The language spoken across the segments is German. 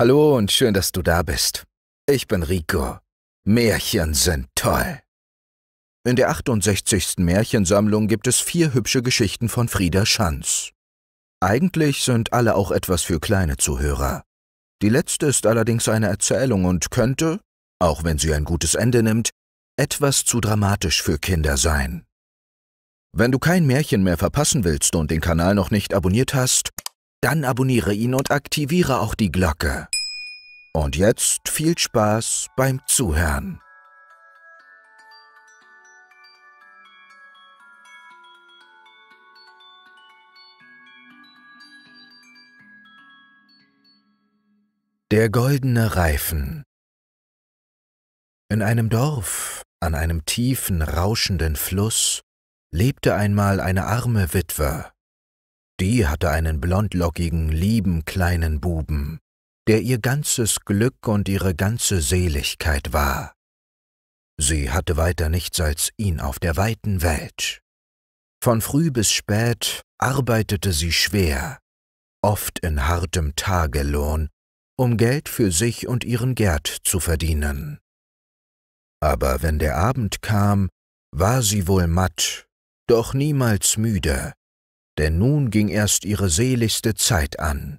Hallo und schön, dass du da bist. Ich bin Rico. Märchen sind toll. In der 68. Märchensammlung gibt es vier hübsche Geschichten von Frieda Schanz. Eigentlich sind alle auch etwas für kleine Zuhörer. Die letzte ist allerdings eine Erzählung und könnte, auch wenn sie ein gutes Ende nimmt, etwas zu dramatisch für Kinder sein. Wenn du kein Märchen mehr verpassen willst und den Kanal noch nicht abonniert hast, dann abonniere ihn und aktiviere auch die Glocke. Und jetzt viel Spaß beim Zuhören. Der goldene Reifen In einem Dorf, an einem tiefen, rauschenden Fluss, lebte einmal eine arme Witwe. Die hatte einen blondlockigen, lieben kleinen Buben, der ihr ganzes Glück und ihre ganze Seligkeit war. Sie hatte weiter nichts als ihn auf der weiten Welt. Von früh bis spät arbeitete sie schwer, oft in hartem Tagelohn, um Geld für sich und ihren Gerd zu verdienen. Aber wenn der Abend kam, war sie wohl matt, doch niemals müde, denn nun ging erst ihre seligste Zeit an.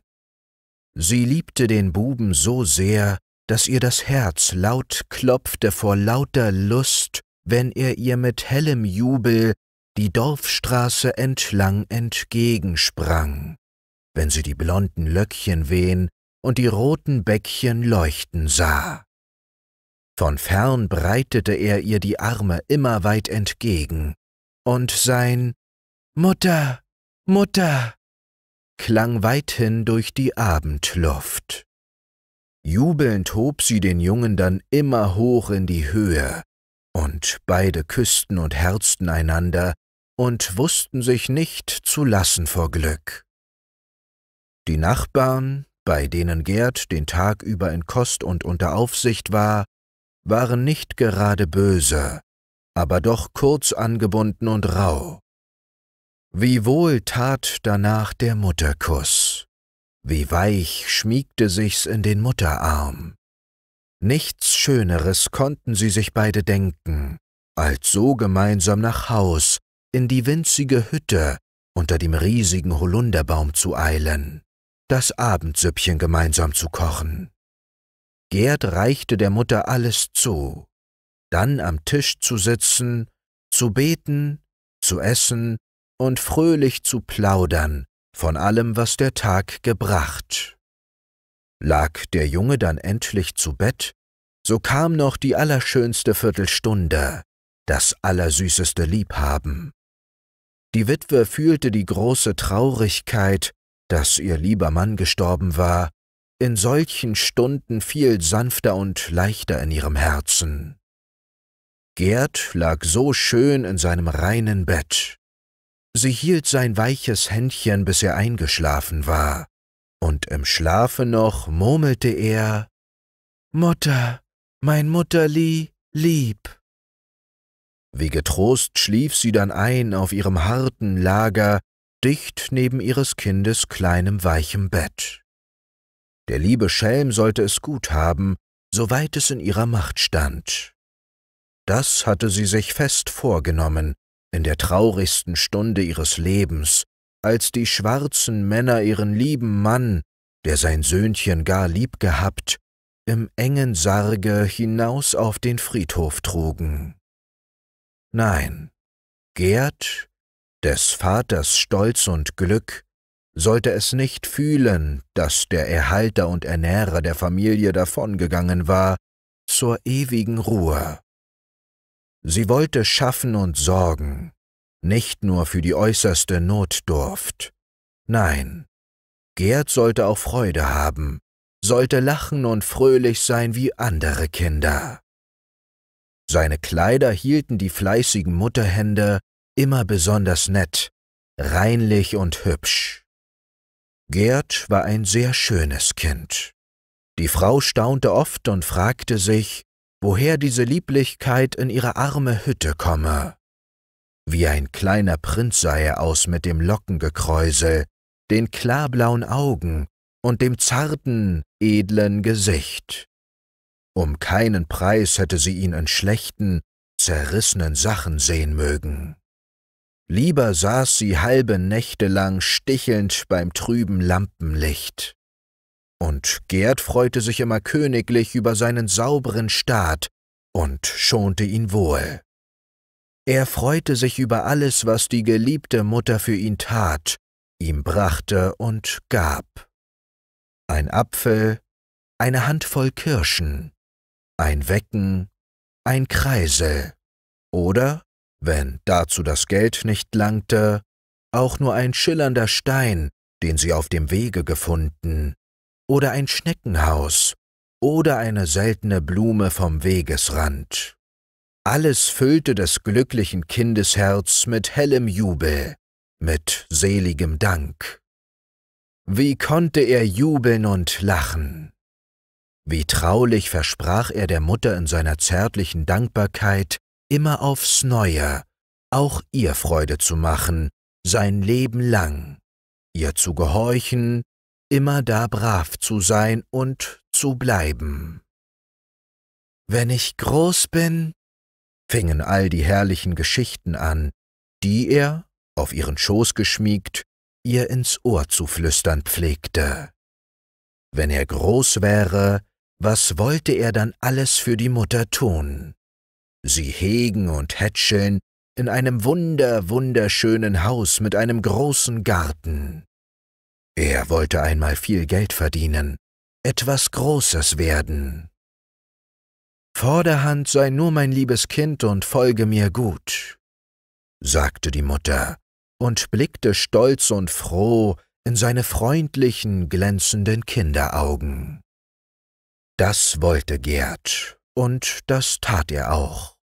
Sie liebte den Buben so sehr, dass ihr das Herz laut klopfte vor lauter Lust, wenn er ihr mit hellem Jubel die Dorfstraße entlang entgegensprang, wenn sie die blonden Löckchen wehen und die roten Bäckchen leuchten sah. Von fern breitete er ihr die Arme immer weit entgegen, und sein Mutter, Mutter! klang weithin durch die Abendluft. Jubelnd hob sie den Jungen dann immer hoch in die Höhe, und beide küssten und herzten einander und wussten sich nicht zu lassen vor Glück. Die Nachbarn, bei denen Gerd den Tag über in Kost und unter Aufsicht war, waren nicht gerade böse, aber doch kurz angebunden und rau. Wie wohl tat danach der Mutterkuss, wie weich schmiegte sich's in den Mutterarm. Nichts Schöneres konnten sie sich beide denken, als so gemeinsam nach Haus, in die winzige Hütte unter dem riesigen Holunderbaum zu eilen, das Abendsüppchen gemeinsam zu kochen. Gerd reichte der Mutter alles zu, dann am Tisch zu sitzen, zu beten, zu essen und fröhlich zu plaudern von allem, was der Tag gebracht. Lag der Junge dann endlich zu Bett, so kam noch die allerschönste Viertelstunde, das allersüßeste Liebhaben. Die Witwe fühlte die große Traurigkeit, dass ihr lieber Mann gestorben war, in solchen Stunden viel sanfter und leichter in ihrem Herzen. Gerd lag so schön in seinem reinen Bett. Sie hielt sein weiches Händchen, bis er eingeschlafen war, und im Schlafe noch murmelte er Mutter, mein Mutterli, lieb. Wie getrost schlief sie dann ein auf ihrem harten Lager, dicht neben ihres Kindes kleinem weichem Bett. Der liebe Schelm sollte es gut haben, soweit es in ihrer Macht stand. Das hatte sie sich fest vorgenommen, in der traurigsten Stunde ihres Lebens, als die schwarzen Männer ihren lieben Mann, der sein Söhnchen gar lieb gehabt, im engen Sarge hinaus auf den Friedhof trugen. Nein, Gerd, des Vaters Stolz und Glück, sollte es nicht fühlen, dass der Erhalter und Ernährer der Familie davongegangen war, zur ewigen Ruhe. Sie wollte schaffen und sorgen, nicht nur für die äußerste Notdurft. Nein, Gerd sollte auch Freude haben, sollte lachen und fröhlich sein wie andere Kinder. Seine Kleider hielten die fleißigen Mutterhände immer besonders nett, reinlich und hübsch. Gerd war ein sehr schönes Kind. Die Frau staunte oft und fragte sich, woher diese Lieblichkeit in ihre arme Hütte komme. Wie ein kleiner Prinz sah er aus mit dem Lockengekräusel, den klarblauen Augen und dem zarten, edlen Gesicht. Um keinen Preis hätte sie ihn in schlechten, zerrissenen Sachen sehen mögen. Lieber saß sie halbe Nächte lang stichelnd beim trüben Lampenlicht und Gerd freute sich immer königlich über seinen sauberen Staat und schonte ihn wohl. Er freute sich über alles, was die geliebte Mutter für ihn tat, ihm brachte und gab. Ein Apfel, eine Handvoll Kirschen, ein Wecken, ein Kreisel oder, wenn dazu das Geld nicht langte, auch nur ein schillernder Stein, den sie auf dem Wege gefunden, oder ein Schneckenhaus oder eine seltene Blume vom Wegesrand. Alles füllte des glücklichen Kindes Herz mit hellem Jubel, mit seligem Dank. Wie konnte er jubeln und lachen? Wie traulich versprach er der Mutter in seiner zärtlichen Dankbarkeit, immer aufs Neue, auch ihr Freude zu machen, sein Leben lang, ihr zu gehorchen immer da brav zu sein und zu bleiben. Wenn ich groß bin, fingen all die herrlichen Geschichten an, die er, auf ihren Schoß geschmiegt, ihr ins Ohr zu flüstern pflegte. Wenn er groß wäre, was wollte er dann alles für die Mutter tun? Sie hegen und hätscheln in einem wunder wunderschönen Haus mit einem großen Garten. Er wollte einmal viel Geld verdienen, etwas Großes werden. Vorderhand sei nur mein liebes Kind und folge mir gut, sagte die Mutter und blickte stolz und froh in seine freundlichen, glänzenden Kinderaugen. Das wollte Gerd, und das tat er auch,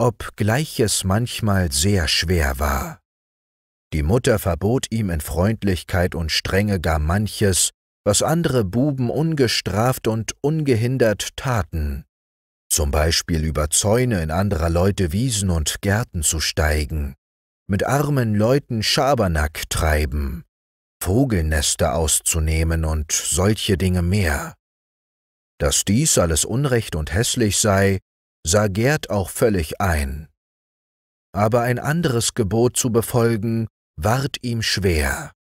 obgleich es manchmal sehr schwer war. Die Mutter verbot ihm in Freundlichkeit und Strenge gar manches, was andere Buben ungestraft und ungehindert taten, zum Beispiel über Zäune in anderer Leute Wiesen und Gärten zu steigen, mit armen Leuten Schabernack treiben, Vogelnester auszunehmen und solche Dinge mehr. Dass dies alles unrecht und hässlich sei, sah Gerd auch völlig ein. Aber ein anderes Gebot zu befolgen, ward ihm schwer.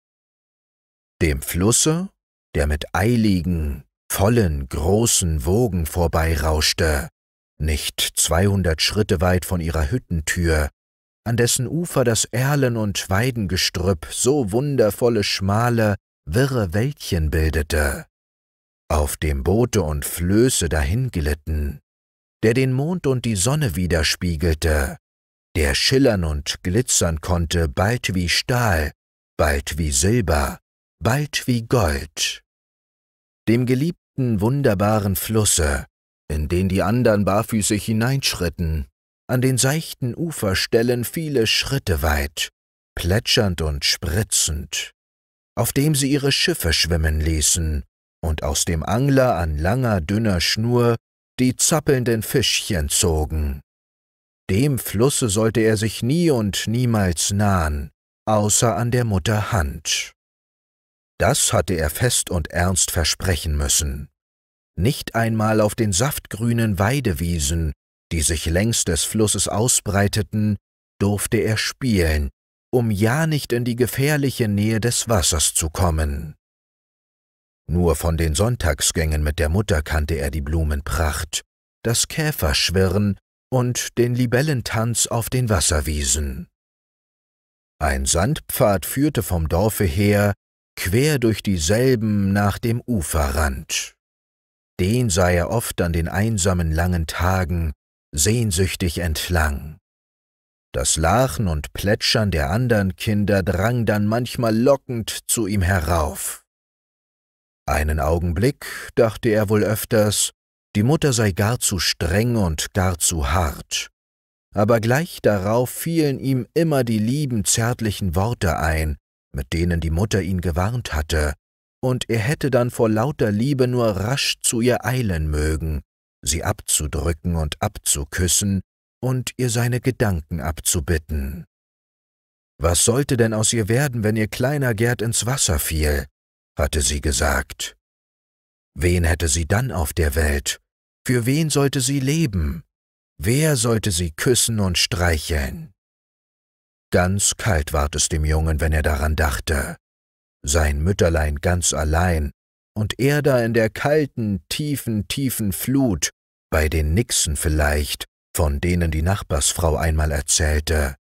Dem Flusse, der mit eiligen, vollen, großen Wogen vorbeirauschte, nicht zweihundert Schritte weit von ihrer Hüttentür, an dessen Ufer das Erlen- und Weidengestrüpp so wundervolle, schmale, wirre Wäldchen bildete, auf dem Boote und Flöße dahingelitten, der den Mond und die Sonne widerspiegelte, der schillern und glitzern konnte, bald wie Stahl, bald wie Silber, bald wie Gold. Dem geliebten wunderbaren Flusse, in den die andern barfüßig hineinschritten, an den seichten Uferstellen viele Schritte weit, plätschernd und spritzend, auf dem sie ihre Schiffe schwimmen ließen und aus dem Angler an langer, dünner Schnur die zappelnden Fischchen zogen. Dem Flusse sollte er sich nie und niemals nahen, außer an der Mutter Hand. Das hatte er fest und ernst versprechen müssen. Nicht einmal auf den saftgrünen Weidewiesen, die sich längs des Flusses ausbreiteten, durfte er spielen, um ja nicht in die gefährliche Nähe des Wassers zu kommen. Nur von den Sonntagsgängen mit der Mutter kannte er die Blumenpracht, das Käferschwirren und den Libellentanz auf den Wasserwiesen. Ein Sandpfad führte vom Dorfe her quer durch dieselben nach dem Uferrand. Den sah er oft an den einsamen langen Tagen sehnsüchtig entlang. Das Lachen und Plätschern der anderen Kinder drang dann manchmal lockend zu ihm herauf. Einen Augenblick dachte er wohl öfters, die Mutter sei gar zu streng und gar zu hart. Aber gleich darauf fielen ihm immer die lieben, zärtlichen Worte ein, mit denen die Mutter ihn gewarnt hatte, und er hätte dann vor lauter Liebe nur rasch zu ihr eilen mögen, sie abzudrücken und abzuküssen und ihr seine Gedanken abzubitten. Was sollte denn aus ihr werden, wenn ihr kleiner Gerd ins Wasser fiel? hatte sie gesagt. Wen hätte sie dann auf der Welt? Für wen sollte sie leben? Wer sollte sie küssen und streicheln? Ganz kalt ward es dem Jungen, wenn er daran dachte. Sein Mütterlein ganz allein und er da in der kalten, tiefen, tiefen Flut, bei den Nixen vielleicht, von denen die Nachbarsfrau einmal erzählte,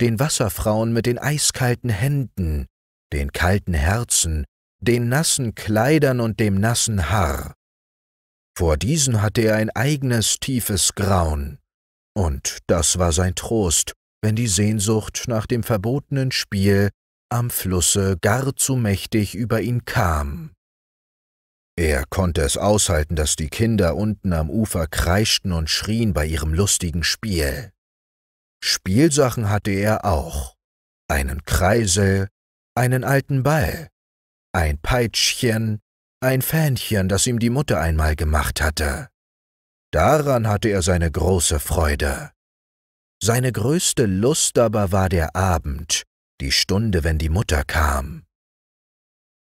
den Wasserfrauen mit den eiskalten Händen, den kalten Herzen, den nassen Kleidern und dem nassen Haar. Vor diesen hatte er ein eigenes tiefes Grauen. Und das war sein Trost, wenn die Sehnsucht nach dem verbotenen Spiel am Flusse gar zu mächtig über ihn kam. Er konnte es aushalten, dass die Kinder unten am Ufer kreischten und schrien bei ihrem lustigen Spiel. Spielsachen hatte er auch. Einen Kreisel, einen alten Ball, ein Peitschchen, ein Fähnchen, das ihm die Mutter einmal gemacht hatte. Daran hatte er seine große Freude. Seine größte Lust aber war der Abend, die Stunde, wenn die Mutter kam.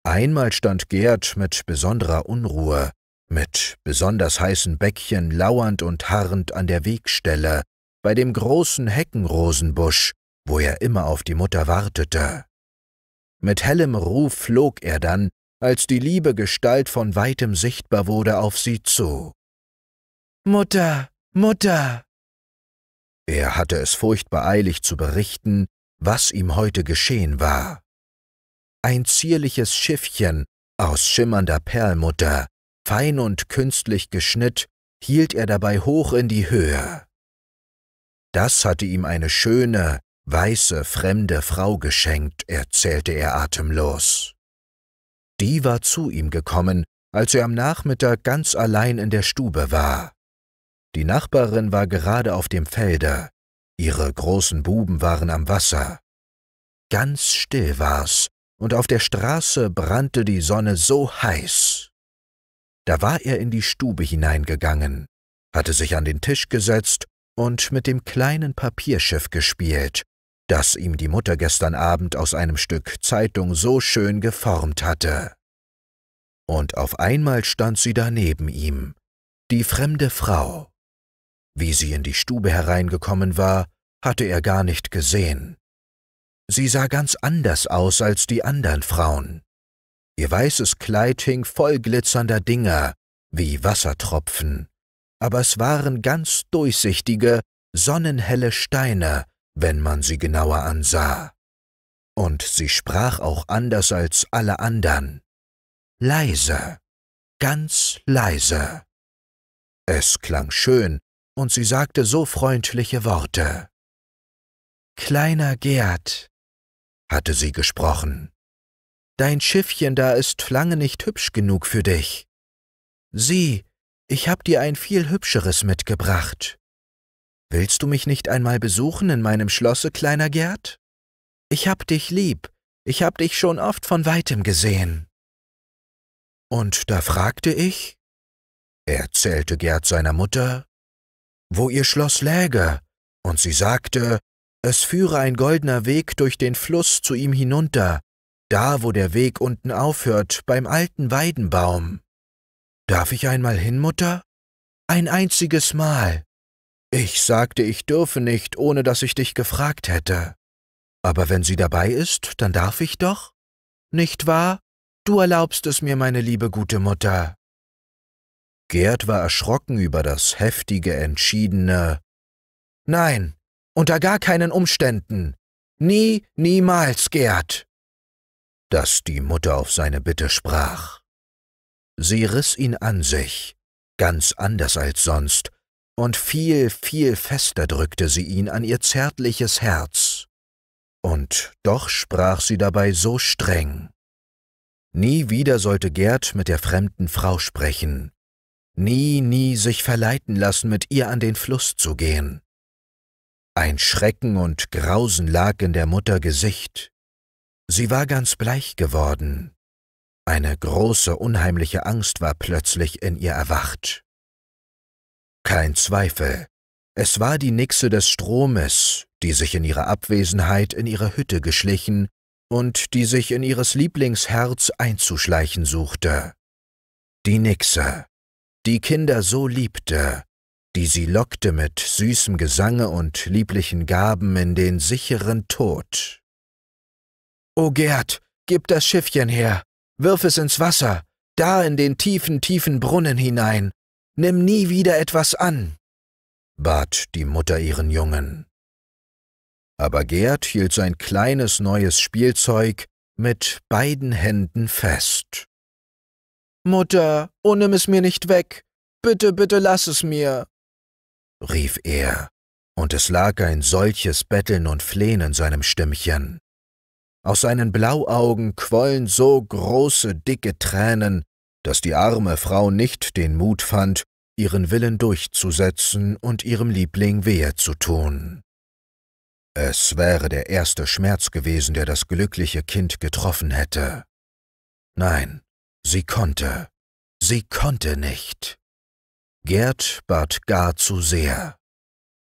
Einmal stand Gerd mit besonderer Unruhe, mit besonders heißen Bäckchen lauernd und harrend an der Wegstelle, bei dem großen Heckenrosenbusch, wo er immer auf die Mutter wartete. Mit hellem Ruf flog er dann, als die liebe Gestalt von weitem sichtbar wurde auf sie zu. Mutter, Mutter! Er hatte es furchtbar eilig zu berichten, was ihm heute geschehen war. Ein zierliches Schiffchen aus schimmernder Perlmutter, fein und künstlich geschnitt, hielt er dabei hoch in die Höhe. Das hatte ihm eine schöne, weiße, fremde Frau geschenkt, erzählte er atemlos. Die war zu ihm gekommen, als er am Nachmittag ganz allein in der Stube war. Die Nachbarin war gerade auf dem Felde, ihre großen Buben waren am Wasser. Ganz still war's, und auf der Straße brannte die Sonne so heiß. Da war er in die Stube hineingegangen, hatte sich an den Tisch gesetzt und mit dem kleinen Papierschiff gespielt, das ihm die Mutter gestern Abend aus einem Stück Zeitung so schön geformt hatte. Und auf einmal stand sie da neben ihm, die fremde Frau. Wie sie in die Stube hereingekommen war, hatte er gar nicht gesehen. Sie sah ganz anders aus als die anderen Frauen. Ihr weißes Kleid hing voll glitzernder Dinger, wie Wassertropfen, aber es waren ganz durchsichtige, sonnenhelle Steine, wenn man sie genauer ansah. Und sie sprach auch anders als alle anderen. Leise, ganz leise. Es klang schön, und sie sagte so freundliche Worte. Kleiner Gerd, hatte sie gesprochen, dein Schiffchen da ist lange nicht hübsch genug für dich. Sieh, ich hab dir ein viel hübscheres mitgebracht. Willst du mich nicht einmal besuchen in meinem Schlosse, kleiner Gerd? Ich hab dich lieb, ich hab dich schon oft von weitem gesehen. Und da fragte ich, erzählte Gerd seiner Mutter, wo ihr Schloss läge, und sie sagte, es führe ein goldener Weg durch den Fluss zu ihm hinunter, da wo der Weg unten aufhört, beim alten Weidenbaum. Darf ich einmal hin, Mutter? Ein einziges Mal. Ich sagte, ich dürfe nicht, ohne dass ich dich gefragt hätte. Aber wenn sie dabei ist, dann darf ich doch? Nicht wahr? Du erlaubst es mir, meine liebe gute Mutter. Gerd war erschrocken über das heftige, entschiedene Nein, unter gar keinen Umständen. Nie, niemals, Gerd. Dass die Mutter auf seine Bitte sprach. Sie riss ihn an sich, ganz anders als sonst, und viel, viel fester drückte sie ihn an ihr zärtliches Herz. Und doch sprach sie dabei so streng. Nie wieder sollte Gerd mit der fremden Frau sprechen, nie, nie sich verleiten lassen, mit ihr an den Fluss zu gehen. Ein Schrecken und Grausen lag in der Mutter Gesicht. Sie war ganz bleich geworden. Eine große, unheimliche Angst war plötzlich in ihr erwacht. Kein Zweifel. Es war die Nixe des Stromes, die sich in ihrer Abwesenheit in ihre Hütte geschlichen und die sich in ihres Lieblingsherz einzuschleichen suchte. Die Nixe, die Kinder so liebte, die sie lockte mit süßem Gesange und lieblichen Gaben in den sicheren Tod. O Gerd, gib das Schiffchen her, wirf es ins Wasser, da in den tiefen, tiefen Brunnen hinein, nimm nie wieder etwas an, bat die Mutter ihren Jungen. Aber Gerd hielt sein kleines neues Spielzeug mit beiden Händen fest. Mutter, oh nimm es mir nicht weg, bitte, bitte lass es mir, rief er, und es lag ein solches Betteln und Flehen in seinem Stimmchen. Aus seinen Blauaugen quollen so große, dicke Tränen, dass die arme Frau nicht den Mut fand, ihren Willen durchzusetzen und ihrem Liebling wehe zu tun. Es wäre der erste Schmerz gewesen, der das glückliche Kind getroffen hätte. Nein, sie konnte. Sie konnte nicht. Gerd bat gar zu sehr.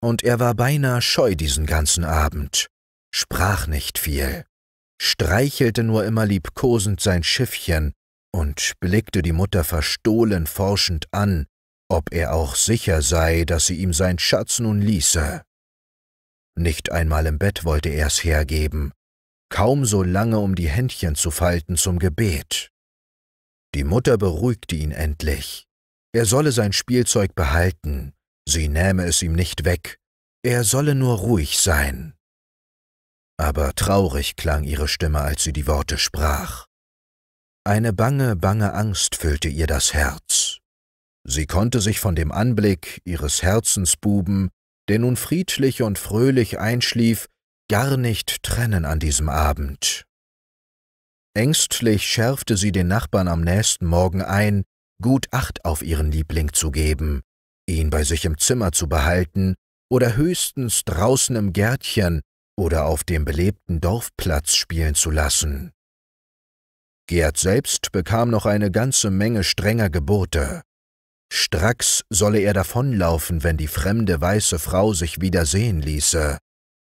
Und er war beinahe scheu diesen ganzen Abend, sprach nicht viel, streichelte nur immer liebkosend sein Schiffchen, und blickte die Mutter verstohlen forschend an, ob er auch sicher sei, dass sie ihm sein Schatz nun ließe. Nicht einmal im Bett wollte er's hergeben, kaum so lange, um die Händchen zu falten zum Gebet. Die Mutter beruhigte ihn endlich. Er solle sein Spielzeug behalten, sie nähme es ihm nicht weg, er solle nur ruhig sein. Aber traurig klang ihre Stimme, als sie die Worte sprach. Eine bange, bange Angst füllte ihr das Herz. Sie konnte sich von dem Anblick ihres Herzensbuben, der nun friedlich und fröhlich einschlief, gar nicht trennen an diesem Abend. Ängstlich schärfte sie den Nachbarn am nächsten Morgen ein, gut Acht auf ihren Liebling zu geben, ihn bei sich im Zimmer zu behalten oder höchstens draußen im Gärtchen oder auf dem belebten Dorfplatz spielen zu lassen. Gerd selbst bekam noch eine ganze Menge strenger Gebote. Stracks solle er davonlaufen, wenn die fremde weiße Frau sich wieder sehen ließe.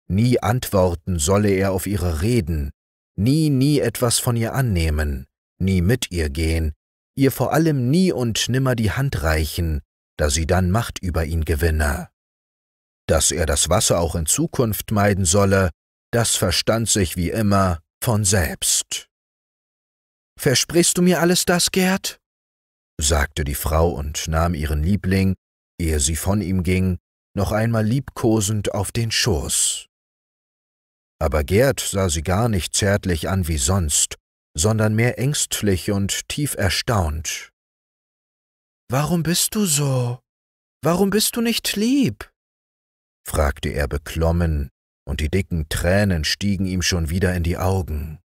Nie antworten solle er auf ihre Reden, nie, nie etwas von ihr annehmen, nie mit ihr gehen, ihr vor allem nie und nimmer die Hand reichen, da sie dann Macht über ihn gewinne. Dass er das Wasser auch in Zukunft meiden solle, das verstand sich wie immer von selbst. Versprichst du mir alles das, Gerd? sagte die Frau und nahm ihren Liebling, ehe sie von ihm ging, noch einmal liebkosend auf den Schoß. Aber Gerd sah sie gar nicht zärtlich an wie sonst, sondern mehr ängstlich und tief erstaunt. Warum bist du so? Warum bist du nicht lieb? fragte er beklommen, und die dicken Tränen stiegen ihm schon wieder in die Augen.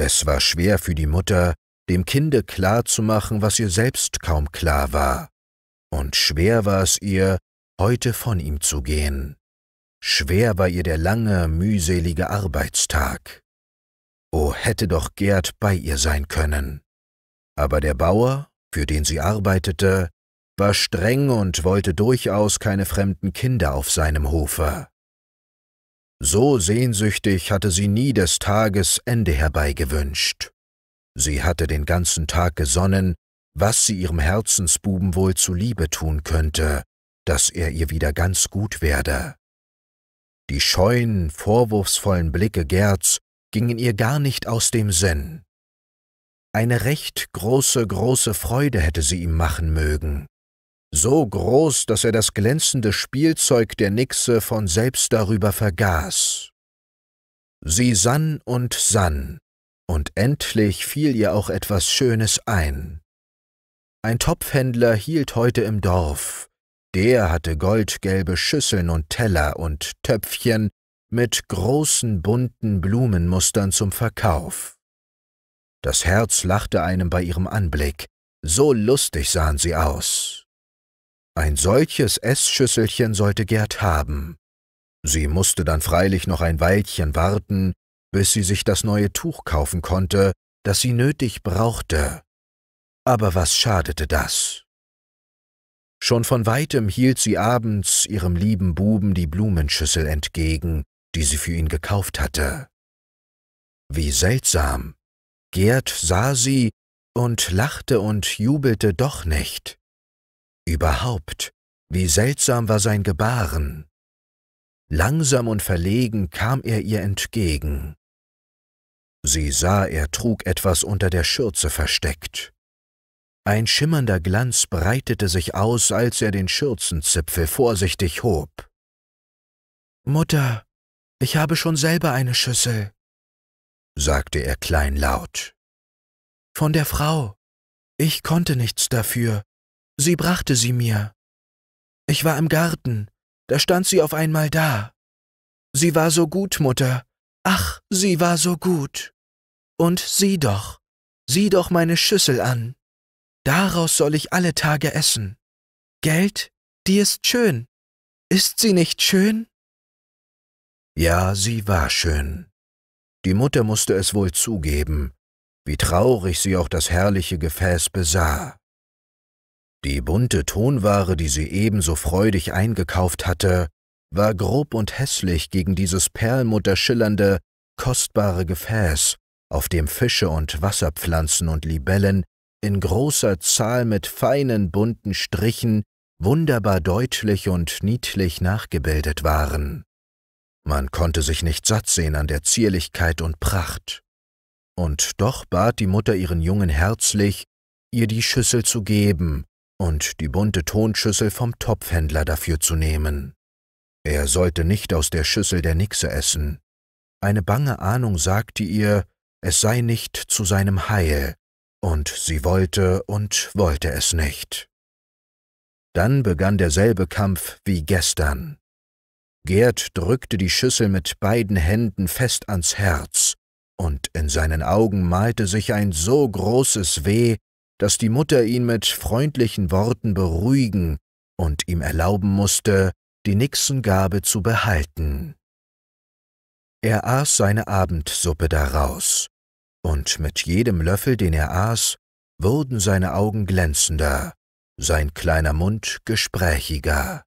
Es war schwer für die Mutter, dem Kinde klarzumachen, was ihr selbst kaum klar war. Und schwer war es ihr, heute von ihm zu gehen. Schwer war ihr der lange, mühselige Arbeitstag. O oh, hätte doch Gerd bei ihr sein können. Aber der Bauer, für den sie arbeitete, war streng und wollte durchaus keine fremden Kinder auf seinem Hofe. So sehnsüchtig hatte sie nie des Tages Ende herbeigewünscht. Sie hatte den ganzen Tag gesonnen, was sie ihrem Herzensbuben wohl zuliebe tun könnte, dass er ihr wieder ganz gut werde. Die scheuen, vorwurfsvollen Blicke Gerds gingen ihr gar nicht aus dem Sinn. Eine recht große, große Freude hätte sie ihm machen mögen, so groß, dass er das glänzende Spielzeug der Nixe von selbst darüber vergaß. Sie sann und sann, und endlich fiel ihr auch etwas Schönes ein. Ein Topfhändler hielt heute im Dorf, der hatte goldgelbe Schüsseln und Teller und Töpfchen mit großen bunten Blumenmustern zum Verkauf. Das Herz lachte einem bei ihrem Anblick, so lustig sahen sie aus. Ein solches Essschüsselchen sollte Gerd haben. Sie musste dann freilich noch ein Weilchen warten, bis sie sich das neue Tuch kaufen konnte, das sie nötig brauchte. Aber was schadete das? Schon von weitem hielt sie abends ihrem lieben Buben die Blumenschüssel entgegen, die sie für ihn gekauft hatte. Wie seltsam. Gerd sah sie und lachte und jubelte doch nicht. Überhaupt, wie seltsam war sein Gebaren. Langsam und verlegen kam er ihr entgegen. Sie sah, er trug etwas unter der Schürze versteckt. Ein schimmernder Glanz breitete sich aus, als er den Schürzenzipfel vorsichtig hob. Mutter, ich habe schon selber eine Schüssel, sagte er kleinlaut. Von der Frau. Ich konnte nichts dafür. Sie brachte sie mir. Ich war im Garten, da stand sie auf einmal da. Sie war so gut, Mutter. Ach, sie war so gut. Und sieh doch, sieh doch meine Schüssel an. Daraus soll ich alle Tage essen. Geld, die ist schön. Ist sie nicht schön? Ja, sie war schön. Die Mutter musste es wohl zugeben, wie traurig sie auch das herrliche Gefäß besah. Die bunte Tonware, die sie ebenso freudig eingekauft hatte, war grob und hässlich gegen dieses perlmutterschillernde, kostbare Gefäß, auf dem Fische und Wasserpflanzen und Libellen in großer Zahl mit feinen bunten Strichen wunderbar deutlich und niedlich nachgebildet waren. Man konnte sich nicht satt sehen an der Zierlichkeit und Pracht. Und doch bat die Mutter ihren Jungen herzlich, ihr die Schüssel zu geben, und die bunte Tonschüssel vom Topfhändler dafür zu nehmen. Er sollte nicht aus der Schüssel der Nixe essen. Eine bange Ahnung sagte ihr, es sei nicht zu seinem Heil, und sie wollte und wollte es nicht. Dann begann derselbe Kampf wie gestern. Gerd drückte die Schüssel mit beiden Händen fest ans Herz, und in seinen Augen malte sich ein so großes Weh, dass die Mutter ihn mit freundlichen Worten beruhigen und ihm erlauben musste, die Nixengabe zu behalten. Er aß seine Abendsuppe daraus, und mit jedem Löffel, den er aß, wurden seine Augen glänzender, sein kleiner Mund gesprächiger.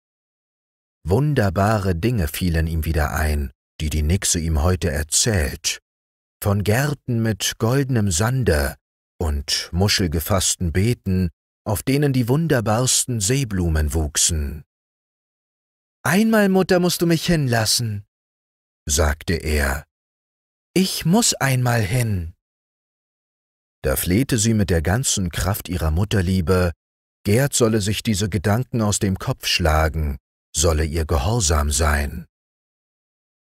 Wunderbare Dinge fielen ihm wieder ein, die die Nixe ihm heute erzählt, von Gärten mit goldenem Sande, und muschelgefassten Beeten, auf denen die wunderbarsten Seeblumen wuchsen. Einmal, Mutter, musst du mich hinlassen, sagte er. Ich muß einmal hin. Da flehte sie mit der ganzen Kraft ihrer Mutterliebe, Gerd solle sich diese Gedanken aus dem Kopf schlagen, solle ihr gehorsam sein.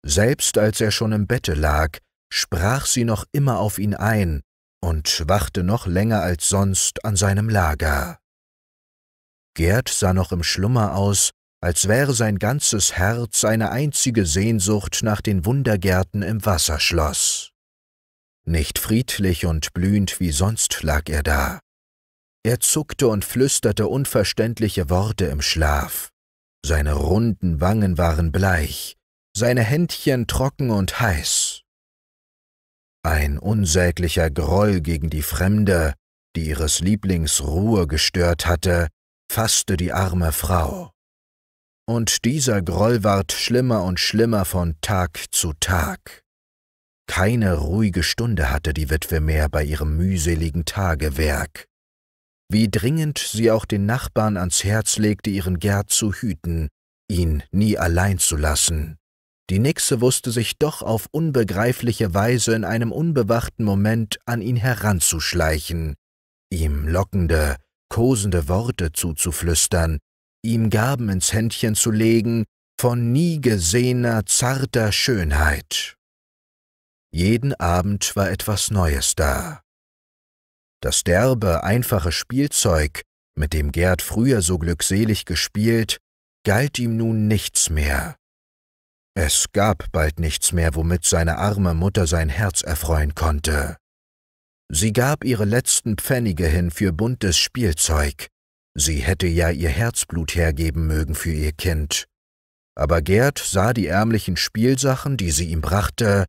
Selbst als er schon im Bette lag, sprach sie noch immer auf ihn ein, und wachte noch länger als sonst an seinem Lager. Gerd sah noch im Schlummer aus, als wäre sein ganzes Herz eine einzige Sehnsucht nach den Wundergärten im Wasserschloss. Nicht friedlich und blühend wie sonst lag er da. Er zuckte und flüsterte unverständliche Worte im Schlaf. Seine runden Wangen waren bleich, seine Händchen trocken und heiß. Ein unsäglicher Groll gegen die Fremde, die ihres Lieblings Ruhe gestört hatte, fasste die arme Frau. Und dieser Groll ward schlimmer und schlimmer von Tag zu Tag. Keine ruhige Stunde hatte die Witwe mehr bei ihrem mühseligen Tagewerk. Wie dringend sie auch den Nachbarn ans Herz legte, ihren Gerd zu hüten, ihn nie allein zu lassen. Die Nixe wusste sich doch auf unbegreifliche Weise in einem unbewachten Moment an ihn heranzuschleichen, ihm lockende, kosende Worte zuzuflüstern, ihm Gaben ins Händchen zu legen von nie gesehener, zarter Schönheit. Jeden Abend war etwas Neues da. Das derbe, einfache Spielzeug, mit dem Gerd früher so glückselig gespielt, galt ihm nun nichts mehr. Es gab bald nichts mehr, womit seine arme Mutter sein Herz erfreuen konnte. Sie gab ihre letzten Pfennige hin für buntes Spielzeug. Sie hätte ja ihr Herzblut hergeben mögen für ihr Kind. Aber Gerd sah die ärmlichen Spielsachen, die sie ihm brachte,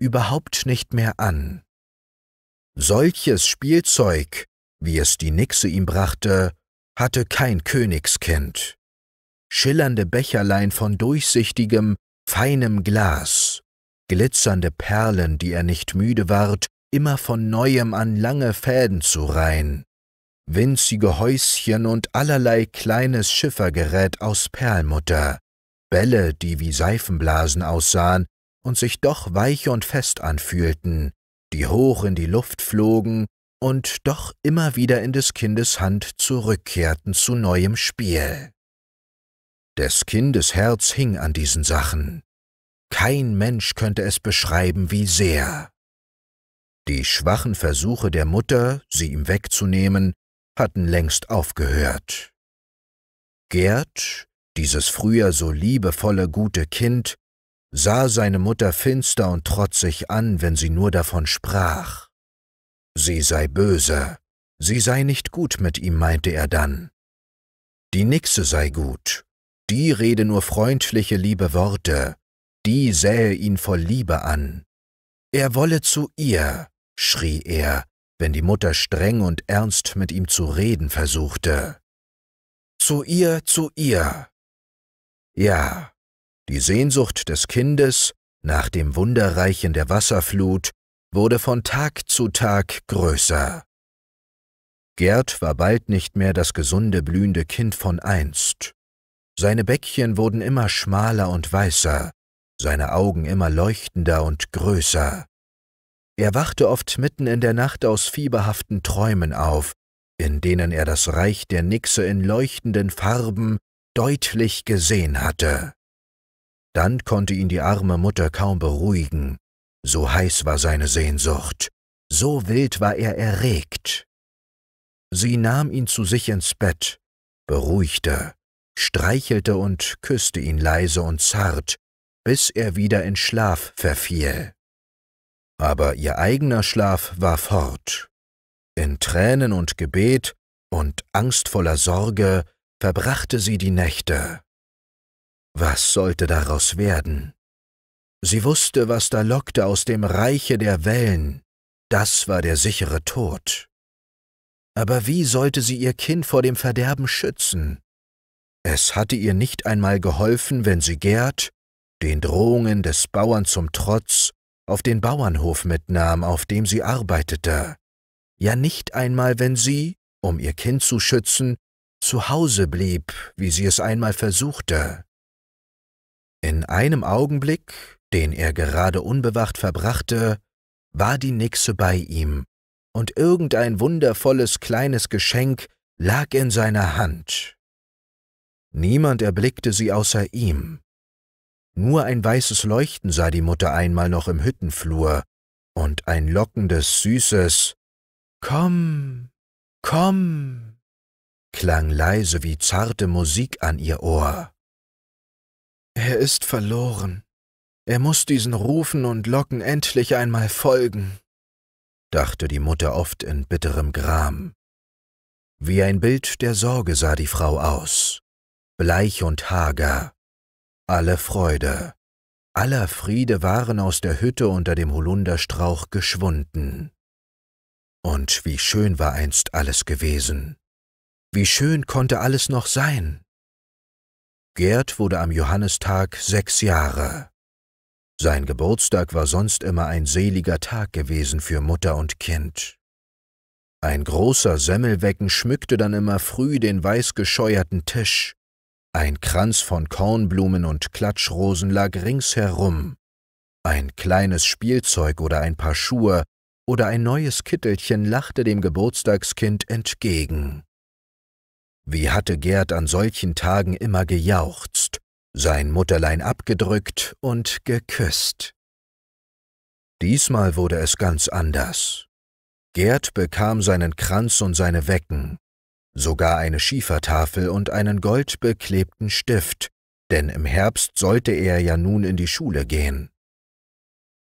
überhaupt nicht mehr an. Solches Spielzeug, wie es die Nixe ihm brachte, hatte kein Königskind. Schillernde Becherlein von durchsichtigem, feinem Glas, glitzernde Perlen, die er nicht müde ward, immer von neuem an lange Fäden zu reihen, winzige Häuschen und allerlei kleines Schiffergerät aus Perlmutter, Bälle, die wie Seifenblasen aussahen und sich doch weich und fest anfühlten, die hoch in die Luft flogen und doch immer wieder in des Kindes Hand zurückkehrten zu neuem Spiel. Des Kindes Herz hing an diesen Sachen. Kein Mensch könnte es beschreiben, wie sehr. Die schwachen Versuche der Mutter, sie ihm wegzunehmen, hatten längst aufgehört. Gerd, dieses früher so liebevolle, gute Kind, sah seine Mutter finster und trotzig an, wenn sie nur davon sprach. Sie sei böse, sie sei nicht gut mit ihm, meinte er dann. Die Nixe sei gut, die rede nur freundliche, liebe Worte, die sähe ihn voll Liebe an. Er wolle zu ihr, schrie er, wenn die Mutter streng und ernst mit ihm zu reden versuchte. Zu ihr, zu ihr. Ja, die Sehnsucht des Kindes nach dem Wunderreichen der Wasserflut wurde von Tag zu Tag größer. Gerd war bald nicht mehr das gesunde, blühende Kind von einst. Seine Bäckchen wurden immer schmaler und weißer, seine Augen immer leuchtender und größer. Er wachte oft mitten in der Nacht aus fieberhaften Träumen auf, in denen er das Reich der Nixe in leuchtenden Farben deutlich gesehen hatte. Dann konnte ihn die arme Mutter kaum beruhigen, so heiß war seine Sehnsucht, so wild war er erregt. Sie nahm ihn zu sich ins Bett, beruhigte streichelte und küßte ihn leise und zart, bis er wieder in Schlaf verfiel. Aber ihr eigener Schlaf war fort. In Tränen und Gebet und angstvoller Sorge verbrachte sie die Nächte. Was sollte daraus werden? Sie wusste, was da lockte aus dem Reiche der Wellen, das war der sichere Tod. Aber wie sollte sie ihr Kind vor dem Verderben schützen? Es hatte ihr nicht einmal geholfen, wenn sie Gerd, den Drohungen des Bauern zum Trotz, auf den Bauernhof mitnahm, auf dem sie arbeitete. Ja nicht einmal, wenn sie, um ihr Kind zu schützen, zu Hause blieb, wie sie es einmal versuchte. In einem Augenblick, den er gerade unbewacht verbrachte, war die Nixe bei ihm, und irgendein wundervolles kleines Geschenk lag in seiner Hand. Niemand erblickte sie außer ihm. Nur ein weißes Leuchten sah die Mutter einmal noch im Hüttenflur und ein lockendes, süßes Komm, komm klang leise wie zarte Musik an ihr Ohr. Er ist verloren. Er muß diesen Rufen und Locken endlich einmal folgen, dachte die Mutter oft in bitterem Gram. Wie ein Bild der Sorge sah die Frau aus bleich und hager. Alle Freude, aller Friede waren aus der Hütte unter dem Holunderstrauch geschwunden. Und wie schön war einst alles gewesen. Wie schön konnte alles noch sein. Gerd wurde am Johannistag sechs Jahre. Sein Geburtstag war sonst immer ein seliger Tag gewesen für Mutter und Kind. Ein großer Semmelwecken schmückte dann immer früh den weiß gescheuerten Tisch, ein Kranz von Kornblumen und Klatschrosen lag ringsherum. Ein kleines Spielzeug oder ein paar Schuhe oder ein neues Kittelchen lachte dem Geburtstagskind entgegen. Wie hatte Gerd an solchen Tagen immer gejauchzt, sein Mutterlein abgedrückt und geküsst. Diesmal wurde es ganz anders. Gerd bekam seinen Kranz und seine Wecken, sogar eine Schiefertafel und einen goldbeklebten Stift, denn im Herbst sollte er ja nun in die Schule gehen.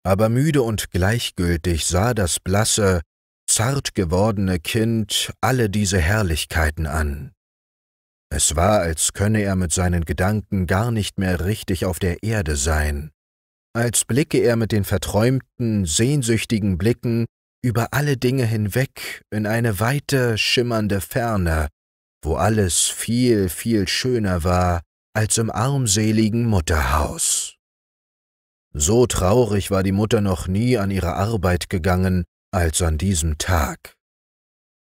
Aber müde und gleichgültig sah das blasse, zart gewordene Kind alle diese Herrlichkeiten an. Es war, als könne er mit seinen Gedanken gar nicht mehr richtig auf der Erde sein, als blicke er mit den verträumten, sehnsüchtigen Blicken über alle Dinge hinweg in eine weite, schimmernde Ferne, wo alles viel, viel schöner war als im armseligen Mutterhaus. So traurig war die Mutter noch nie an ihre Arbeit gegangen als an diesem Tag.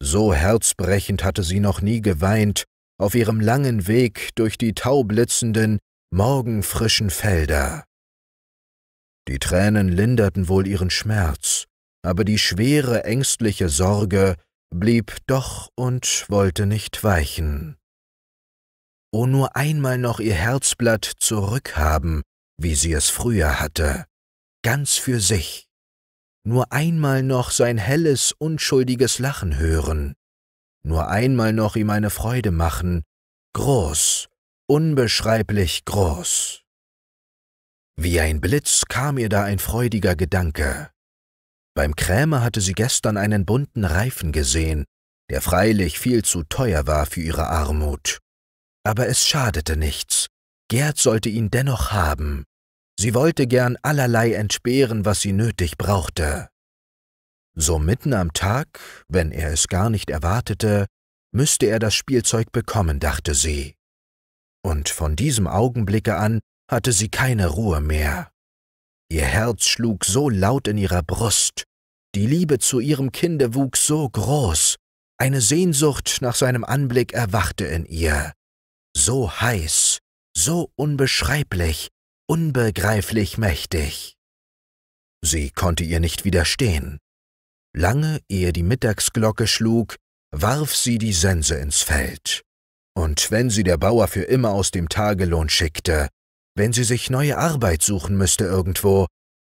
So herzbrechend hatte sie noch nie geweint auf ihrem langen Weg durch die taublitzenden, morgenfrischen Felder. Die Tränen linderten wohl ihren Schmerz, aber die schwere ängstliche Sorge blieb doch und wollte nicht weichen. O oh, nur einmal noch ihr Herzblatt zurückhaben, wie sie es früher hatte, ganz für sich, nur einmal noch sein helles, unschuldiges Lachen hören, nur einmal noch ihm eine Freude machen, groß, unbeschreiblich groß. Wie ein Blitz kam ihr da ein freudiger Gedanke. Beim Krämer hatte sie gestern einen bunten Reifen gesehen, der freilich viel zu teuer war für ihre Armut. Aber es schadete nichts. Gerd sollte ihn dennoch haben. Sie wollte gern allerlei entbehren, was sie nötig brauchte. So mitten am Tag, wenn er es gar nicht erwartete, müsste er das Spielzeug bekommen, dachte sie. Und von diesem Augenblicke an hatte sie keine Ruhe mehr. Ihr Herz schlug so laut in ihrer Brust, die Liebe zu ihrem Kinde wuchs so groß, eine Sehnsucht nach seinem Anblick erwachte in ihr. So heiß, so unbeschreiblich, unbegreiflich mächtig. Sie konnte ihr nicht widerstehen. Lange ehe die Mittagsglocke schlug, warf sie die Sense ins Feld. Und wenn sie der Bauer für immer aus dem Tagelohn schickte, wenn sie sich neue Arbeit suchen müsste irgendwo,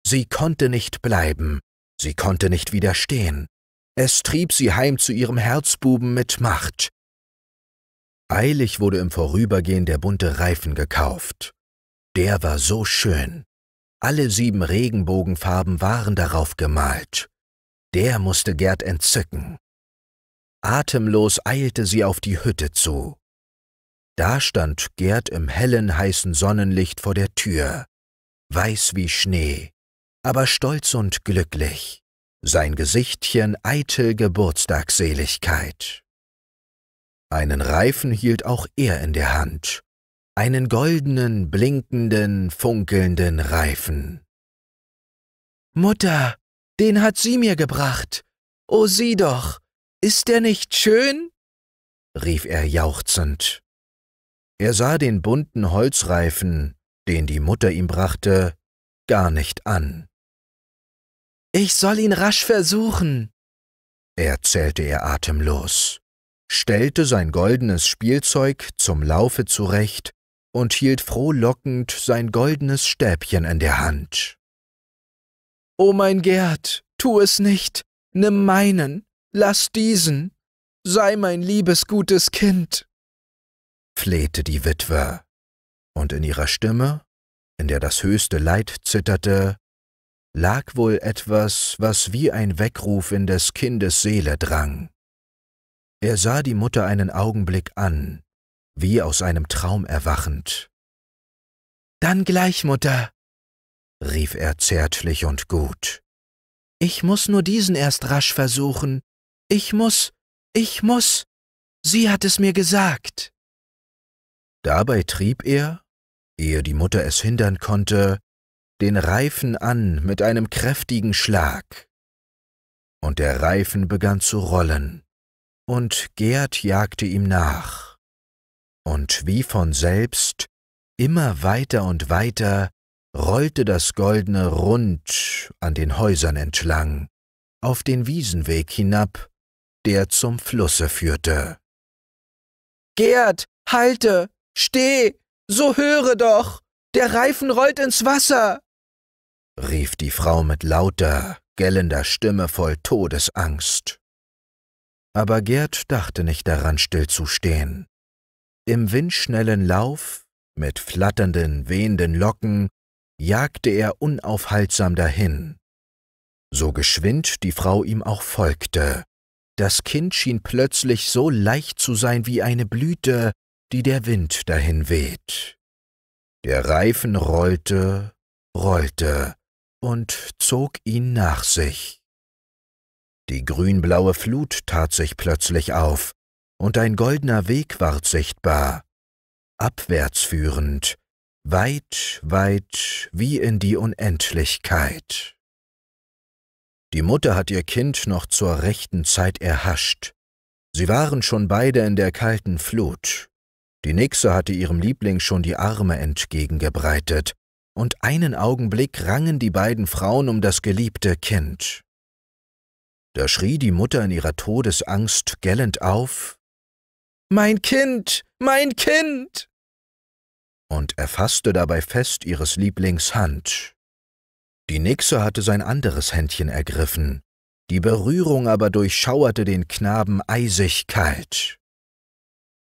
sie konnte nicht bleiben, Sie konnte nicht widerstehen. Es trieb sie heim zu ihrem Herzbuben mit Macht. Eilig wurde im Vorübergehen der bunte Reifen gekauft. Der war so schön. Alle sieben Regenbogenfarben waren darauf gemalt. Der musste Gerd entzücken. Atemlos eilte sie auf die Hütte zu. Da stand Gerd im hellen, heißen Sonnenlicht vor der Tür, weiß wie Schnee, aber stolz und glücklich, sein Gesichtchen eitel Geburtstagseligkeit. Einen Reifen hielt auch er in der Hand, einen goldenen, blinkenden, funkelnden Reifen. Mutter, den hat sie mir gebracht. O oh, sieh doch, ist der nicht schön? rief er jauchzend. Er sah den bunten Holzreifen, den die Mutter ihm brachte, gar nicht an. Ich soll ihn rasch versuchen. erzählte er atemlos, stellte sein goldenes Spielzeug zum Laufe zurecht und hielt frohlockend sein goldenes Stäbchen in der Hand. O mein Gerd, tu es nicht, nimm meinen, lass diesen, sei mein liebes gutes Kind, flehte die Witwe, und in ihrer Stimme, in der das höchste Leid zitterte, lag wohl etwas, was wie ein Weckruf in des Kindes Seele drang. Er sah die Mutter einen Augenblick an, wie aus einem Traum erwachend. Dann gleich, Mutter, rief er zärtlich und gut. Ich muss nur diesen erst rasch versuchen. Ich muss, ich muss. Sie hat es mir gesagt. Dabei trieb er, ehe die Mutter es hindern konnte, den Reifen an mit einem kräftigen Schlag. Und der Reifen begann zu rollen, und Gerd jagte ihm nach. Und wie von selbst, immer weiter und weiter, rollte das goldene Rund an den Häusern entlang, auf den Wiesenweg hinab, der zum Flusse führte. Gerd, halte, steh, so höre doch, der Reifen rollt ins Wasser rief die Frau mit lauter, gellender Stimme voll Todesangst. Aber Gerd dachte nicht daran, stillzustehen. Im windschnellen Lauf, mit flatternden, wehenden Locken, jagte er unaufhaltsam dahin. So geschwind die Frau ihm auch folgte, das Kind schien plötzlich so leicht zu sein wie eine Blüte, die der Wind dahin weht. Der Reifen rollte, rollte, und zog ihn nach sich. Die grünblaue Flut tat sich plötzlich auf, und ein goldener Weg ward sichtbar, abwärts führend, weit, weit wie in die Unendlichkeit. Die Mutter hat ihr Kind noch zur rechten Zeit erhascht. Sie waren schon beide in der kalten Flut. Die Nixe hatte ihrem Liebling schon die Arme entgegengebreitet, und einen Augenblick rangen die beiden Frauen um das geliebte Kind. Da schrie die Mutter in ihrer Todesangst gellend auf Mein Kind, mein Kind. und erfasste dabei fest ihres Lieblings Hand. Die Nixe hatte sein anderes Händchen ergriffen, die Berührung aber durchschauerte den Knaben eisig kalt.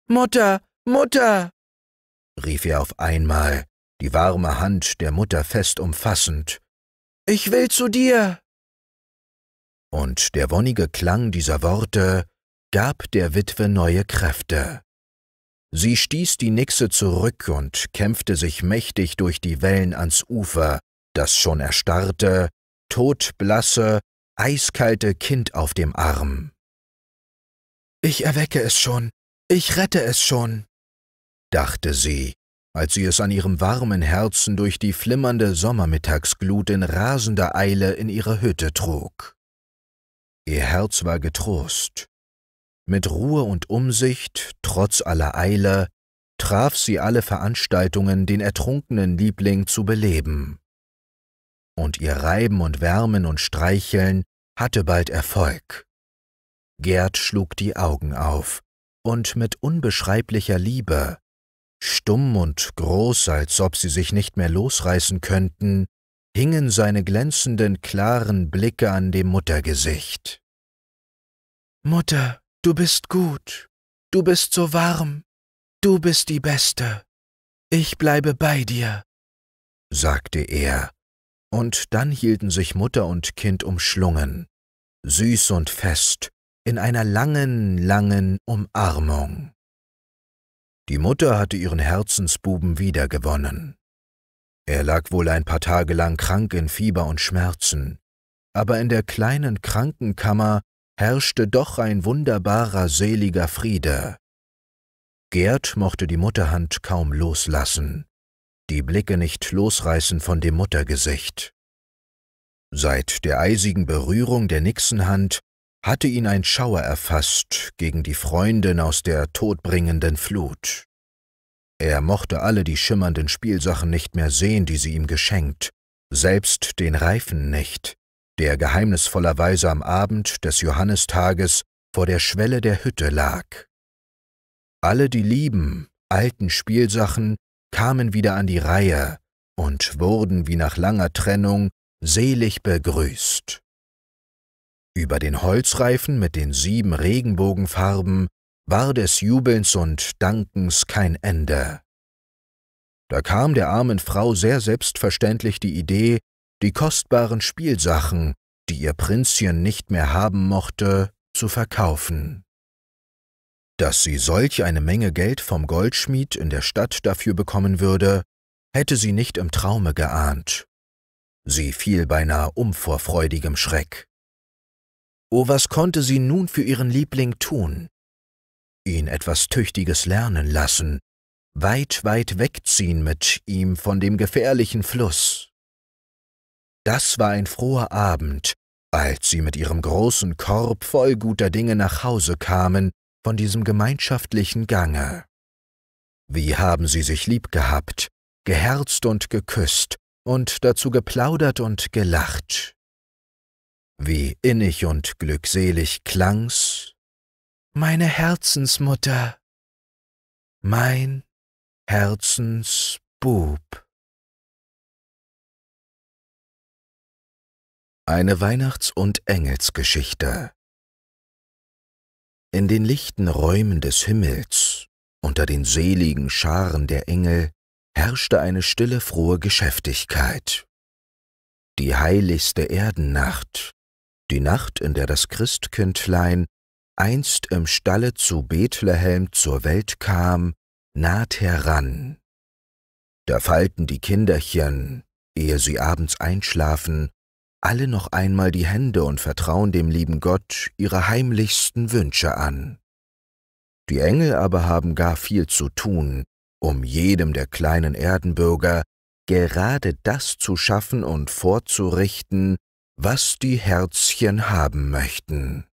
Mutter, Mutter. rief er auf einmal, die warme Hand der Mutter fest umfassend. Ich will zu dir! Und der wonnige Klang dieser Worte gab der Witwe neue Kräfte. Sie stieß die Nixe zurück und kämpfte sich mächtig durch die Wellen ans Ufer, das schon erstarrte, todblasse, eiskalte Kind auf dem Arm. Ich erwecke es schon, ich rette es schon, dachte sie als sie es an ihrem warmen Herzen durch die flimmernde Sommermittagsglut in rasender Eile in ihre Hütte trug. Ihr Herz war getrost. Mit Ruhe und Umsicht, trotz aller Eile, traf sie alle Veranstaltungen, den ertrunkenen Liebling zu beleben. Und ihr Reiben und Wärmen und Streicheln hatte bald Erfolg. Gerd schlug die Augen auf, und mit unbeschreiblicher Liebe Stumm und groß, als ob sie sich nicht mehr losreißen könnten, hingen seine glänzenden, klaren Blicke an dem Muttergesicht. Mutter, du bist gut, du bist so warm, du bist die Beste, ich bleibe bei dir, sagte er, und dann hielten sich Mutter und Kind umschlungen, süß und fest, in einer langen, langen Umarmung. Die Mutter hatte ihren Herzensbuben wiedergewonnen. Er lag wohl ein paar Tage lang krank in Fieber und Schmerzen, aber in der kleinen Krankenkammer herrschte doch ein wunderbarer, seliger Friede. Gerd mochte die Mutterhand kaum loslassen, die Blicke nicht losreißen von dem Muttergesicht. Seit der eisigen Berührung der Nixenhand hatte ihn ein Schauer erfasst gegen die Freundin aus der todbringenden Flut. Er mochte alle die schimmernden Spielsachen nicht mehr sehen, die sie ihm geschenkt, selbst den Reifen nicht, der geheimnisvollerweise am Abend des Johannistages vor der Schwelle der Hütte lag. Alle die lieben, alten Spielsachen kamen wieder an die Reihe und wurden wie nach langer Trennung selig begrüßt. Über den Holzreifen mit den sieben Regenbogenfarben war des Jubelns und Dankens kein Ende. Da kam der armen Frau sehr selbstverständlich die Idee, die kostbaren Spielsachen, die ihr Prinzchen nicht mehr haben mochte, zu verkaufen. Dass sie solch eine Menge Geld vom Goldschmied in der Stadt dafür bekommen würde, hätte sie nicht im Traume geahnt. Sie fiel beinahe um vor freudigem Schreck. Oh, was konnte sie nun für ihren Liebling tun? Ihn etwas Tüchtiges lernen lassen, weit, weit wegziehen mit ihm von dem gefährlichen Fluss. Das war ein froher Abend, als sie mit ihrem großen Korb voll guter Dinge nach Hause kamen von diesem gemeinschaftlichen Gange. Wie haben sie sich lieb gehabt, geherzt und geküsst und dazu geplaudert und gelacht. Wie innig und glückselig klang's, meine Herzensmutter, mein Herzensbub. Eine Weihnachts- und Engelsgeschichte In den lichten Räumen des Himmels, unter den seligen Scharen der Engel, herrschte eine stille, frohe Geschäftigkeit. Die heiligste Erdennacht die Nacht, in der das Christkindlein einst im Stalle zu Bethlehem zur Welt kam, naht heran. Da falten die Kinderchen, ehe sie abends einschlafen, alle noch einmal die Hände und vertrauen dem lieben Gott ihre heimlichsten Wünsche an. Die Engel aber haben gar viel zu tun, um jedem der kleinen Erdenbürger gerade das zu schaffen und vorzurichten, was die Herzchen haben möchten.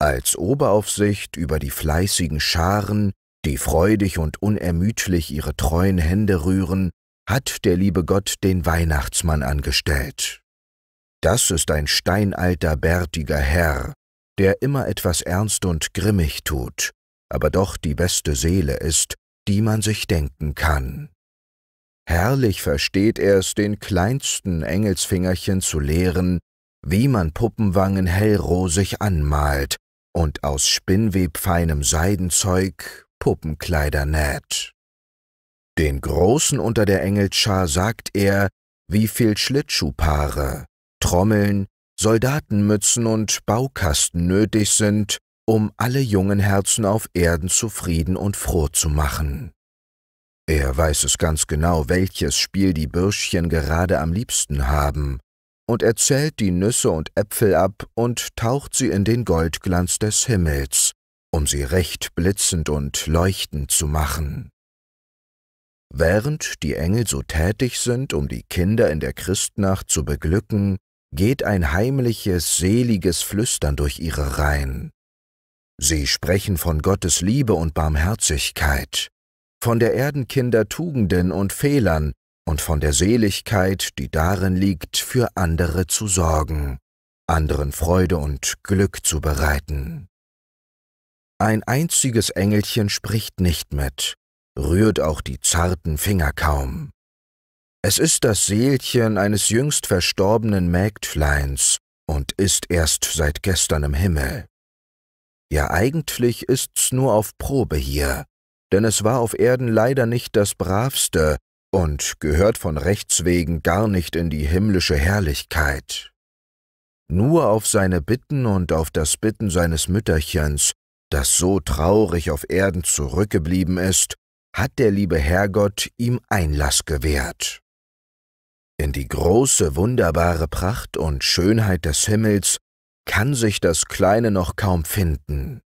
Als Oberaufsicht über die fleißigen Scharen, die freudig und unermüdlich ihre treuen Hände rühren, hat der liebe Gott den Weihnachtsmann angestellt. Das ist ein steinalter, bärtiger Herr, der immer etwas ernst und grimmig tut, aber doch die beste Seele ist, die man sich denken kann. Herrlich versteht er es, den kleinsten Engelsfingerchen zu lehren, wie man Puppenwangen hellrosig anmalt und aus spinnwebfeinem Seidenzeug Puppenkleider näht. Den Großen unter der Engelschar sagt er, wie viel Schlittschuhpaare, Trommeln, Soldatenmützen und Baukasten nötig sind, um alle jungen Herzen auf Erden zufrieden und froh zu machen. Er weiß es ganz genau, welches Spiel die Bürschchen gerade am liebsten haben, und er zählt die Nüsse und Äpfel ab und taucht sie in den Goldglanz des Himmels, um sie recht blitzend und leuchtend zu machen. Während die Engel so tätig sind, um die Kinder in der Christnacht zu beglücken, geht ein heimliches, seliges Flüstern durch ihre Reihen. Sie sprechen von Gottes Liebe und Barmherzigkeit von der Erdenkinder Tugenden und Fehlern und von der Seligkeit, die darin liegt, für andere zu sorgen, anderen Freude und Glück zu bereiten. Ein einziges Engelchen spricht nicht mit, rührt auch die zarten Finger kaum. Es ist das Seelchen eines jüngst verstorbenen Mägdfleins und ist erst seit gestern im Himmel. Ja eigentlich ist's nur auf Probe hier, denn es war auf Erden leider nicht das Bravste und gehört von Rechts wegen gar nicht in die himmlische Herrlichkeit. Nur auf seine Bitten und auf das Bitten seines Mütterchens, das so traurig auf Erden zurückgeblieben ist, hat der liebe Herrgott ihm Einlass gewährt. In die große, wunderbare Pracht und Schönheit des Himmels kann sich das Kleine noch kaum finden.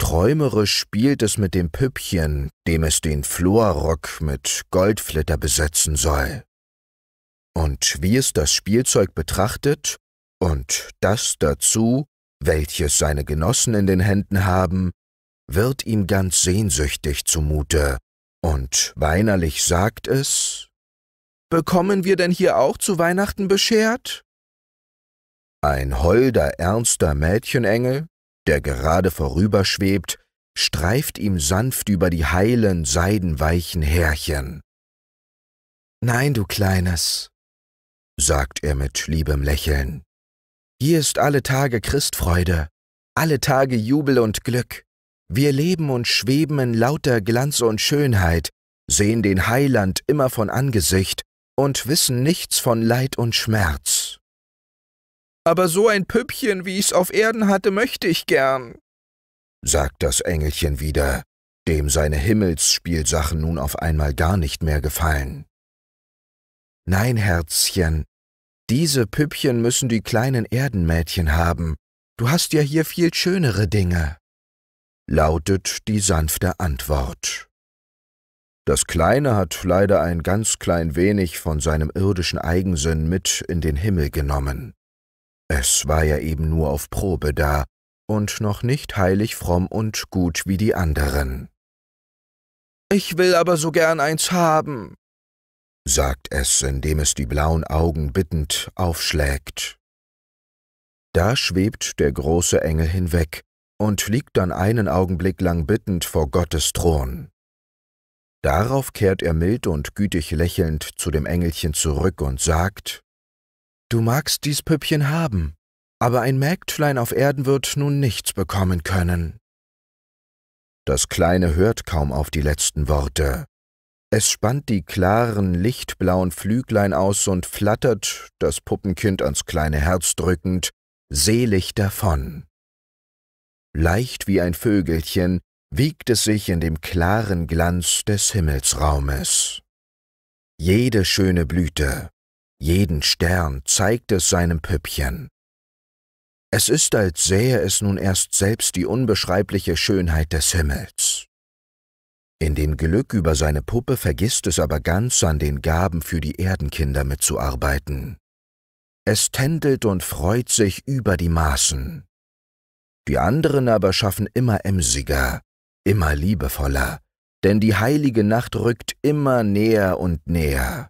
Träumerisch spielt es mit dem Püppchen, dem es den Florrock mit Goldflitter besetzen soll. Und wie es das Spielzeug betrachtet und das dazu, welches seine Genossen in den Händen haben, wird ihm ganz sehnsüchtig zumute, und weinerlich sagt es, Bekommen wir denn hier auch zu Weihnachten beschert? Ein holder, ernster Mädchenengel der gerade vorüberschwebt, streift ihm sanft über die heilen, seidenweichen Härchen. Nein, du Kleines, sagt er mit liebem Lächeln, hier ist alle Tage Christfreude, alle Tage Jubel und Glück. Wir leben und schweben in lauter Glanz und Schönheit, sehen den Heiland immer von Angesicht und wissen nichts von Leid und Schmerz aber so ein Püppchen, wie ich's auf Erden hatte, möchte ich gern, sagt das Engelchen wieder, dem seine Himmelsspielsachen nun auf einmal gar nicht mehr gefallen. Nein, Herzchen, diese Püppchen müssen die kleinen Erdenmädchen haben, du hast ja hier viel schönere Dinge, lautet die sanfte Antwort. Das Kleine hat leider ein ganz klein wenig von seinem irdischen Eigensinn mit in den Himmel genommen. Es war ja eben nur auf Probe da und noch nicht heilig fromm und gut wie die anderen. Ich will aber so gern eins haben, sagt es, indem es die blauen Augen bittend aufschlägt. Da schwebt der große Engel hinweg und liegt dann einen Augenblick lang bittend vor Gottes Thron. Darauf kehrt er mild und gütig lächelnd zu dem Engelchen zurück und sagt, Du magst dies Püppchen haben, aber ein Mägdlein auf Erden wird nun nichts bekommen können. Das Kleine hört kaum auf die letzten Worte. Es spannt die klaren, lichtblauen Flüglein aus und flattert, das Puppenkind ans kleine Herz drückend, selig davon. Leicht wie ein Vögelchen wiegt es sich in dem klaren Glanz des Himmelsraumes. Jede schöne Blüte, jeden Stern zeigt es seinem Püppchen. Es ist, als sähe es nun erst selbst die unbeschreibliche Schönheit des Himmels. In dem Glück über seine Puppe vergisst es aber ganz an den Gaben für die Erdenkinder mitzuarbeiten. Es tändelt und freut sich über die Maßen. Die anderen aber schaffen immer emsiger, immer liebevoller, denn die heilige Nacht rückt immer näher und näher.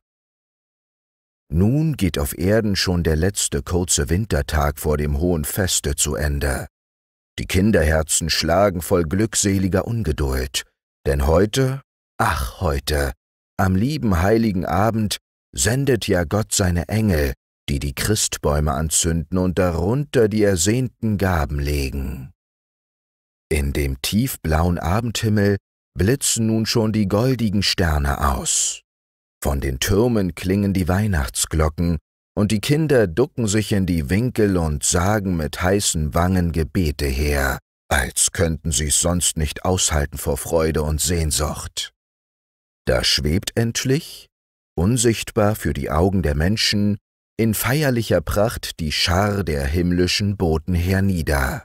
Nun geht auf Erden schon der letzte kurze Wintertag vor dem hohen Feste zu Ende. Die Kinderherzen schlagen voll glückseliger Ungeduld, denn heute, ach heute, am lieben heiligen Abend sendet ja Gott seine Engel, die die Christbäume anzünden und darunter die ersehnten Gaben legen. In dem tiefblauen Abendhimmel blitzen nun schon die goldigen Sterne aus. Von den Türmen klingen die Weihnachtsglocken, und die Kinder ducken sich in die Winkel und sagen mit heißen Wangen Gebete her, als könnten sie's sonst nicht aushalten vor Freude und Sehnsucht. Da schwebt endlich, unsichtbar für die Augen der Menschen, in feierlicher Pracht die Schar der himmlischen Boten hernieder.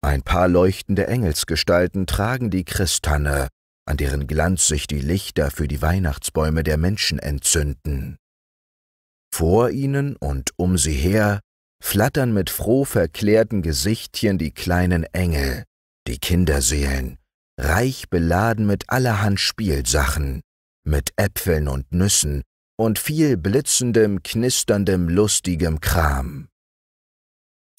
Ein paar leuchtende Engelsgestalten tragen die Christanne, an deren Glanz sich die Lichter für die Weihnachtsbäume der Menschen entzünden. Vor ihnen und um sie her flattern mit froh verklärten Gesichtchen die kleinen Engel, die Kinderseelen, reich beladen mit allerhand Spielsachen, mit Äpfeln und Nüssen und viel blitzendem, knisterndem, lustigem Kram.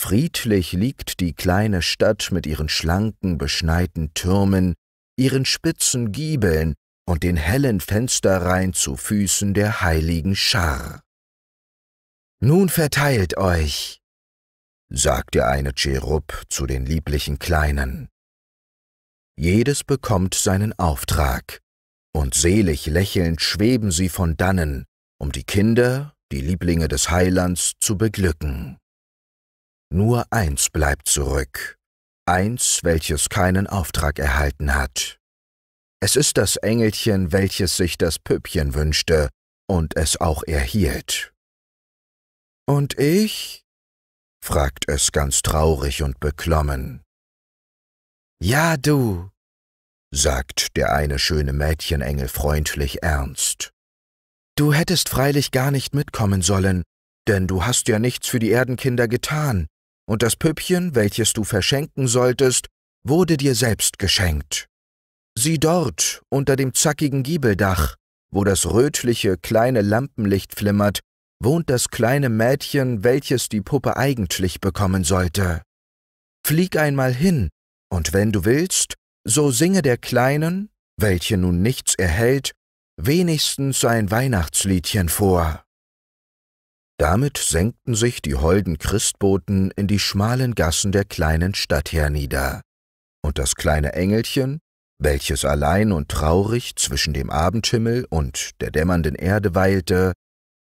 Friedlich liegt die kleine Stadt mit ihren schlanken, beschneiten Türmen ihren spitzen Giebeln und den hellen Fensterreihen zu Füßen der heiligen Schar. Nun verteilt euch, sagte eine Cherub zu den lieblichen Kleinen. Jedes bekommt seinen Auftrag, und selig lächelnd schweben sie von dannen, um die Kinder, die Lieblinge des Heilands, zu beglücken. Nur eins bleibt zurück, eins, welches keinen Auftrag erhalten hat. Es ist das Engelchen, welches sich das Püppchen wünschte und es auch erhielt. Und ich? fragt es ganz traurig und beklommen. Ja, du, sagt der eine schöne Mädchenengel freundlich ernst. Du hättest freilich gar nicht mitkommen sollen, denn du hast ja nichts für die Erdenkinder getan, und das Püppchen, welches du verschenken solltest, wurde dir selbst geschenkt. Sieh dort, unter dem zackigen Giebeldach, wo das rötliche kleine Lampenlicht flimmert, wohnt das kleine Mädchen, welches die Puppe eigentlich bekommen sollte. Flieg einmal hin, und wenn du willst, so singe der Kleinen, welche nun nichts erhält, wenigstens sein Weihnachtsliedchen vor. Damit senkten sich die holden Christboten in die schmalen Gassen der kleinen Stadt hernieder. Und das kleine Engelchen, welches allein und traurig zwischen dem Abendhimmel und der dämmernden Erde weilte,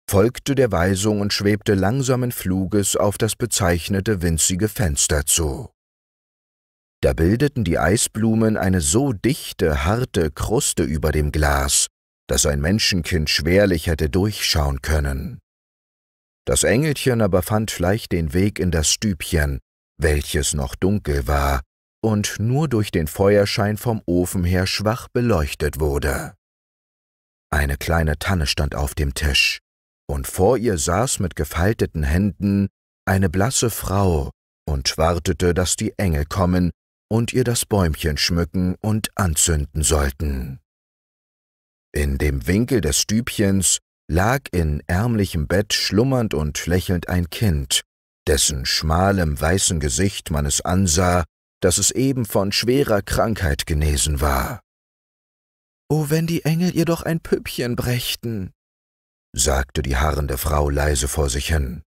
folgte der Weisung und schwebte langsamen Fluges auf das bezeichnete winzige Fenster zu. Da bildeten die Eisblumen eine so dichte, harte Kruste über dem Glas, dass ein Menschenkind schwerlich hätte durchschauen können. Das Engelchen aber fand leicht den Weg in das Stübchen, welches noch dunkel war und nur durch den Feuerschein vom Ofen her schwach beleuchtet wurde. Eine kleine Tanne stand auf dem Tisch, und vor ihr saß mit gefalteten Händen eine blasse Frau und wartete, dass die Engel kommen und ihr das Bäumchen schmücken und anzünden sollten. In dem Winkel des Stübchens lag in ärmlichem Bett schlummernd und lächelnd ein Kind, dessen schmalem weißen Gesicht man es ansah, dass es eben von schwerer Krankheit genesen war. O oh, wenn die Engel ihr doch ein Püppchen brächten, sagte die harrende Frau leise vor sich hin.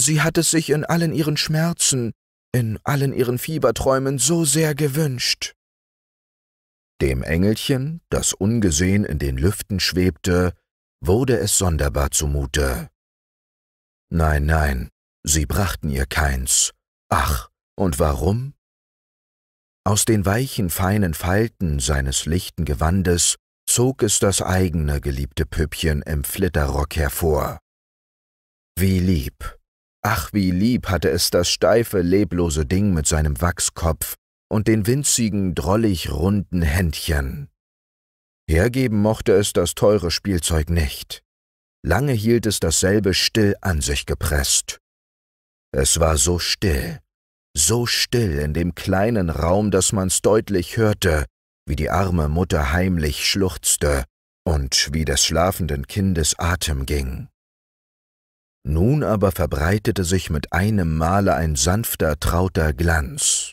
Sie hat es sich in allen ihren Schmerzen, in allen ihren Fieberträumen so sehr gewünscht. Dem Engelchen, das ungesehen in den Lüften schwebte, wurde es sonderbar zumute. Nein, nein, sie brachten ihr keins. Ach, und warum? Aus den weichen, feinen Falten seines lichten Gewandes zog es das eigene geliebte Püppchen im Flitterrock hervor. Wie lieb, ach wie lieb hatte es das steife, leblose Ding mit seinem Wachskopf und den winzigen, drollig runden Händchen. Hergeben mochte es das teure Spielzeug nicht. Lange hielt es dasselbe still an sich gepresst. Es war so still, so still in dem kleinen Raum, dass man's deutlich hörte, wie die arme Mutter heimlich schluchzte und wie des schlafenden Kindes Atem ging. Nun aber verbreitete sich mit einem Male ein sanfter, trauter Glanz,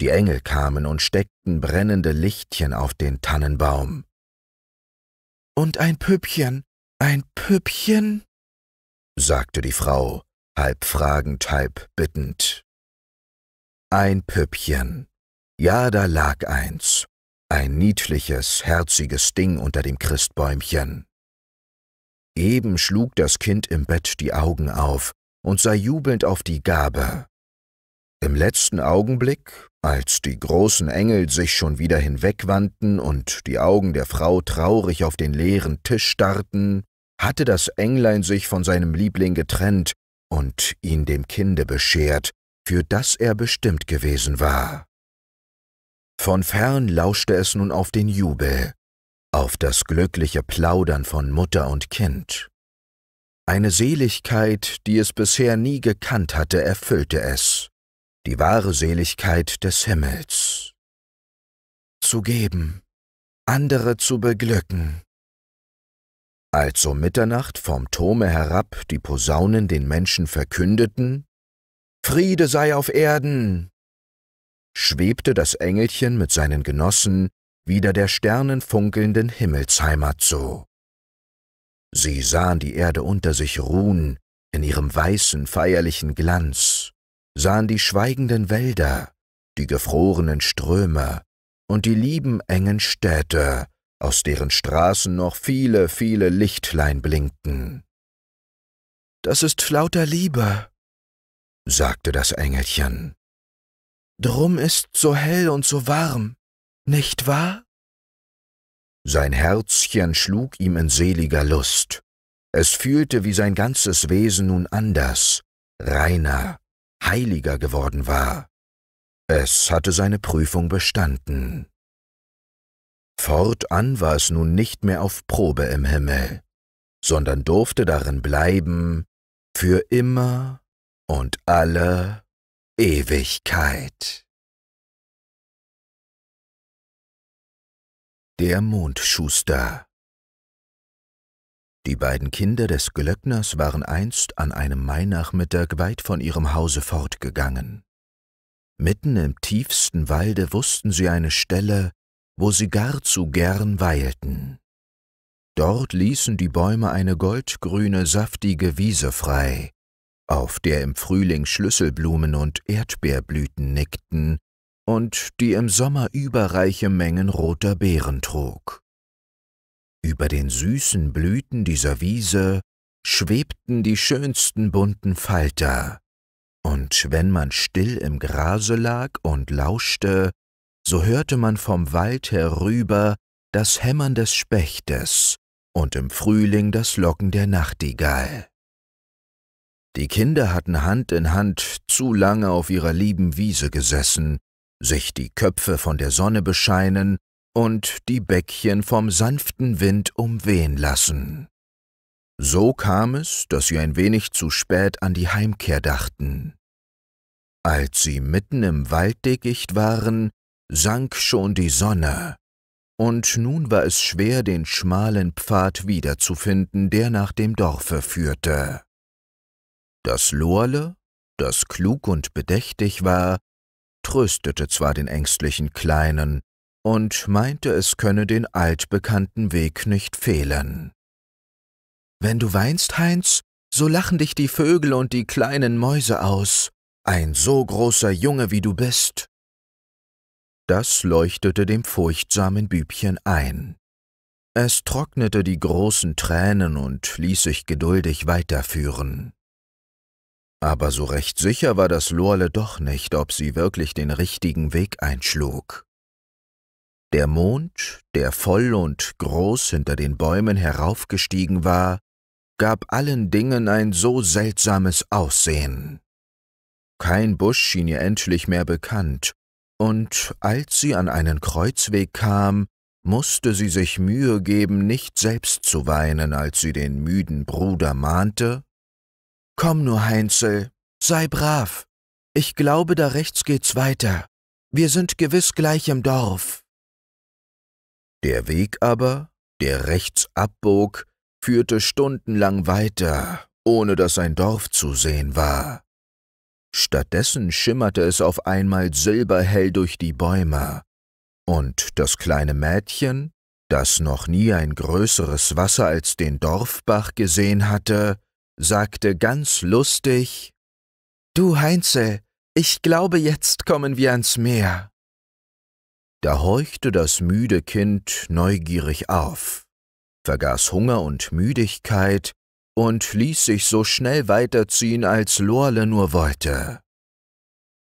die Engel kamen und steckten brennende Lichtchen auf den Tannenbaum. Und ein Püppchen, ein Püppchen? sagte die Frau, halb fragend, halb bittend. Ein Püppchen. Ja, da lag eins. Ein niedliches, herziges Ding unter dem Christbäumchen. Eben schlug das Kind im Bett die Augen auf und sah jubelnd auf die Gabe, im letzten Augenblick, als die großen Engel sich schon wieder hinwegwandten und die Augen der Frau traurig auf den leeren Tisch starrten, hatte das Englein sich von seinem Liebling getrennt und ihn dem Kinde beschert, für das er bestimmt gewesen war. Von fern lauschte es nun auf den Jubel, auf das glückliche Plaudern von Mutter und Kind. Eine Seligkeit, die es bisher nie gekannt hatte, erfüllte es die wahre Seligkeit des Himmels. Zu geben, andere zu beglücken. Als um Mitternacht vom Tome herab die Posaunen den Menschen verkündeten, Friede sei auf Erden, schwebte das Engelchen mit seinen Genossen wieder der sternenfunkelnden Himmelsheimat zu. Sie sahen die Erde unter sich ruhen in ihrem weißen, feierlichen Glanz, sahen die schweigenden Wälder, die gefrorenen Ströme und die lieben engen Städte, aus deren Straßen noch viele, viele Lichtlein blinkten. Das ist lauter Liebe, sagte das Engelchen. Drum ist so hell und so warm, nicht wahr? Sein Herzchen schlug ihm in seliger Lust. Es fühlte, wie sein ganzes Wesen nun anders, reiner, heiliger geworden war. Es hatte seine Prüfung bestanden. Fortan war es nun nicht mehr auf Probe im Himmel, sondern durfte darin bleiben für immer und alle Ewigkeit. Der Mondschuster die beiden Kinder des Glöckners waren einst an einem Mainachmittag weit von ihrem Hause fortgegangen. Mitten im tiefsten Walde wussten sie eine Stelle, wo sie gar zu gern weilten. Dort ließen die Bäume eine goldgrüne, saftige Wiese frei, auf der im Frühling Schlüsselblumen und Erdbeerblüten nickten und die im Sommer überreiche Mengen roter Beeren trug. Über den süßen Blüten dieser Wiese schwebten die schönsten bunten Falter, und wenn man still im Grase lag und lauschte, so hörte man vom Wald herüber das Hämmern des Spechtes und im Frühling das Locken der Nachtigall. Die Kinder hatten Hand in Hand zu lange auf ihrer lieben Wiese gesessen, sich die Köpfe von der Sonne bescheinen und die Bäckchen vom sanften Wind umwehen lassen. So kam es, dass sie ein wenig zu spät an die Heimkehr dachten. Als sie mitten im Walddickicht waren, sank schon die Sonne, und nun war es schwer, den schmalen Pfad wiederzufinden, der nach dem Dorfe führte. Das Lorle, das klug und bedächtig war, tröstete zwar den ängstlichen Kleinen, und meinte, es könne den altbekannten Weg nicht fehlen. Wenn du weinst, Heinz, so lachen dich die Vögel und die kleinen Mäuse aus, ein so großer Junge wie du bist. Das leuchtete dem furchtsamen Bübchen ein. Es trocknete die großen Tränen und ließ sich geduldig weiterführen. Aber so recht sicher war das Lorle doch nicht, ob sie wirklich den richtigen Weg einschlug. Der Mond, der voll und groß hinter den Bäumen heraufgestiegen war, gab allen Dingen ein so seltsames Aussehen. Kein Busch schien ihr endlich mehr bekannt, und als sie an einen Kreuzweg kam, musste sie sich Mühe geben, nicht selbst zu weinen, als sie den müden Bruder mahnte Komm nur, Heinzel, sei brav. Ich glaube, da rechts geht's weiter. Wir sind gewiss gleich im Dorf. Der Weg aber, der rechts abbog, führte stundenlang weiter, ohne dass ein Dorf zu sehen war. Stattdessen schimmerte es auf einmal silberhell durch die Bäume, und das kleine Mädchen, das noch nie ein größeres Wasser als den Dorfbach gesehen hatte, sagte ganz lustig Du Heinze, ich glaube, jetzt kommen wir ans Meer. Da horchte das müde Kind neugierig auf, vergaß Hunger und Müdigkeit und ließ sich so schnell weiterziehen, als Lorle nur wollte.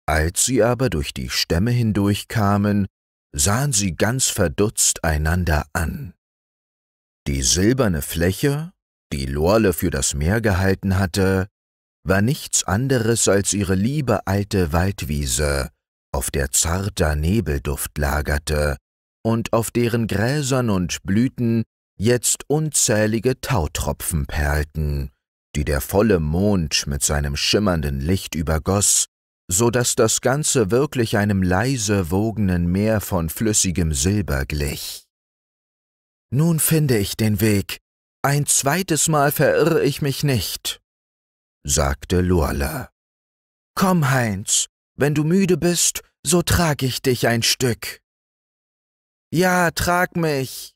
Als sie aber durch die Stämme hindurchkamen, sahen sie ganz verdutzt einander an. Die silberne Fläche, die Lorle für das Meer gehalten hatte, war nichts anderes als ihre liebe alte Waldwiese, auf der zarter Nebelduft lagerte und auf deren Gräsern und Blüten jetzt unzählige Tautropfen perlten, die der volle Mond mit seinem schimmernden Licht übergoß, so daß das Ganze wirklich einem leise wogenden Meer von flüssigem Silber glich. Nun finde ich den Weg, ein zweites Mal verirre ich mich nicht, sagte Lurla. Komm, Heinz, wenn du müde bist, so trag ich dich ein Stück. Ja, trag mich,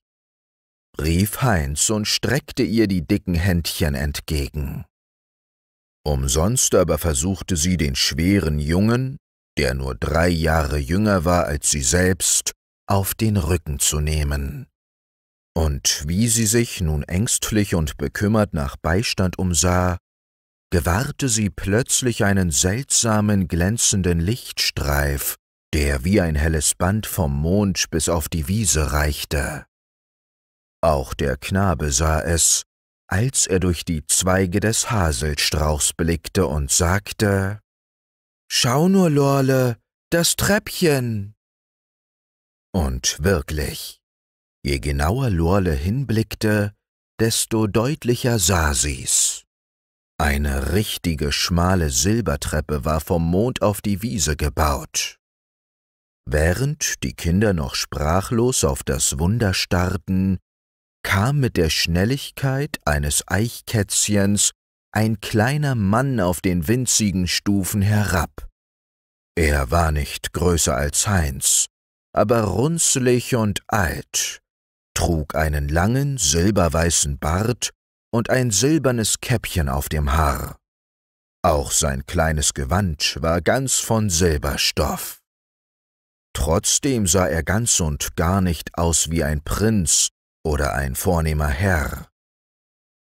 rief Heinz und streckte ihr die dicken Händchen entgegen. Umsonst aber versuchte sie den schweren Jungen, der nur drei Jahre jünger war als sie selbst, auf den Rücken zu nehmen. Und wie sie sich nun ängstlich und bekümmert nach Beistand umsah, gewahrte sie plötzlich einen seltsamen glänzenden Lichtstreif, der wie ein helles Band vom Mond bis auf die Wiese reichte. Auch der Knabe sah es, als er durch die Zweige des Haselstrauchs blickte und sagte Schau nur, Lorle, das Treppchen. Und wirklich, je genauer Lorle hinblickte, desto deutlicher sah sie's. Eine richtige schmale Silbertreppe war vom Mond auf die Wiese gebaut. Während die Kinder noch sprachlos auf das Wunder starrten, kam mit der Schnelligkeit eines Eichkätzchens ein kleiner Mann auf den winzigen Stufen herab. Er war nicht größer als Heinz, aber runzlig und alt, trug einen langen silberweißen Bart und ein silbernes Käppchen auf dem Haar. Auch sein kleines Gewand war ganz von Silberstoff. Trotzdem sah er ganz und gar nicht aus wie ein Prinz oder ein vornehmer Herr.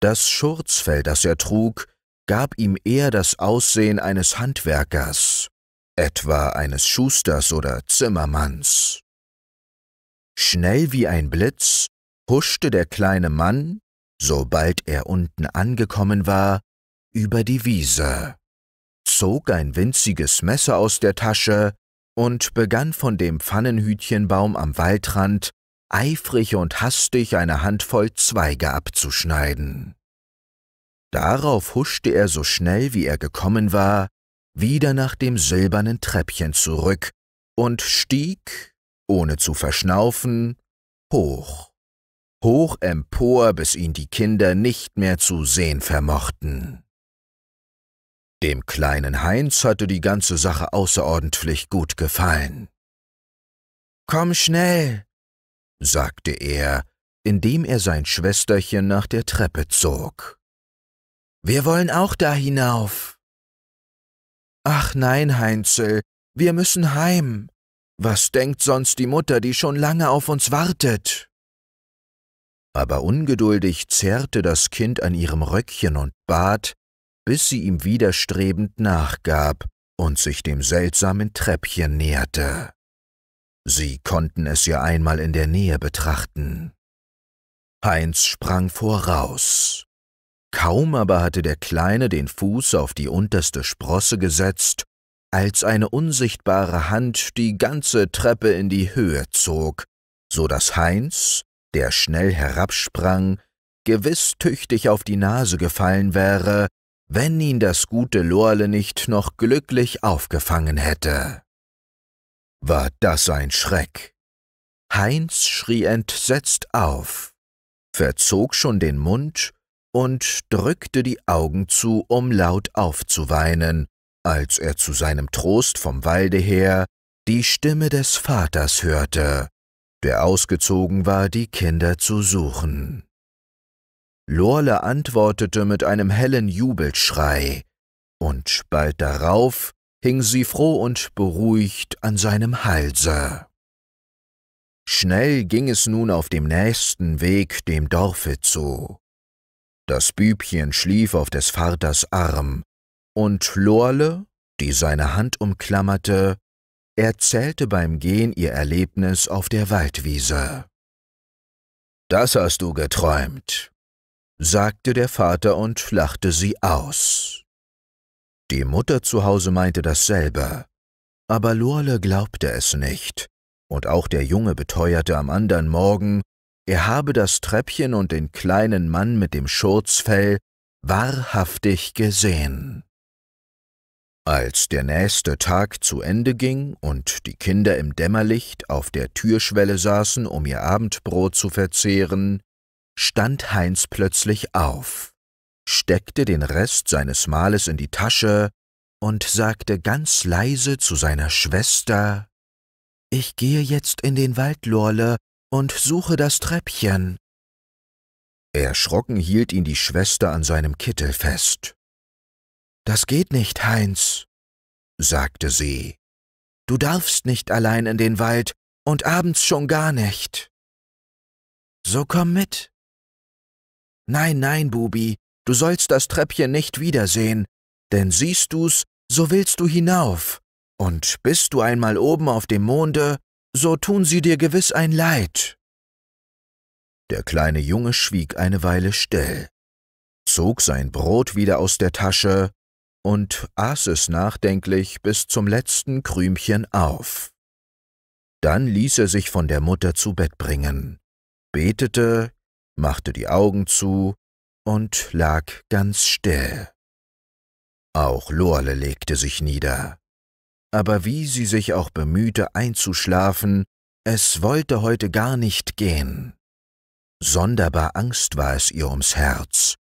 Das Schurzfell, das er trug, gab ihm eher das Aussehen eines Handwerkers, etwa eines Schusters oder Zimmermanns. Schnell wie ein Blitz huschte der kleine Mann sobald er unten angekommen war, über die Wiese, zog ein winziges Messer aus der Tasche und begann von dem Pfannenhütchenbaum am Waldrand eifrig und hastig eine Handvoll Zweige abzuschneiden. Darauf huschte er so schnell, wie er gekommen war, wieder nach dem silbernen Treppchen zurück und stieg, ohne zu verschnaufen, hoch hoch empor, bis ihn die Kinder nicht mehr zu sehen vermochten. Dem kleinen Heinz hatte die ganze Sache außerordentlich gut gefallen. Komm schnell, sagte er, indem er sein Schwesterchen nach der Treppe zog. Wir wollen auch da hinauf. Ach nein, Heinzel, wir müssen heim. Was denkt sonst die Mutter, die schon lange auf uns wartet? aber ungeduldig zerrte das Kind an ihrem Röckchen und bat, bis sie ihm widerstrebend nachgab und sich dem seltsamen Treppchen näherte. Sie konnten es ja einmal in der Nähe betrachten. Heinz sprang voraus. Kaum aber hatte der Kleine den Fuß auf die unterste Sprosse gesetzt, als eine unsichtbare Hand die ganze Treppe in die Höhe zog, so dass Heinz, der schnell herabsprang, gewiss tüchtig auf die Nase gefallen wäre, wenn ihn das gute Lorle nicht noch glücklich aufgefangen hätte. War das ein Schreck! Heinz schrie entsetzt auf, verzog schon den Mund und drückte die Augen zu, um laut aufzuweinen, als er zu seinem Trost vom Walde her die Stimme des Vaters hörte, der ausgezogen war, die Kinder zu suchen. Lorle antwortete mit einem hellen Jubelschrei, und bald darauf hing sie froh und beruhigt an seinem Halse. Schnell ging es nun auf dem nächsten Weg dem Dorfe zu. Das Bübchen schlief auf des Vaters Arm, und Lorle, die seine Hand umklammerte, erzählte beim Gehen ihr Erlebnis auf der Waldwiese. Das hast du geträumt, sagte der Vater und lachte sie aus. Die Mutter zu Hause meinte dasselbe, aber Lorle glaubte es nicht, und auch der Junge beteuerte am andern Morgen, er habe das Treppchen und den kleinen Mann mit dem Schurzfell wahrhaftig gesehen. Als der nächste Tag zu Ende ging und die Kinder im Dämmerlicht auf der Türschwelle saßen, um ihr Abendbrot zu verzehren, stand Heinz plötzlich auf, steckte den Rest seines Mahles in die Tasche und sagte ganz leise zu seiner Schwester Ich gehe jetzt in den Wald, Lorle, und suche das Treppchen. Erschrocken hielt ihn die Schwester an seinem Kittel fest. Das geht nicht, Heinz, sagte sie. Du darfst nicht allein in den Wald und abends schon gar nicht. So komm mit. Nein, nein, Bubi, du sollst das Treppchen nicht wiedersehen, denn siehst du's, so willst du hinauf, und bist du einmal oben auf dem Monde, so tun sie dir gewiss ein Leid. Der kleine Junge schwieg eine Weile still, zog sein Brot wieder aus der Tasche und aß es nachdenklich bis zum letzten Krümchen auf. Dann ließ er sich von der Mutter zu Bett bringen, betete, machte die Augen zu und lag ganz still. Auch Lorle legte sich nieder. Aber wie sie sich auch bemühte einzuschlafen, es wollte heute gar nicht gehen. Sonderbar Angst war es ihr ums Herz,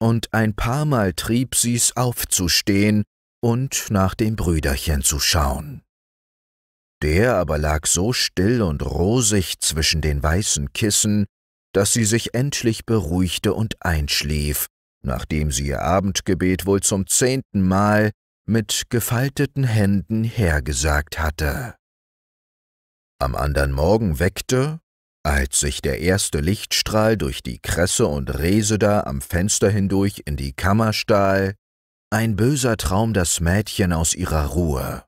und ein paar Mal trieb sie's aufzustehen und nach dem Brüderchen zu schauen. Der aber lag so still und rosig zwischen den weißen Kissen, dass sie sich endlich beruhigte und einschlief, nachdem sie ihr Abendgebet wohl zum zehnten Mal mit gefalteten Händen hergesagt hatte. Am andern Morgen weckte als sich der erste Lichtstrahl durch die Kresse und Rese da am Fenster hindurch in die Kammer stahl, ein böser Traum das Mädchen aus ihrer Ruhe.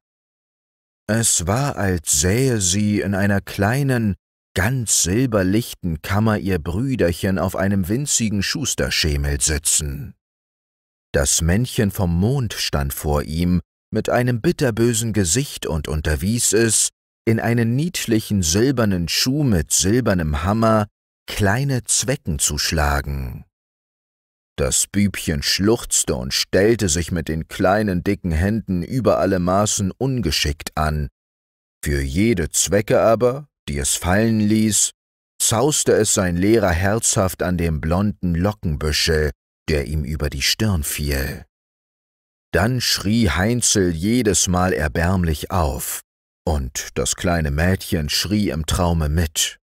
Es war, als sähe sie in einer kleinen, ganz silberlichten Kammer ihr Brüderchen auf einem winzigen Schusterschemel sitzen. Das Männchen vom Mond stand vor ihm mit einem bitterbösen Gesicht und unterwies es, in einen niedlichen silbernen Schuh mit silbernem Hammer kleine Zwecken zu schlagen. Das Bübchen schluchzte und stellte sich mit den kleinen dicken Händen über alle Maßen ungeschickt an. Für jede Zwecke aber, die es fallen ließ, zauste es sein Lehrer herzhaft an dem blonden Lockenbüschel, der ihm über die Stirn fiel. Dann schrie Heinzel jedes Mal erbärmlich auf und das kleine Mädchen schrie im Traume mit.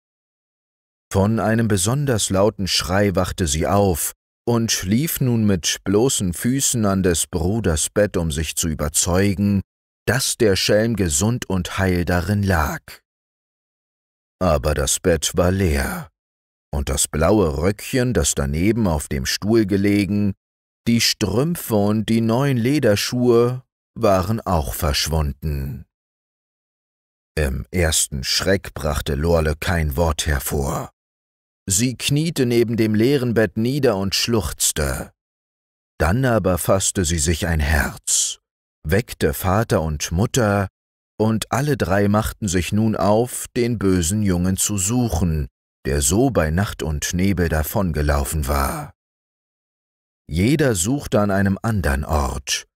Von einem besonders lauten Schrei wachte sie auf und lief nun mit bloßen Füßen an des Bruders Bett, um sich zu überzeugen, dass der Schelm gesund und heil darin lag. Aber das Bett war leer, und das blaue Röckchen, das daneben auf dem Stuhl gelegen, die Strümpfe und die neuen Lederschuhe waren auch verschwunden. Im ersten Schreck brachte Lorle kein Wort hervor. Sie kniete neben dem leeren Bett nieder und schluchzte. Dann aber fasste sie sich ein Herz, weckte Vater und Mutter, und alle drei machten sich nun auf, den bösen Jungen zu suchen, der so bei Nacht und Nebel davongelaufen war. Jeder suchte an einem andern Ort,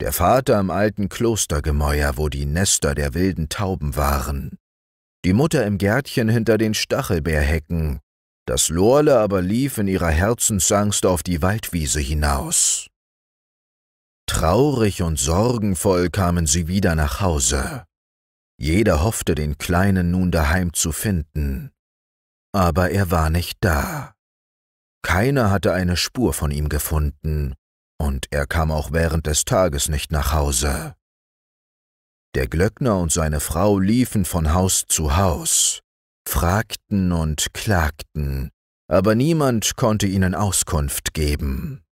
der Vater im alten Klostergemäuer, wo die Nester der wilden Tauben waren, die Mutter im Gärtchen hinter den Stachelbeerhecken, das Lorle aber lief in ihrer Herzensangst auf die Waldwiese hinaus. Traurig und sorgenvoll kamen sie wieder nach Hause. Jeder hoffte, den Kleinen nun daheim zu finden, aber er war nicht da. Keiner hatte eine Spur von ihm gefunden, und er kam auch während des Tages nicht nach Hause. Der Glöckner und seine Frau liefen von Haus zu Haus, fragten und klagten, aber niemand konnte ihnen Auskunft geben.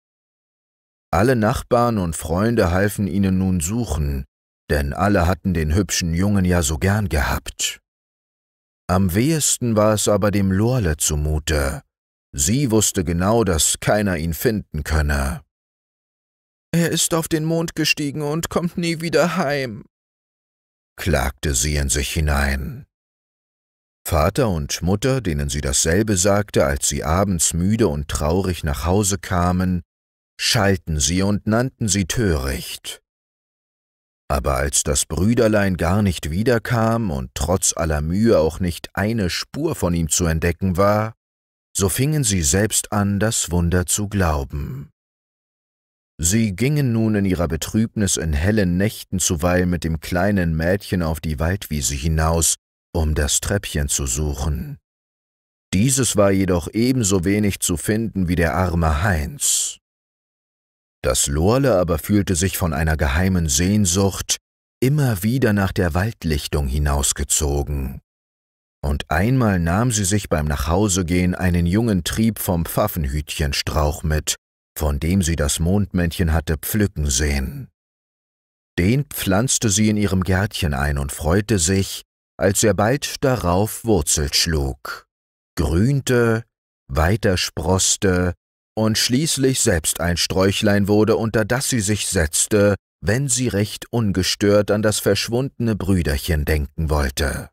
Alle Nachbarn und Freunde halfen ihnen nun suchen, denn alle hatten den hübschen Jungen ja so gern gehabt. Am wehesten war es aber dem Lorle zumute. Sie wusste genau, dass keiner ihn finden könne. Er ist auf den Mond gestiegen und kommt nie wieder heim, klagte sie in sich hinein. Vater und Mutter, denen sie dasselbe sagte, als sie abends müde und traurig nach Hause kamen, schalten sie und nannten sie töricht. Aber als das Brüderlein gar nicht wiederkam und trotz aller Mühe auch nicht eine Spur von ihm zu entdecken war, so fingen sie selbst an, das Wunder zu glauben. Sie gingen nun in ihrer Betrübnis in hellen Nächten zuweilen mit dem kleinen Mädchen auf die Waldwiese hinaus, um das Treppchen zu suchen. Dieses war jedoch ebenso wenig zu finden wie der arme Heinz. Das Lorle aber fühlte sich von einer geheimen Sehnsucht immer wieder nach der Waldlichtung hinausgezogen. Und einmal nahm sie sich beim Nachhausegehen einen jungen Trieb vom Pfaffenhütchenstrauch mit, von dem sie das Mondmännchen hatte pflücken sehen. Den pflanzte sie in ihrem Gärtchen ein und freute sich, als er bald darauf Wurzel schlug, grünte, weiter sproßte und schließlich selbst ein Sträuchlein wurde, unter das sie sich setzte, wenn sie recht ungestört an das verschwundene Brüderchen denken wollte.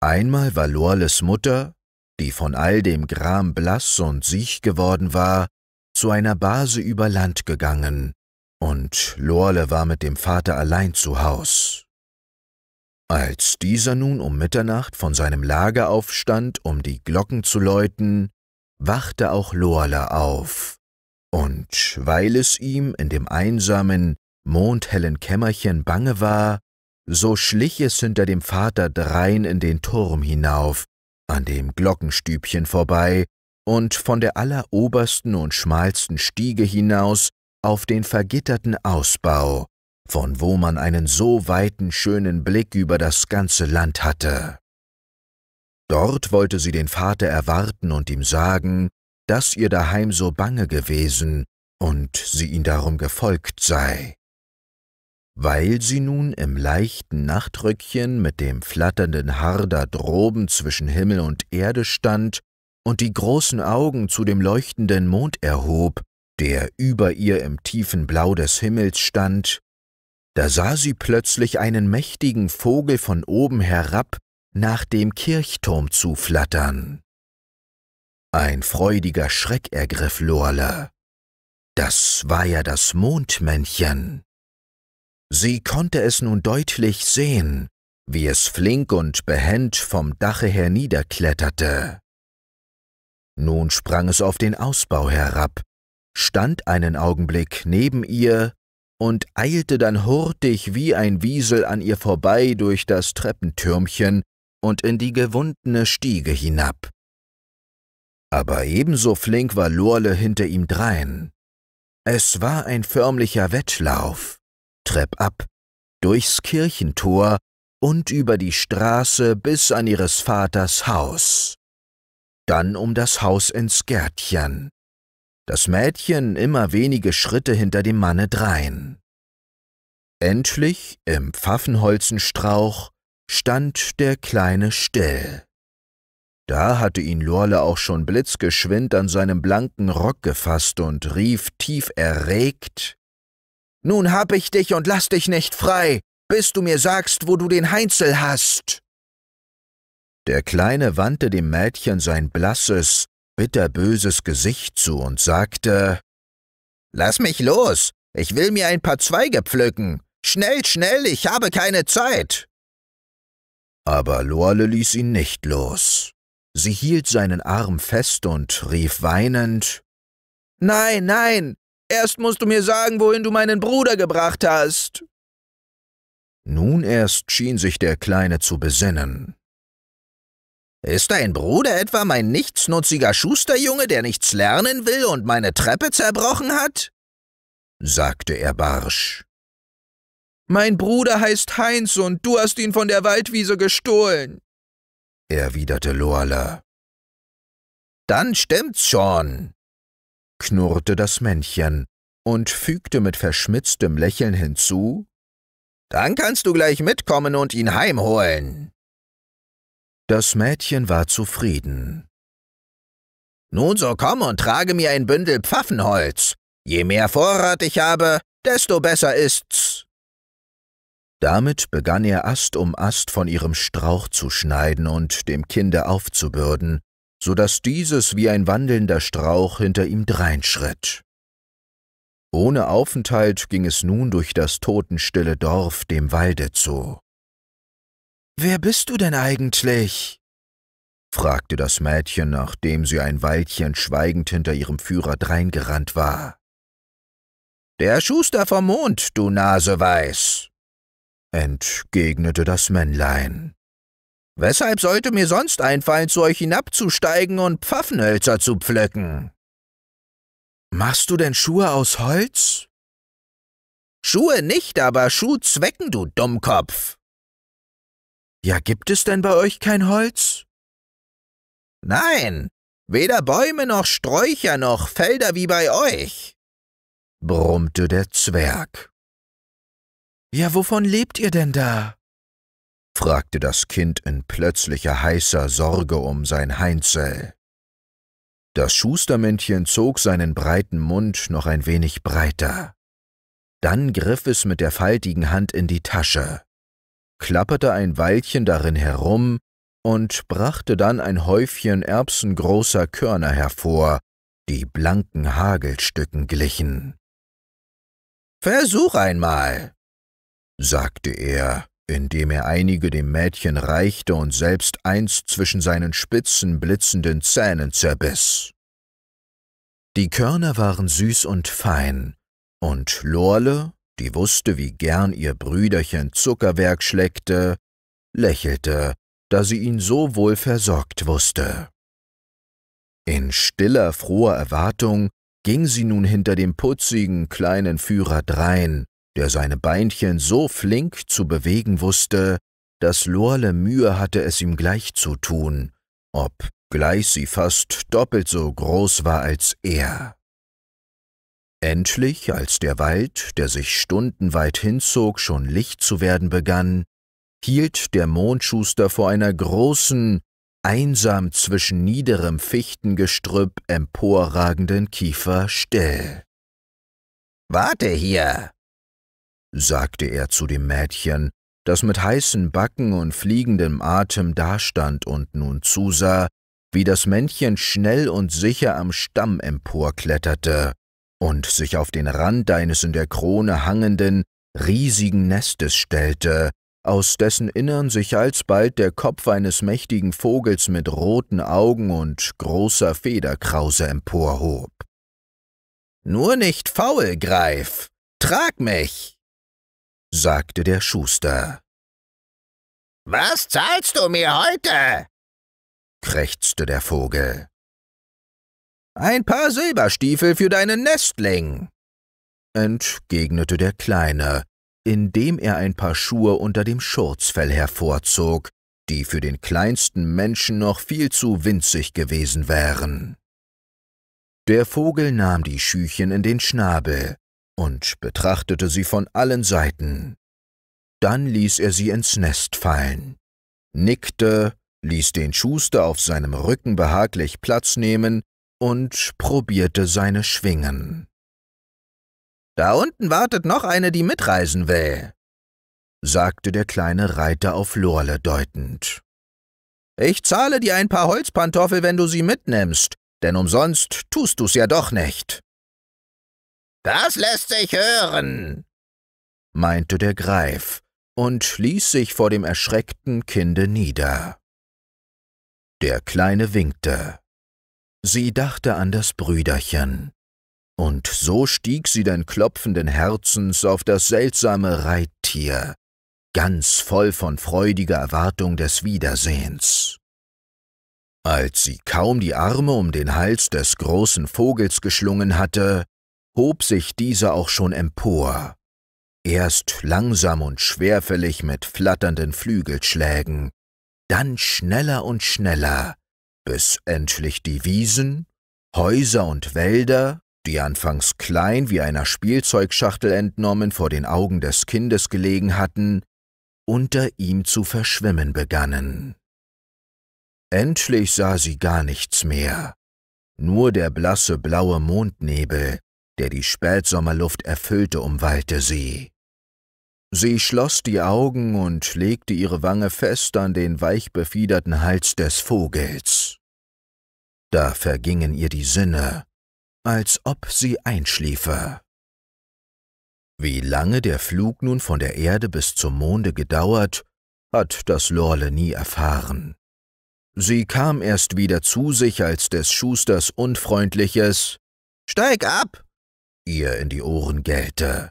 Einmal war Lorles Mutter, die von all dem Gram blass und siech geworden war, zu einer Base über Land gegangen, und Lorle war mit dem Vater allein zu Haus. Als dieser nun um Mitternacht von seinem Lager aufstand, um die Glocken zu läuten, wachte auch Lorle auf, und weil es ihm in dem einsamen, mondhellen Kämmerchen bange war, so schlich es hinter dem Vater drein in den Turm hinauf, an dem Glockenstübchen vorbei und von der allerobersten und schmalsten Stiege hinaus auf den vergitterten Ausbau, von wo man einen so weiten, schönen Blick über das ganze Land hatte. Dort wollte sie den Vater erwarten und ihm sagen, dass ihr daheim so bange gewesen und sie ihn darum gefolgt sei. Weil sie nun im leichten Nachtröckchen mit dem flatternden Haar da droben zwischen Himmel und Erde stand und die großen Augen zu dem leuchtenden Mond erhob, der über ihr im tiefen Blau des Himmels stand, da sah sie plötzlich einen mächtigen Vogel von oben herab nach dem Kirchturm zu flattern. Ein freudiger Schreck ergriff Lorle. Das war ja das Mondmännchen. Sie konnte es nun deutlich sehen, wie es flink und behend vom Dache herniederkletterte. Nun sprang es auf den Ausbau herab, stand einen Augenblick neben ihr und eilte dann hurtig wie ein Wiesel an ihr vorbei durch das Treppentürmchen und in die gewundene Stiege hinab. Aber ebenso flink war Lorle hinter ihm drein. Es war ein förmlicher Wettlauf, treppab, durchs Kirchentor und über die Straße bis an ihres Vaters Haus dann um das Haus ins Gärtchen. Das Mädchen immer wenige Schritte hinter dem Manne drein. Endlich, im Pfaffenholzenstrauch, stand der Kleine still. Da hatte ihn Lorle auch schon blitzgeschwind an seinem blanken Rock gefasst und rief tief erregt Nun hab ich dich und lass dich nicht frei, bis du mir sagst, wo du den Heinzel hast. Der Kleine wandte dem Mädchen sein blasses, bitterböses Gesicht zu und sagte Lass mich los, ich will mir ein paar Zweige pflücken. Schnell, schnell, ich habe keine Zeit. Aber Lorle ließ ihn nicht los. Sie hielt seinen Arm fest und rief weinend Nein, nein, erst musst du mir sagen, wohin du meinen Bruder gebracht hast. Nun erst schien sich der Kleine zu besinnen. Ist dein Bruder etwa mein nichtsnutziger Schusterjunge, der nichts lernen will und meine Treppe zerbrochen hat? sagte er barsch. Mein Bruder heißt Heinz und du hast ihn von der Waldwiese gestohlen, erwiderte Loala. Dann stimmt's schon, knurrte das Männchen und fügte mit verschmitztem Lächeln hinzu, dann kannst du gleich mitkommen und ihn heimholen. Das Mädchen war zufrieden. Nun so komm und trage mir ein Bündel Pfaffenholz. Je mehr Vorrat ich habe, desto besser ist's. Damit begann er Ast um Ast von ihrem Strauch zu schneiden und dem Kinde aufzubürden, so daß dieses wie ein wandelnder Strauch hinter ihm dreinschritt. Ohne Aufenthalt ging es nun durch das totenstille Dorf dem Walde zu. »Wer bist du denn eigentlich?« fragte das Mädchen, nachdem sie ein Weilchen schweigend hinter ihrem Führer dreingerannt war. »Der Schuster vom Mond, du Naseweiß«, entgegnete das Männlein. »Weshalb sollte mir sonst einfallen, zu euch hinabzusteigen und Pfaffenhölzer zu pflücken?« »Machst du denn Schuhe aus Holz?« »Schuhe nicht, aber Schuhzwecken, du Dummkopf«, ja, gibt es denn bei euch kein Holz? Nein, weder Bäume noch Sträucher noch Felder wie bei euch, brummte der Zwerg. Ja, wovon lebt ihr denn da? fragte das Kind in plötzlicher heißer Sorge um sein Heinzel. Das Schustermännchen zog seinen breiten Mund noch ein wenig breiter. Dann griff es mit der faltigen Hand in die Tasche klapperte ein Weilchen darin herum und brachte dann ein Häufchen erbsengroßer Körner hervor, die blanken Hagelstücken glichen. Versuch einmal, sagte er, indem er einige dem Mädchen reichte und selbst eins zwischen seinen spitzen, blitzenden Zähnen zerbiss. Die Körner waren süß und fein, und Lorle, die wusste, wie gern ihr Brüderchen Zuckerwerk schleckte, lächelte, da sie ihn so wohl versorgt wusste. In stiller, froher Erwartung ging sie nun hinter dem putzigen kleinen Führer drein, der seine Beinchen so flink zu bewegen wusste, dass Lorle Mühe hatte, es ihm gleich zu tun, obgleich sie fast doppelt so groß war als er. Endlich, als der Wald, der sich stundenweit hinzog, schon licht zu werden begann, hielt der Mondschuster vor einer großen, einsam zwischen niederem Fichtengestrüpp emporragenden Kiefer still. Warte hier, sagte er zu dem Mädchen, das mit heißen Backen und fliegendem Atem dastand und nun zusah, wie das Männchen schnell und sicher am Stamm emporkletterte und sich auf den Rand eines in der Krone hangenden, riesigen Nestes stellte, aus dessen Innern sich alsbald der Kopf eines mächtigen Vogels mit roten Augen und großer Federkrause emporhob. Nur nicht faul, Greif! Trag mich! sagte der Schuster. Was zahlst du mir heute? krächzte der Vogel. Ein paar Silberstiefel für deinen Nestling, entgegnete der Kleine, indem er ein paar Schuhe unter dem Schurzfell hervorzog, die für den kleinsten Menschen noch viel zu winzig gewesen wären. Der Vogel nahm die Schüchen in den Schnabel und betrachtete sie von allen Seiten. Dann ließ er sie ins Nest fallen, nickte, ließ den Schuster auf seinem Rücken behaglich Platz nehmen und probierte seine Schwingen. Da unten wartet noch eine, die mitreisen will, sagte der kleine Reiter auf Lorle deutend. Ich zahle dir ein paar Holzpantoffel, wenn du sie mitnimmst, denn umsonst tust du's ja doch nicht. Das lässt sich hören, meinte der Greif und ließ sich vor dem erschreckten Kinde nieder. Der Kleine winkte. Sie dachte an das Brüderchen. Und so stieg sie den klopfenden Herzens auf das seltsame Reittier, ganz voll von freudiger Erwartung des Wiedersehens. Als sie kaum die Arme um den Hals des großen Vogels geschlungen hatte, hob sich dieser auch schon empor, erst langsam und schwerfällig mit flatternden Flügelschlägen, dann schneller und schneller, bis endlich die Wiesen, Häuser und Wälder, die anfangs klein wie einer Spielzeugschachtel entnommen vor den Augen des Kindes gelegen hatten, unter ihm zu verschwimmen begannen. Endlich sah sie gar nichts mehr, nur der blasse blaue Mondnebel, der die Spätsommerluft erfüllte, umwallte sie. Sie schloss die Augen und legte ihre Wange fest an den weich befiederten Hals des Vogels. Da vergingen ihr die Sinne, als ob sie einschliefe. Wie lange der Flug nun von der Erde bis zum Monde gedauert, hat das Lorle nie erfahren. Sie kam erst wieder zu sich, als des Schusters unfreundliches Steig ab! ihr in die Ohren gellte.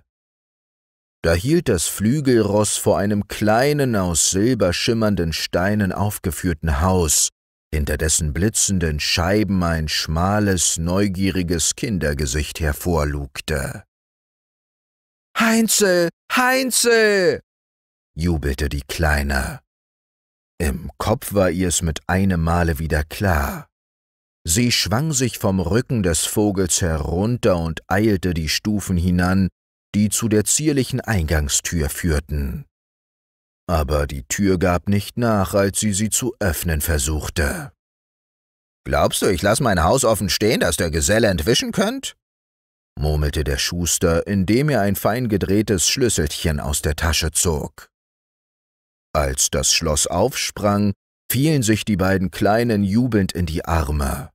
Da hielt das Flügelross vor einem kleinen, aus silberschimmernden Steinen aufgeführten Haus, hinter dessen blitzenden Scheiben ein schmales, neugieriges Kindergesicht hervorlugte. Heinzel, Heinzel! jubelte die Kleine. Im Kopf war ihr es mit einem Male wieder klar. Sie schwang sich vom Rücken des Vogels herunter und eilte die Stufen hinan, die zu der zierlichen Eingangstür führten aber die Tür gab nicht nach, als sie sie zu öffnen versuchte. Glaubst du, ich lasse mein Haus offen stehen, dass der Geselle entwischen könnt? murmelte der Schuster, indem er ein fein gedrehtes Schlüsselchen aus der Tasche zog. Als das Schloss aufsprang, fielen sich die beiden Kleinen jubelnd in die Arme.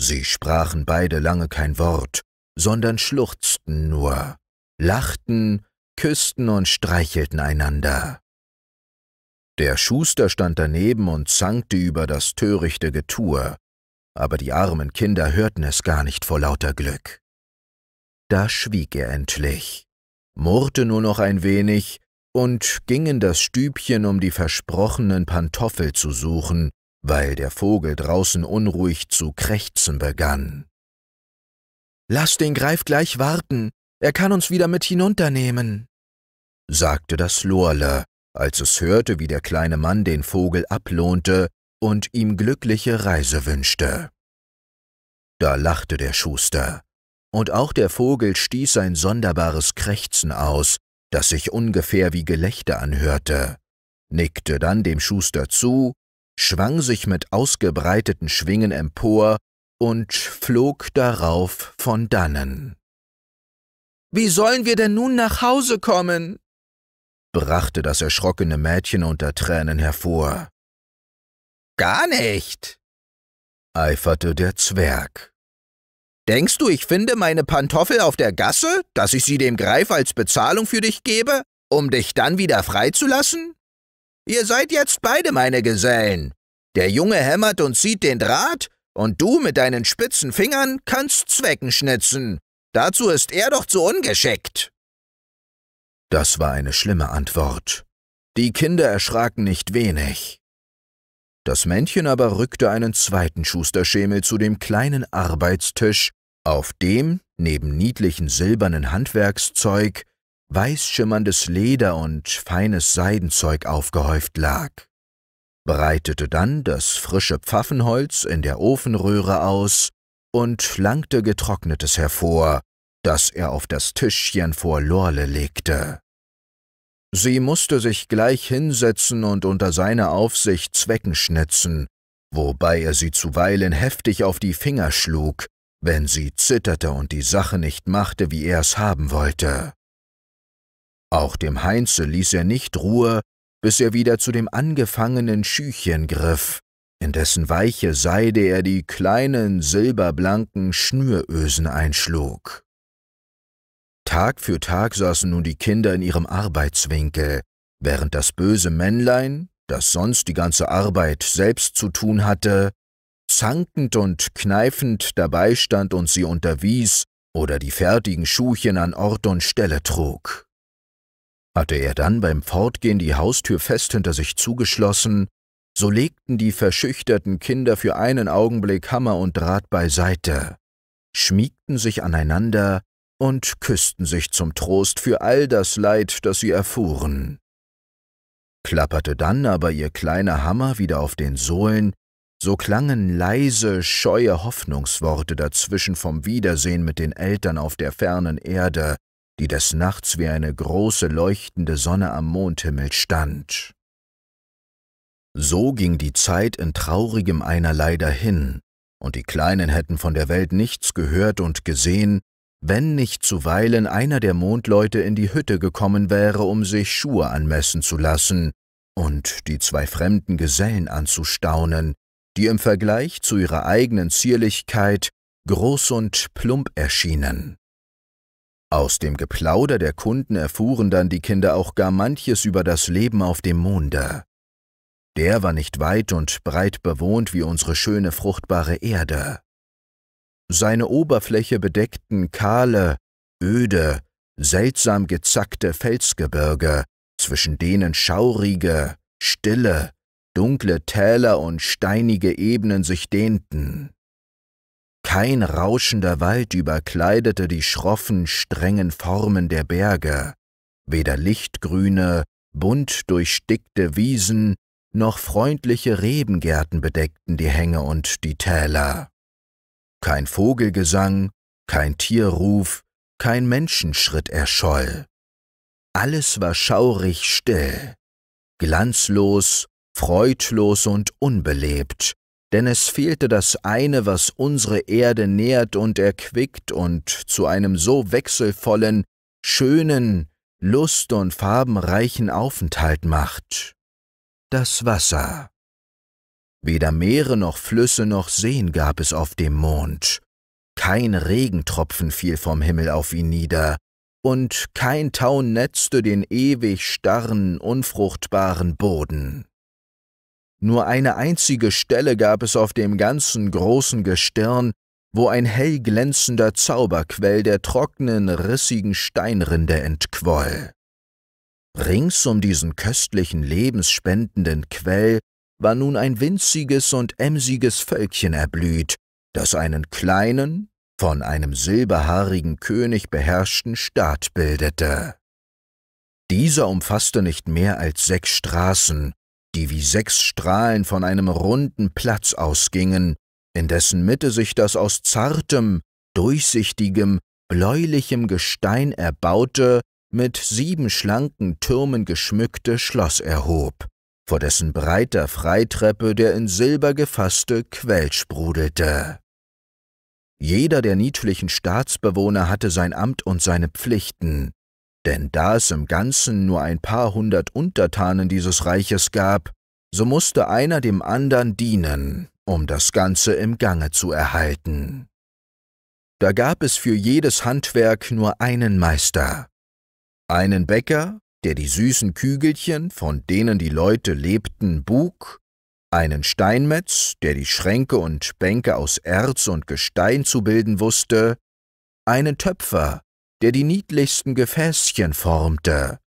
Sie sprachen beide lange kein Wort, sondern schluchzten nur, lachten, küssten und streichelten einander. Der Schuster stand daneben und zankte über das törichte Getue, aber die armen Kinder hörten es gar nicht vor lauter Glück. Da schwieg er endlich, murrte nur noch ein wenig und ging in das Stübchen, um die versprochenen Pantoffel zu suchen, weil der Vogel draußen unruhig zu krächzen begann. Lass den Greif gleich warten, er kann uns wieder mit hinunternehmen, sagte das Lorle, als es hörte, wie der kleine Mann den Vogel ablohnte und ihm glückliche Reise wünschte. Da lachte der Schuster, und auch der Vogel stieß ein sonderbares Krächzen aus, das sich ungefähr wie Gelächter anhörte, nickte dann dem Schuster zu, schwang sich mit ausgebreiteten Schwingen empor und flog darauf von dannen. Wie sollen wir denn nun nach Hause kommen? brachte das erschrockene Mädchen unter Tränen hervor. Gar nicht, eiferte der Zwerg. Denkst du, ich finde meine Pantoffel auf der Gasse, dass ich sie dem Greif als Bezahlung für dich gebe, um dich dann wieder freizulassen? Ihr seid jetzt beide meine Gesellen. Der Junge hämmert und zieht den Draht, und du mit deinen spitzen Fingern kannst Zwecken schnitzen. Dazu ist er doch zu ungeschickt. Das war eine schlimme Antwort. Die Kinder erschraken nicht wenig. Das Männchen aber rückte einen zweiten Schusterschemel zu dem kleinen Arbeitstisch, auf dem, neben niedlichen silbernen Handwerkszeug, weißschimmerndes Leder und feines Seidenzeug aufgehäuft lag, breitete dann das frische Pfaffenholz in der Ofenröhre aus und langte getrocknetes hervor, das er auf das Tischchen vor Lorle legte. Sie musste sich gleich hinsetzen und unter seiner Aufsicht Zwecken schnitzen, wobei er sie zuweilen heftig auf die Finger schlug, wenn sie zitterte und die Sache nicht machte, wie er es haben wollte. Auch dem Heinze ließ er nicht Ruhe, bis er wieder zu dem angefangenen Schüchchen griff, in dessen weiche Seide er die kleinen silberblanken Schnürösen einschlug. Tag für Tag saßen nun die Kinder in ihrem Arbeitswinkel, während das böse Männlein, das sonst die ganze Arbeit selbst zu tun hatte, zankend und kneifend dabei stand und sie unterwies oder die fertigen Schuhchen an Ort und Stelle trug. Hatte er dann beim Fortgehen die Haustür fest hinter sich zugeschlossen, so legten die verschüchterten Kinder für einen Augenblick Hammer und Draht beiseite, schmiegten sich aneinander und küssten sich zum Trost für all das Leid, das sie erfuhren. Klapperte dann aber ihr kleiner Hammer wieder auf den Sohlen, so klangen leise, scheue Hoffnungsworte dazwischen vom Wiedersehen mit den Eltern auf der fernen Erde, die des Nachts wie eine große leuchtende Sonne am Mondhimmel stand. So ging die Zeit in traurigem einerlei dahin, und die Kleinen hätten von der Welt nichts gehört und gesehen, wenn nicht zuweilen einer der Mondleute in die Hütte gekommen wäre, um sich Schuhe anmessen zu lassen und die zwei fremden Gesellen anzustaunen, die im Vergleich zu ihrer eigenen Zierlichkeit groß und plump erschienen. Aus dem Geplauder der Kunden erfuhren dann die Kinder auch gar manches über das Leben auf dem Monde. Der war nicht weit und breit bewohnt wie unsere schöne fruchtbare Erde. Seine Oberfläche bedeckten kahle, öde, seltsam gezackte Felsgebirge, zwischen denen schaurige, stille, dunkle Täler und steinige Ebenen sich dehnten. Kein rauschender Wald überkleidete die schroffen, strengen Formen der Berge, weder lichtgrüne, bunt durchstickte Wiesen, noch freundliche Rebengärten bedeckten die Hänge und die Täler. Kein Vogelgesang, kein Tierruf, kein Menschenschritt erscholl. Alles war schaurig still, glanzlos, freudlos und unbelebt, denn es fehlte das eine, was unsere Erde nährt und erquickt und zu einem so wechselvollen, schönen, lust- und farbenreichen Aufenthalt macht. Das Wasser. Weder Meere noch Flüsse noch Seen gab es auf dem Mond. Kein Regentropfen fiel vom Himmel auf ihn nieder, und kein Tau netzte den ewig starren, unfruchtbaren Boden. Nur eine einzige Stelle gab es auf dem ganzen großen Gestirn, wo ein hell glänzender Zauberquell der trockenen, rissigen Steinrinde entquoll. Rings um diesen köstlichen, lebensspendenden Quell war nun ein winziges und emsiges Völkchen erblüht, das einen kleinen, von einem silberhaarigen König beherrschten Staat bildete. Dieser umfasste nicht mehr als sechs Straßen, die wie sechs Strahlen von einem runden Platz ausgingen, in dessen Mitte sich das aus zartem, durchsichtigem, bläulichem Gestein erbaute, mit sieben schlanken Türmen geschmückte Schloss erhob vor dessen breiter Freitreppe der in Silber gefasste Quell sprudelte. Jeder der niedlichen Staatsbewohner hatte sein Amt und seine Pflichten, denn da es im Ganzen nur ein paar hundert Untertanen dieses Reiches gab, so musste einer dem andern dienen, um das Ganze im Gange zu erhalten. Da gab es für jedes Handwerk nur einen Meister, einen Bäcker, der die süßen Kügelchen, von denen die Leute lebten, buk, einen Steinmetz, der die Schränke und Bänke aus Erz und Gestein zu bilden wusste, einen Töpfer, der die niedlichsten Gefäßchen formte,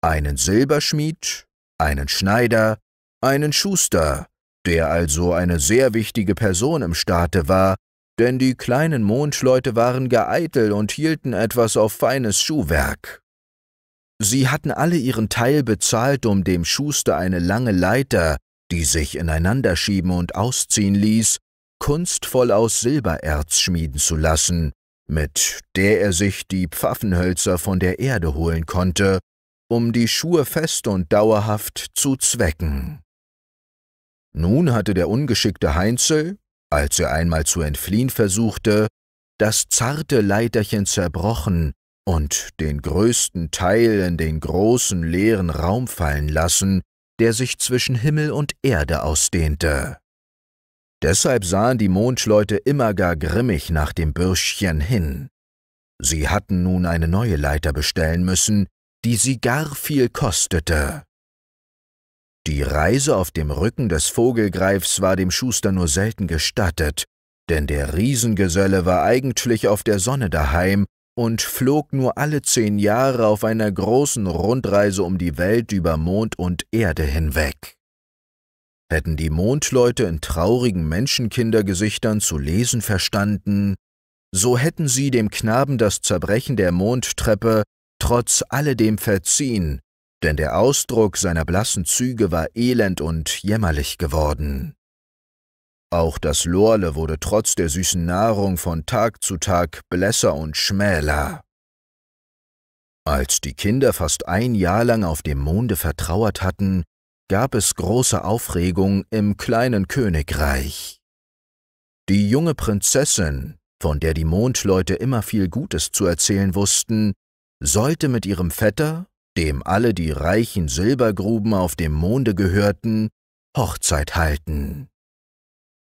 einen Silberschmied, einen Schneider, einen Schuster, der also eine sehr wichtige Person im Staate war, denn die kleinen Mondleute waren geeitel und hielten etwas auf feines Schuhwerk. Sie hatten alle ihren Teil bezahlt, um dem Schuster eine lange Leiter, die sich ineinanderschieben und ausziehen ließ, kunstvoll aus Silbererz schmieden zu lassen, mit der er sich die Pfaffenhölzer von der Erde holen konnte, um die Schuhe fest und dauerhaft zu zwecken. Nun hatte der ungeschickte Heinzel, als er einmal zu entfliehen versuchte, das zarte Leiterchen zerbrochen und den größten Teil in den großen leeren Raum fallen lassen, der sich zwischen Himmel und Erde ausdehnte. Deshalb sahen die Mondschleute immer gar grimmig nach dem Bürschchen hin. Sie hatten nun eine neue Leiter bestellen müssen, die sie gar viel kostete. Die Reise auf dem Rücken des Vogelgreifs war dem Schuster nur selten gestattet, denn der Riesengeselle war eigentlich auf der Sonne daheim und flog nur alle zehn Jahre auf einer großen Rundreise um die Welt über Mond und Erde hinweg. Hätten die Mondleute in traurigen Menschenkindergesichtern zu lesen verstanden, so hätten sie dem Knaben das Zerbrechen der Mondtreppe trotz alledem verziehen, denn der Ausdruck seiner blassen Züge war elend und jämmerlich geworden. Auch das Lorle wurde trotz der süßen Nahrung von Tag zu Tag blässer und schmäler. Als die Kinder fast ein Jahr lang auf dem Monde vertrauert hatten, gab es große Aufregung im kleinen Königreich. Die junge Prinzessin, von der die Mondleute immer viel Gutes zu erzählen wussten, sollte mit ihrem Vetter, dem alle die reichen Silbergruben auf dem Monde gehörten, Hochzeit halten.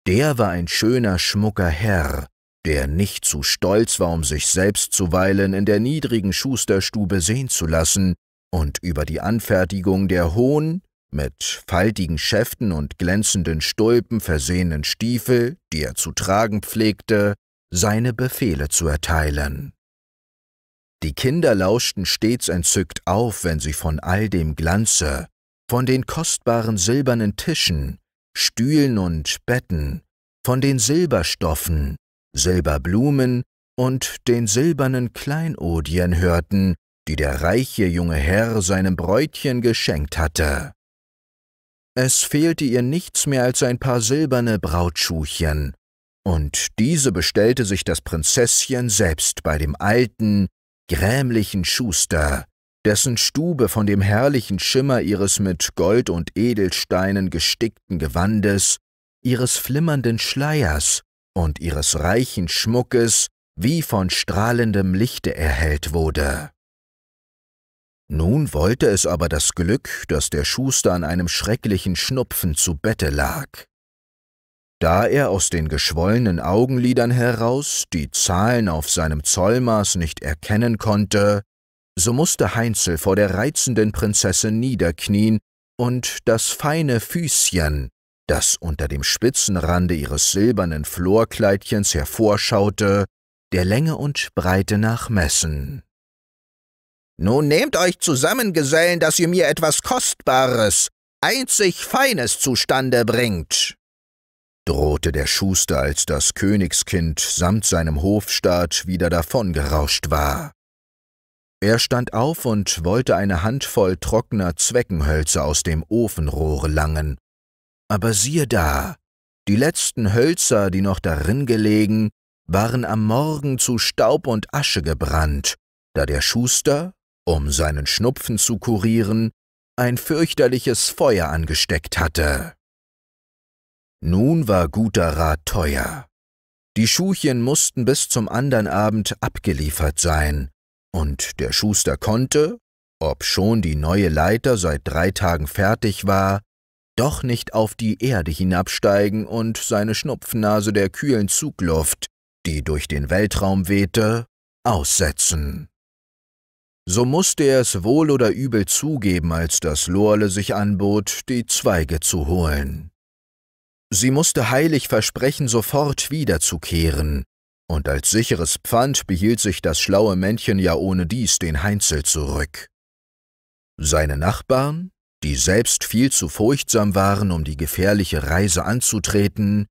Der war ein schöner, schmucker Herr, der nicht zu stolz war, um sich selbst zuweilen in der niedrigen Schusterstube sehen zu lassen und über die Anfertigung der hohen, mit faltigen Schäften und glänzenden Stulpen versehenen Stiefel, die er zu tragen pflegte, seine Befehle zu erteilen. Die Kinder lauschten stets entzückt auf, wenn sie von all dem Glanze, von den kostbaren silbernen Tischen, Stühlen und Betten, von den Silberstoffen, Silberblumen und den silbernen Kleinodien hörten, die der reiche junge Herr seinem Bräutchen geschenkt hatte. Es fehlte ihr nichts mehr als ein paar silberne Brautschuhchen, und diese bestellte sich das Prinzesschen selbst bei dem alten, grämlichen Schuster, dessen Stube von dem herrlichen Schimmer ihres mit Gold und Edelsteinen gestickten Gewandes, ihres flimmernden Schleiers und ihres reichen Schmuckes wie von strahlendem Lichte erhellt wurde. Nun wollte es aber das Glück, dass der Schuster an einem schrecklichen Schnupfen zu Bette lag. Da er aus den geschwollenen Augenlidern heraus die Zahlen auf seinem Zollmaß nicht erkennen konnte, so musste Heinzel vor der reizenden Prinzessin niederknien und das feine Füßchen, das unter dem Spitzenrande ihres silbernen Florkleidchens hervorschaute, der Länge und Breite nach messen. Nun nehmt euch zusammen, Gesellen, dass ihr mir etwas Kostbares, einzig Feines zustande bringt, drohte der Schuster, als das Königskind samt seinem Hofstaat wieder davongerauscht war. Er stand auf und wollte eine Handvoll trockener Zweckenhölzer aus dem Ofenrohre langen. Aber siehe da, die letzten Hölzer, die noch darin gelegen, waren am Morgen zu Staub und Asche gebrannt, da der Schuster, um seinen Schnupfen zu kurieren, ein fürchterliches Feuer angesteckt hatte. Nun war guter Rat teuer. Die Schuhchen mussten bis zum andern Abend abgeliefert sein, und der Schuster konnte, obschon die neue Leiter seit drei Tagen fertig war, doch nicht auf die Erde hinabsteigen und seine Schnupfnase der kühlen Zugluft, die durch den Weltraum wehte, aussetzen. So musste er es wohl oder übel zugeben, als das Lorle sich anbot, die Zweige zu holen. Sie musste heilig versprechen, sofort wiederzukehren, und als sicheres Pfand behielt sich das schlaue Männchen ja ohnedies den Heinzel zurück. Seine Nachbarn, die selbst viel zu furchtsam waren, um die gefährliche Reise anzutreten,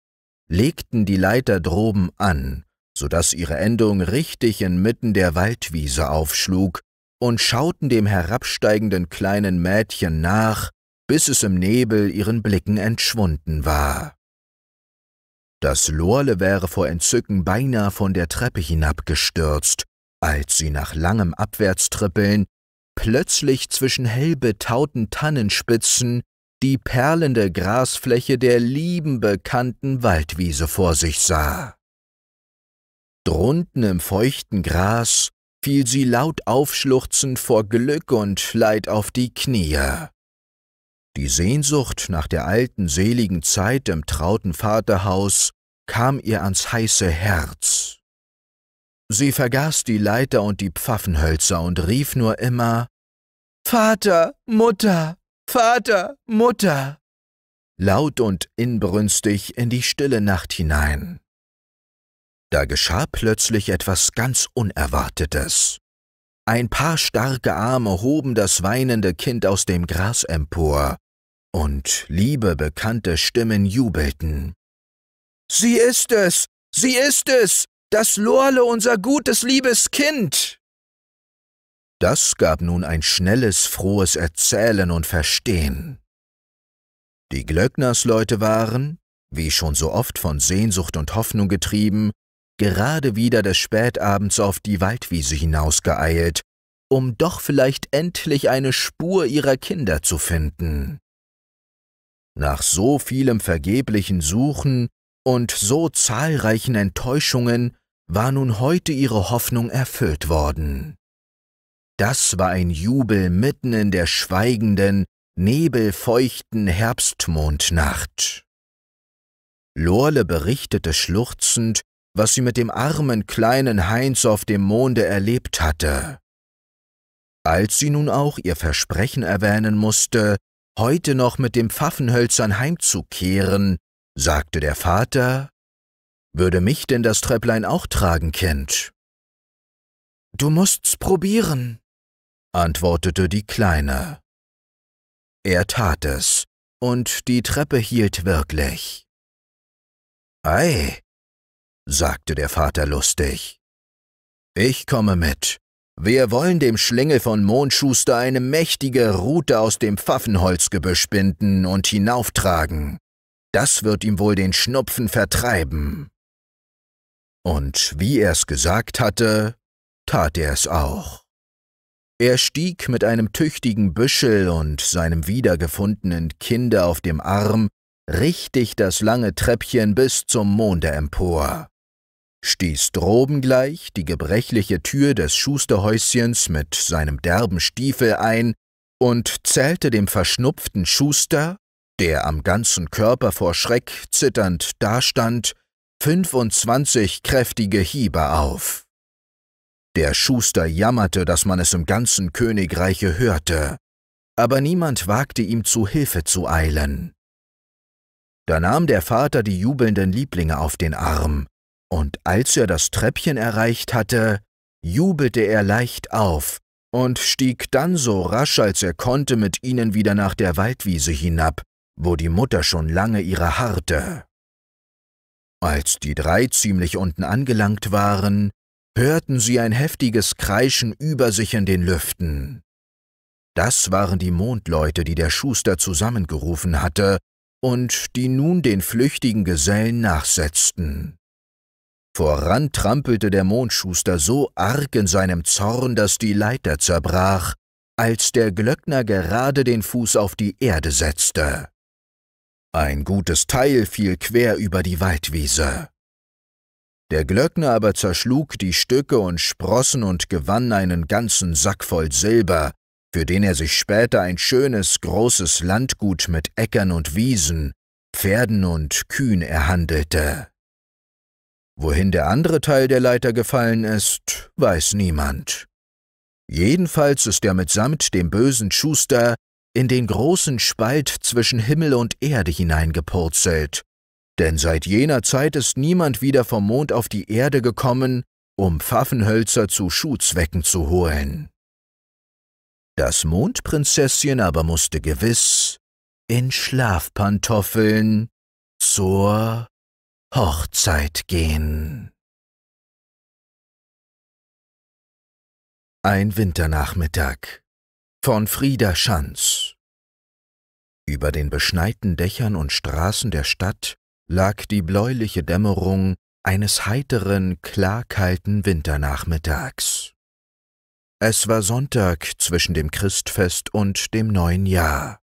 legten die Leiter droben an, so daß ihre Endung richtig inmitten der Waldwiese aufschlug und schauten dem herabsteigenden kleinen Mädchen nach, bis es im Nebel ihren Blicken entschwunden war. Das Lorle wäre vor Entzücken beinahe von der Treppe hinabgestürzt, als sie nach langem Abwärtstrippeln plötzlich zwischen hell betauten Tannenspitzen die perlende Grasfläche der lieben bekannten Waldwiese vor sich sah. Drunten im feuchten Gras fiel sie laut aufschluchzend vor Glück und Leid auf die Knie. Die Sehnsucht nach der alten seligen Zeit im trauten Vaterhaus kam ihr ans heiße Herz. Sie vergaß die Leiter und die Pfaffenhölzer und rief nur immer Vater, Mutter, Vater, Mutter, laut und inbrünstig in die stille Nacht hinein. Da geschah plötzlich etwas ganz Unerwartetes. Ein paar starke Arme hoben das weinende Kind aus dem Gras empor, und liebe bekannte Stimmen jubelten. Sie ist es! Sie ist es! Das Lorle, unser gutes, liebes Kind! Das gab nun ein schnelles, frohes Erzählen und Verstehen. Die Glöcknersleute waren, wie schon so oft von Sehnsucht und Hoffnung getrieben, gerade wieder des Spätabends auf die Waldwiese hinausgeeilt, um doch vielleicht endlich eine Spur ihrer Kinder zu finden. Nach so vielem vergeblichen Suchen und so zahlreichen Enttäuschungen war nun heute ihre Hoffnung erfüllt worden. Das war ein Jubel mitten in der schweigenden, nebelfeuchten Herbstmondnacht. Lorle berichtete schluchzend, was sie mit dem armen kleinen Heinz auf dem Monde erlebt hatte. Als sie nun auch ihr Versprechen erwähnen musste, heute noch mit dem Pfaffenhölzern heimzukehren, sagte der Vater, würde mich denn das Tröpplein auch tragen, Kind? Du musst's probieren, antwortete die Kleine. Er tat es, und die Treppe hielt wirklich. Ei, sagte der Vater lustig, ich komme mit, wir wollen dem Schlingel von Mondschuster eine mächtige Rute aus dem Pfaffenholzgebüsch binden und hinauftragen. Das wird ihm wohl den Schnupfen vertreiben. Und wie er's gesagt hatte, tat er es auch. Er stieg mit einem tüchtigen Büschel und seinem wiedergefundenen Kinde auf dem Arm richtig das lange Treppchen bis zum Monde empor stieß droben gleich die gebrechliche Tür des Schusterhäuschens mit seinem derben Stiefel ein und zählte dem verschnupften Schuster, der am ganzen Körper vor Schreck zitternd dastand, 25 kräftige Hiebe auf. Der Schuster jammerte, dass man es im ganzen Königreiche hörte, aber niemand wagte ihm zu Hilfe zu eilen. Da nahm der Vater die jubelnden Lieblinge auf den Arm, und als er das Treppchen erreicht hatte, jubelte er leicht auf und stieg dann so rasch als er konnte mit ihnen wieder nach der Waldwiese hinab, wo die Mutter schon lange ihre harrte. Als die drei ziemlich unten angelangt waren, hörten sie ein heftiges Kreischen über sich in den Lüften. Das waren die Mondleute, die der Schuster zusammengerufen hatte und die nun den flüchtigen Gesellen nachsetzten. Voran trampelte der Mondschuster so arg in seinem Zorn, dass die Leiter zerbrach, als der Glöckner gerade den Fuß auf die Erde setzte. Ein gutes Teil fiel quer über die Waldwiese. Der Glöckner aber zerschlug die Stücke und Sprossen und gewann einen ganzen Sack voll Silber, für den er sich später ein schönes, großes Landgut mit Äckern und Wiesen, Pferden und Kühen erhandelte. Wohin der andere Teil der Leiter gefallen ist, weiß niemand. Jedenfalls ist er mitsamt dem bösen Schuster in den großen Spalt zwischen Himmel und Erde hineingepurzelt, denn seit jener Zeit ist niemand wieder vom Mond auf die Erde gekommen, um Pfaffenhölzer zu Schuhzwecken zu holen. Das Mondprinzesschen aber musste gewiss in Schlafpantoffeln zur Hochzeit gehen. Ein Winternachmittag von Frieda Schanz. Über den beschneiten Dächern und Straßen der Stadt lag die bläuliche Dämmerung eines heiteren, klarkalten Winternachmittags. Es war Sonntag zwischen dem Christfest und dem neuen Jahr.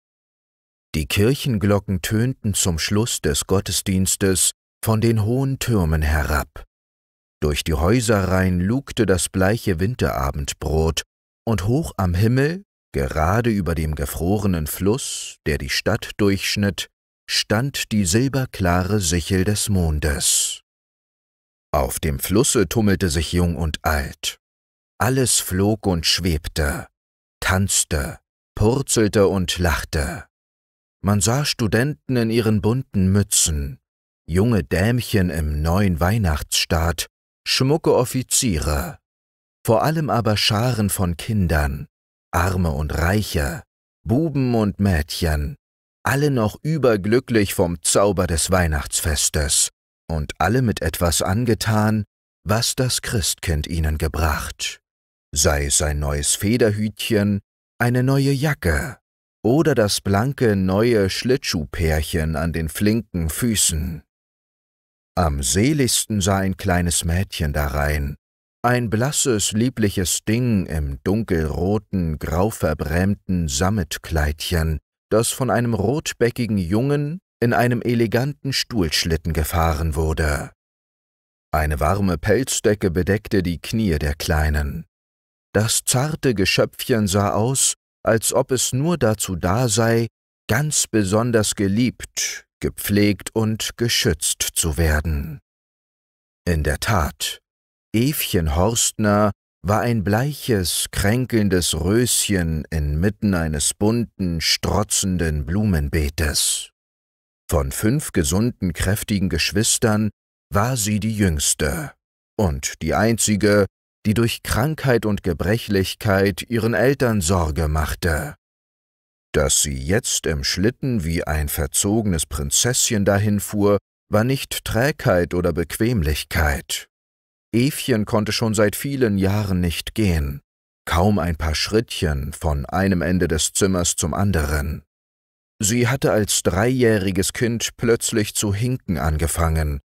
Die Kirchenglocken tönten zum Schluss des Gottesdienstes von den hohen Türmen herab. Durch die Häuserreihen lugte das bleiche Winterabendbrot, und hoch am Himmel, gerade über dem gefrorenen Fluss, der die Stadt durchschnitt, stand die silberklare Sichel des Mondes. Auf dem Flusse tummelte sich Jung und Alt. Alles flog und schwebte, tanzte, purzelte und lachte. Man sah Studenten in ihren bunten Mützen, junge Dämchen im neuen Weihnachtsstaat, schmucke Offiziere, vor allem aber Scharen von Kindern, Arme und Reiche, Buben und Mädchen, alle noch überglücklich vom Zauber des Weihnachtsfestes und alle mit etwas angetan, was das Christkind ihnen gebracht, sei es ein neues Federhütchen, eine neue Jacke oder das blanke neue Schlittschuhpärchen an den flinken Füßen. Am seligsten sah ein kleines Mädchen darein, ein blasses, liebliches Ding im dunkelroten, grauverbrämten Sammetkleidchen, das von einem rotbäckigen Jungen in einem eleganten Stuhlschlitten gefahren wurde. Eine warme Pelzdecke bedeckte die Knie der Kleinen. Das zarte Geschöpfchen sah aus, als ob es nur dazu da sei, ganz besonders geliebt, gepflegt und geschützt zu werden. In der Tat, Evchen Horstner war ein bleiches, kränkelndes Röschen inmitten eines bunten, strotzenden Blumenbeetes. Von fünf gesunden, kräftigen Geschwistern war sie die jüngste und die einzige, die durch Krankheit und Gebrechlichkeit ihren Eltern Sorge machte. Dass sie jetzt im Schlitten wie ein verzogenes Prinzesschen dahinfuhr, war nicht Trägheit oder Bequemlichkeit. Evchen konnte schon seit vielen Jahren nicht gehen, kaum ein paar Schrittchen von einem Ende des Zimmers zum anderen. Sie hatte als dreijähriges Kind plötzlich zu hinken angefangen,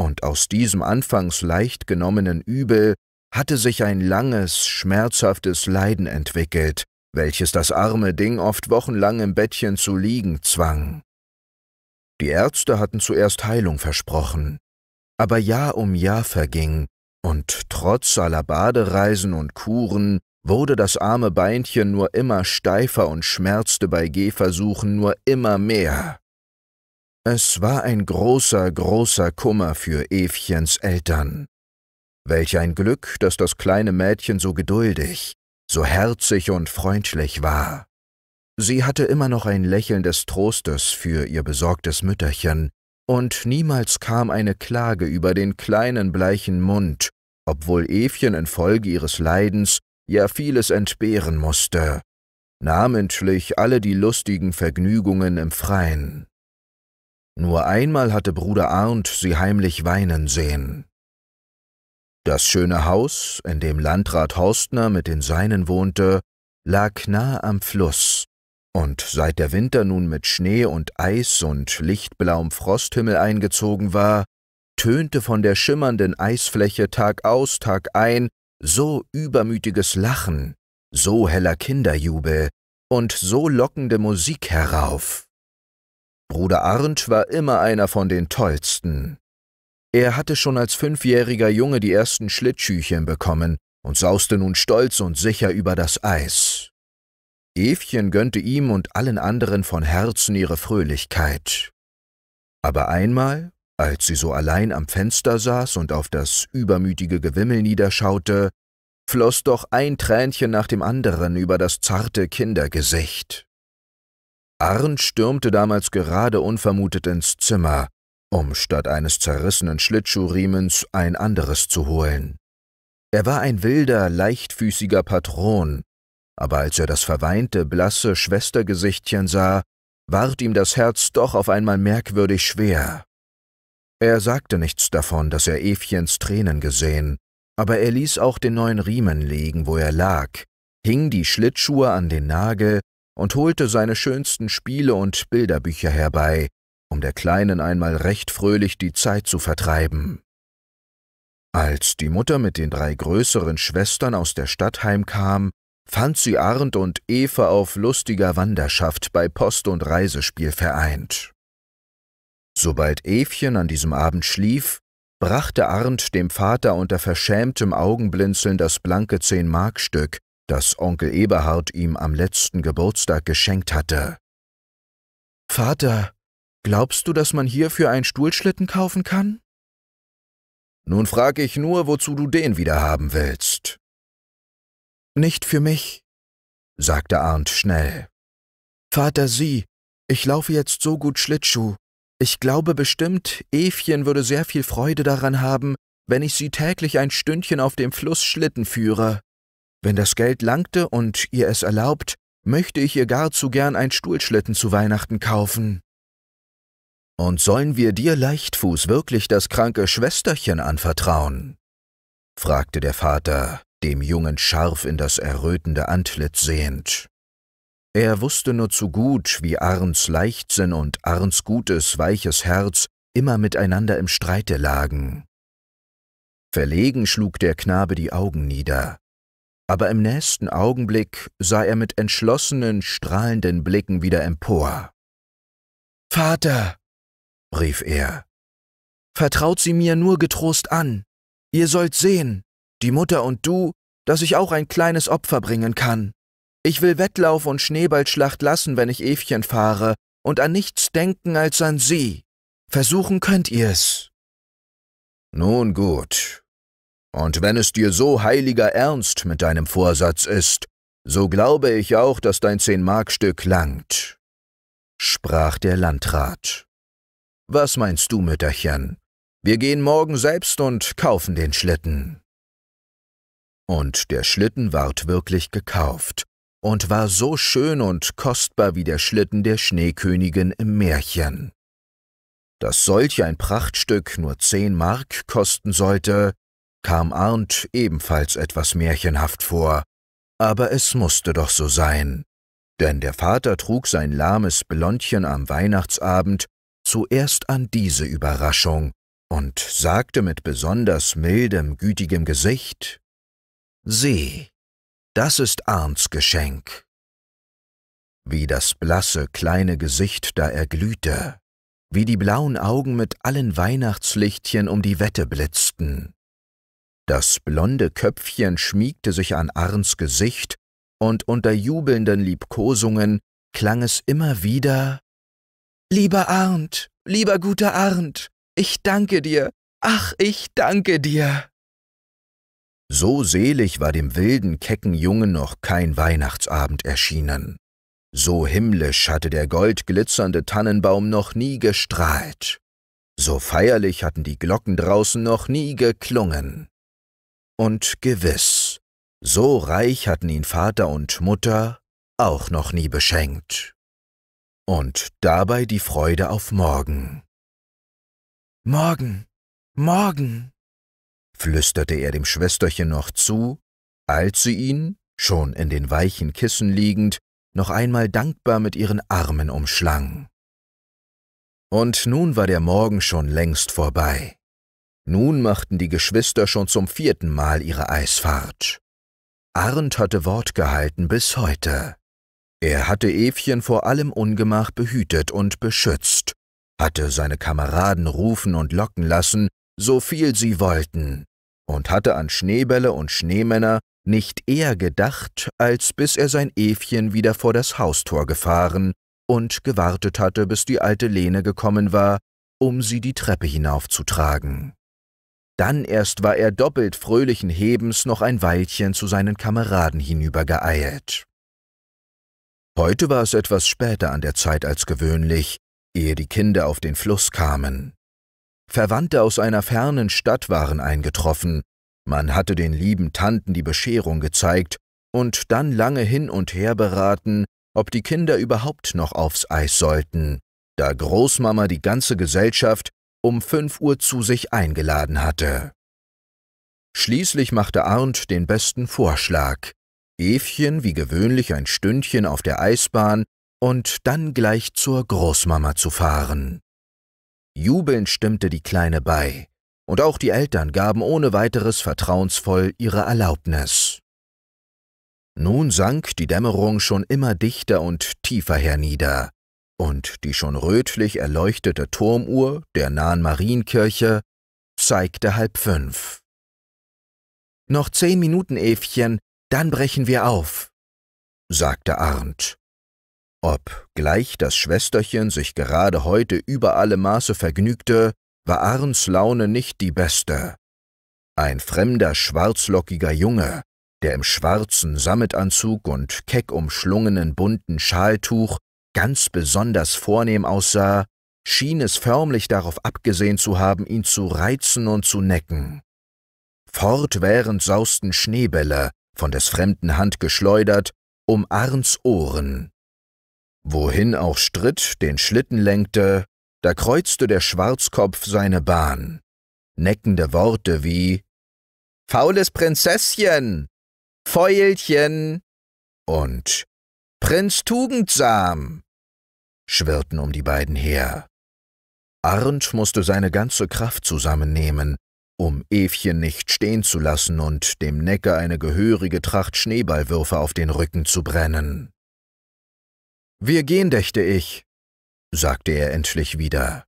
und aus diesem anfangs leicht genommenen Übel hatte sich ein langes, schmerzhaftes Leiden entwickelt, welches das arme Ding oft wochenlang im Bettchen zu liegen zwang. Die Ärzte hatten zuerst Heilung versprochen, aber Jahr um Jahr verging, und trotz aller Badereisen und Kuren wurde das arme Beinchen nur immer steifer und schmerzte bei Gehversuchen nur immer mehr. Es war ein großer, großer Kummer für Evchens Eltern. Welch ein Glück, dass das kleine Mädchen so geduldig, so herzig und freundlich war. Sie hatte immer noch ein Lächeln des Trostes für ihr besorgtes Mütterchen, und niemals kam eine Klage über den kleinen bleichen Mund, obwohl Evchen infolge ihres Leidens ja vieles entbehren musste, namentlich alle die lustigen Vergnügungen im Freien. Nur einmal hatte Bruder Arndt sie heimlich weinen sehen. Das schöne Haus, in dem Landrat Horstner mit den Seinen wohnte, lag nah am Fluss, und seit der Winter nun mit Schnee und Eis und lichtblauem Frosthimmel eingezogen war, tönte von der schimmernden Eisfläche Tag aus, Tag ein so übermütiges Lachen, so heller Kinderjubel und so lockende Musik herauf. Bruder Arndt war immer einer von den Tollsten, er hatte schon als fünfjähriger Junge die ersten Schlittschüchen bekommen und sauste nun stolz und sicher über das Eis. Evchen gönnte ihm und allen anderen von Herzen ihre Fröhlichkeit. Aber einmal, als sie so allein am Fenster saß und auf das übermütige Gewimmel niederschaute, floss doch ein Tränchen nach dem anderen über das zarte Kindergesicht. Arndt stürmte damals gerade unvermutet ins Zimmer, um statt eines zerrissenen Schlittschuhriemens ein anderes zu holen. Er war ein wilder, leichtfüßiger Patron, aber als er das verweinte, blasse Schwestergesichtchen sah, ward ihm das Herz doch auf einmal merkwürdig schwer. Er sagte nichts davon, dass er Evchens Tränen gesehen, aber er ließ auch den neuen Riemen liegen, wo er lag, hing die Schlittschuhe an den Nagel und holte seine schönsten Spiele und Bilderbücher herbei, um der Kleinen einmal recht fröhlich die Zeit zu vertreiben. Als die Mutter mit den drei größeren Schwestern aus der Stadt heimkam, fand sie Arndt und Eva auf lustiger Wanderschaft bei Post und Reisespiel vereint. Sobald Evchen an diesem Abend schlief, brachte Arndt dem Vater unter verschämtem Augenblinzeln das blanke Zehn-Mark-Stück, das Onkel Eberhard ihm am letzten Geburtstag geschenkt hatte. Vater, Glaubst du, dass man hierfür einen Stuhlschlitten kaufen kann? Nun frage ich nur, wozu du den wieder haben willst. Nicht für mich, sagte Arndt schnell. Vater, sieh, ich laufe jetzt so gut Schlittschuh. Ich glaube bestimmt, Evchen würde sehr viel Freude daran haben, wenn ich sie täglich ein Stündchen auf dem Fluss Schlitten führe. Wenn das Geld langte und ihr es erlaubt, möchte ich ihr gar zu gern ein Stuhlschlitten zu Weihnachten kaufen. Und sollen wir dir Leichtfuß wirklich das kranke Schwesterchen anvertrauen? fragte der Vater, dem Jungen scharf in das errötende Antlitz sehend. Er wusste nur zu gut, wie Arns Leichtsinn und Arns gutes, weiches Herz immer miteinander im Streite lagen. Verlegen schlug der Knabe die Augen nieder, aber im nächsten Augenblick sah er mit entschlossenen, strahlenden Blicken wieder empor. Vater, rief er. Vertraut sie mir nur getrost an. Ihr sollt sehen, die Mutter und du, dass ich auch ein kleines Opfer bringen kann. Ich will Wettlauf und Schneeballschlacht lassen, wenn ich Evchen fahre, und an nichts denken als an sie. Versuchen könnt ihr's. Nun gut. Und wenn es dir so heiliger Ernst mit deinem Vorsatz ist, so glaube ich auch, dass dein Zehnmarkstück langt, sprach der Landrat. Was meinst du, Mütterchen? Wir gehen morgen selbst und kaufen den Schlitten. Und der Schlitten ward wirklich gekauft und war so schön und kostbar wie der Schlitten der Schneekönigin im Märchen. Dass solch ein Prachtstück nur zehn Mark kosten sollte, kam Arndt ebenfalls etwas märchenhaft vor, aber es musste doch so sein, denn der Vater trug sein lahmes Blondchen am Weihnachtsabend zuerst an diese Überraschung und sagte mit besonders mildem, gütigem Gesicht Sieh, das ist Arns Geschenk. Wie das blasse, kleine Gesicht da erglühte, wie die blauen Augen mit allen Weihnachtslichtchen um die Wette blitzten. Das blonde Köpfchen schmiegte sich an Arns Gesicht, und unter jubelnden Liebkosungen klang es immer wieder Lieber Arndt, lieber guter Arndt, ich danke dir, ach, ich danke dir. So selig war dem wilden, kecken Jungen noch kein Weihnachtsabend erschienen. So himmlisch hatte der goldglitzernde Tannenbaum noch nie gestrahlt. So feierlich hatten die Glocken draußen noch nie geklungen. Und gewiss, so reich hatten ihn Vater und Mutter auch noch nie beschenkt und dabei die Freude auf morgen. Morgen, morgen, flüsterte er dem Schwesterchen noch zu, als sie ihn, schon in den weichen Kissen liegend, noch einmal dankbar mit ihren Armen umschlang. Und nun war der Morgen schon längst vorbei. Nun machten die Geschwister schon zum vierten Mal ihre Eisfahrt. Arndt hatte Wort gehalten bis heute. Er hatte Evchen vor allem Ungemach behütet und beschützt, hatte seine Kameraden rufen und locken lassen, so viel sie wollten, und hatte an Schneebälle und Schneemänner nicht eher gedacht, als bis er sein Evchen wieder vor das Haustor gefahren und gewartet hatte, bis die alte Lene gekommen war, um sie die Treppe hinaufzutragen. Dann erst war er doppelt fröhlichen Hebens noch ein Weilchen zu seinen Kameraden hinübergeeilt. Heute war es etwas später an der Zeit als gewöhnlich, ehe die Kinder auf den Fluss kamen. Verwandte aus einer fernen Stadt waren eingetroffen, man hatte den lieben Tanten die Bescherung gezeigt und dann lange hin und her beraten, ob die Kinder überhaupt noch aufs Eis sollten, da Großmama die ganze Gesellschaft um fünf Uhr zu sich eingeladen hatte. Schließlich machte Arndt den besten Vorschlag. Evchen wie gewöhnlich ein Stündchen auf der Eisbahn und dann gleich zur Großmama zu fahren. Jubelnd stimmte die Kleine bei, und auch die Eltern gaben ohne weiteres vertrauensvoll ihre Erlaubnis. Nun sank die Dämmerung schon immer dichter und tiefer hernieder, und die schon rötlich erleuchtete Turmuhr der nahen Marienkirche zeigte halb fünf. Noch zehn Minuten, Evchen, dann brechen wir auf, sagte Arndt. Obgleich das Schwesterchen sich gerade heute über alle Maße vergnügte, war Arns Laune nicht die beste. Ein fremder, schwarzlockiger Junge, der im schwarzen Sammetanzug und keck umschlungenen bunten Schaltuch ganz besonders vornehm aussah, schien es förmlich darauf abgesehen zu haben, ihn zu reizen und zu necken. Fortwährend sausten Schneebälle, von des fremden Hand geschleudert, um Arns Ohren. Wohin auch Stritt den Schlitten lenkte, da kreuzte der Schwarzkopf seine Bahn. Neckende Worte wie Faules Prinzesschen, Fäulchen und Prinz Tugendsam schwirrten um die beiden her. Arndt musste seine ganze Kraft zusammennehmen, um Evchen nicht stehen zu lassen und dem Neckar eine gehörige Tracht Schneeballwürfe auf den Rücken zu brennen. Wir gehen, dächte ich, sagte er endlich wieder.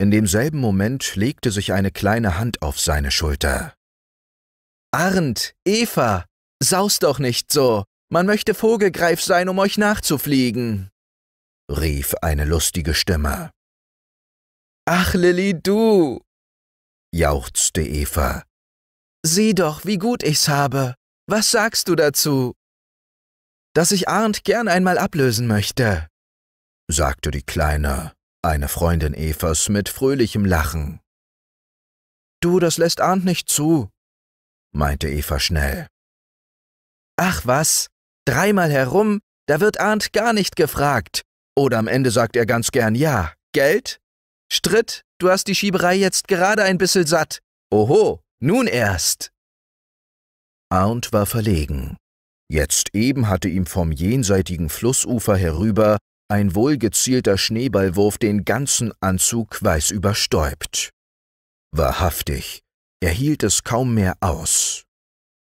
In demselben Moment legte sich eine kleine Hand auf seine Schulter. Arndt, Eva, saust doch nicht so, man möchte Vogelgreif sein, um euch nachzufliegen, rief eine lustige Stimme. Ach, Lilly, du, jauchzte Eva. Sieh doch, wie gut ich's habe. Was sagst du dazu? Dass ich Arndt gern einmal ablösen möchte, sagte die Kleine, eine Freundin Evas, mit fröhlichem Lachen. Du, das lässt Arndt nicht zu, meinte Eva schnell. Ach was, dreimal herum, da wird Arndt gar nicht gefragt. Oder am Ende sagt er ganz gern ja. Geld? Stritt, du hast die Schieberei jetzt gerade ein bisschen satt. Oho, nun erst. Arndt war verlegen. Jetzt eben hatte ihm vom jenseitigen Flussufer herüber ein wohlgezielter Schneeballwurf den ganzen Anzug weiß überstäubt. Wahrhaftig, er hielt es kaum mehr aus.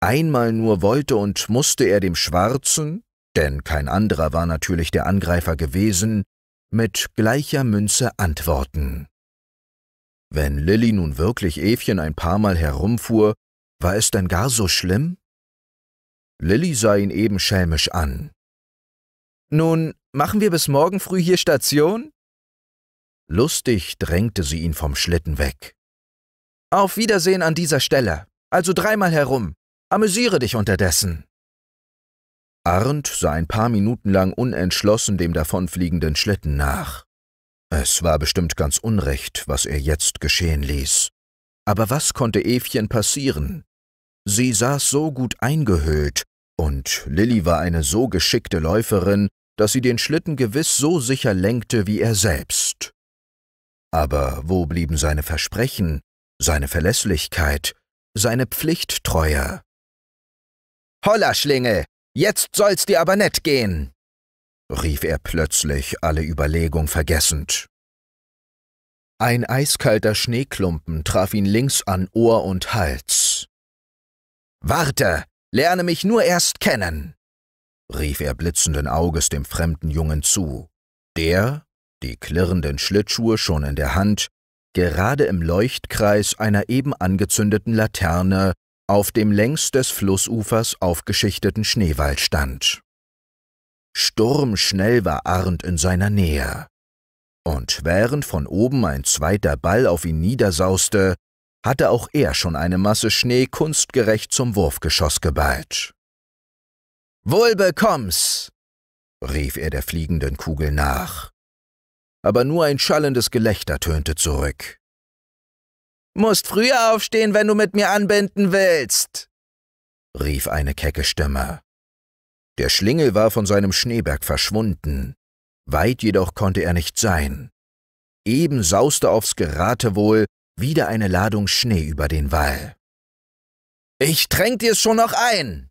Einmal nur wollte und musste er dem Schwarzen, denn kein anderer war natürlich der Angreifer gewesen, mit gleicher Münze antworten. Wenn Lilly nun wirklich Evchen ein paar Mal herumfuhr, war es denn gar so schlimm? Lilly sah ihn eben schelmisch an. Nun, machen wir bis morgen früh hier Station? Lustig drängte sie ihn vom Schlitten weg. Auf Wiedersehen an dieser Stelle. Also dreimal herum. Amüsiere dich unterdessen. Arndt sah ein paar Minuten lang unentschlossen dem davonfliegenden Schlitten nach. Es war bestimmt ganz unrecht, was er jetzt geschehen ließ. Aber was konnte Evchen passieren? Sie saß so gut eingehüllt, und Lilli war eine so geschickte Läuferin, dass sie den Schlitten gewiss so sicher lenkte wie er selbst. Aber wo blieben seine Versprechen, seine Verlässlichkeit, seine Pflichttreue? Holla, Schlingel, Jetzt soll's dir aber nett gehen, rief er plötzlich, alle Überlegung vergessend. Ein eiskalter Schneeklumpen traf ihn links an Ohr und Hals. Warte, lerne mich nur erst kennen, rief er blitzenden Auges dem fremden Jungen zu, der, die klirrenden Schlittschuhe schon in der Hand, gerade im Leuchtkreis einer eben angezündeten Laterne auf dem längs des Flussufers aufgeschichteten Schneewald stand. Sturmschnell war Arndt in seiner Nähe. Und während von oben ein zweiter Ball auf ihn niedersauste, hatte auch er schon eine Masse Schnee kunstgerecht zum Wurfgeschoss geballt. Wohl bekomm's! rief er der fliegenden Kugel nach. Aber nur ein schallendes Gelächter tönte zurück. Musst früher aufstehen, wenn du mit mir anbinden willst, rief eine kecke Stimme. Der Schlingel war von seinem Schneeberg verschwunden, weit jedoch konnte er nicht sein. Eben sauste aufs Geratewohl wieder eine Ladung Schnee über den Wall. Ich tränk dir's schon noch ein,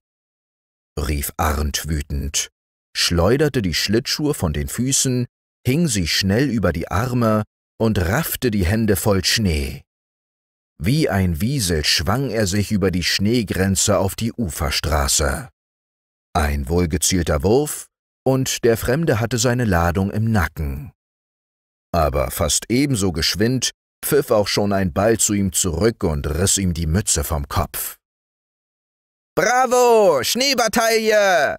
rief Arndt wütend, schleuderte die Schlittschuhe von den Füßen, hing sie schnell über die Arme und raffte die Hände voll Schnee. Wie ein Wiesel schwang er sich über die Schneegrenze auf die Uferstraße. Ein wohlgezielter Wurf, und der Fremde hatte seine Ladung im Nacken. Aber fast ebenso geschwind pfiff auch schon ein Ball zu ihm zurück und riss ihm die Mütze vom Kopf. Bravo, Schneebataille!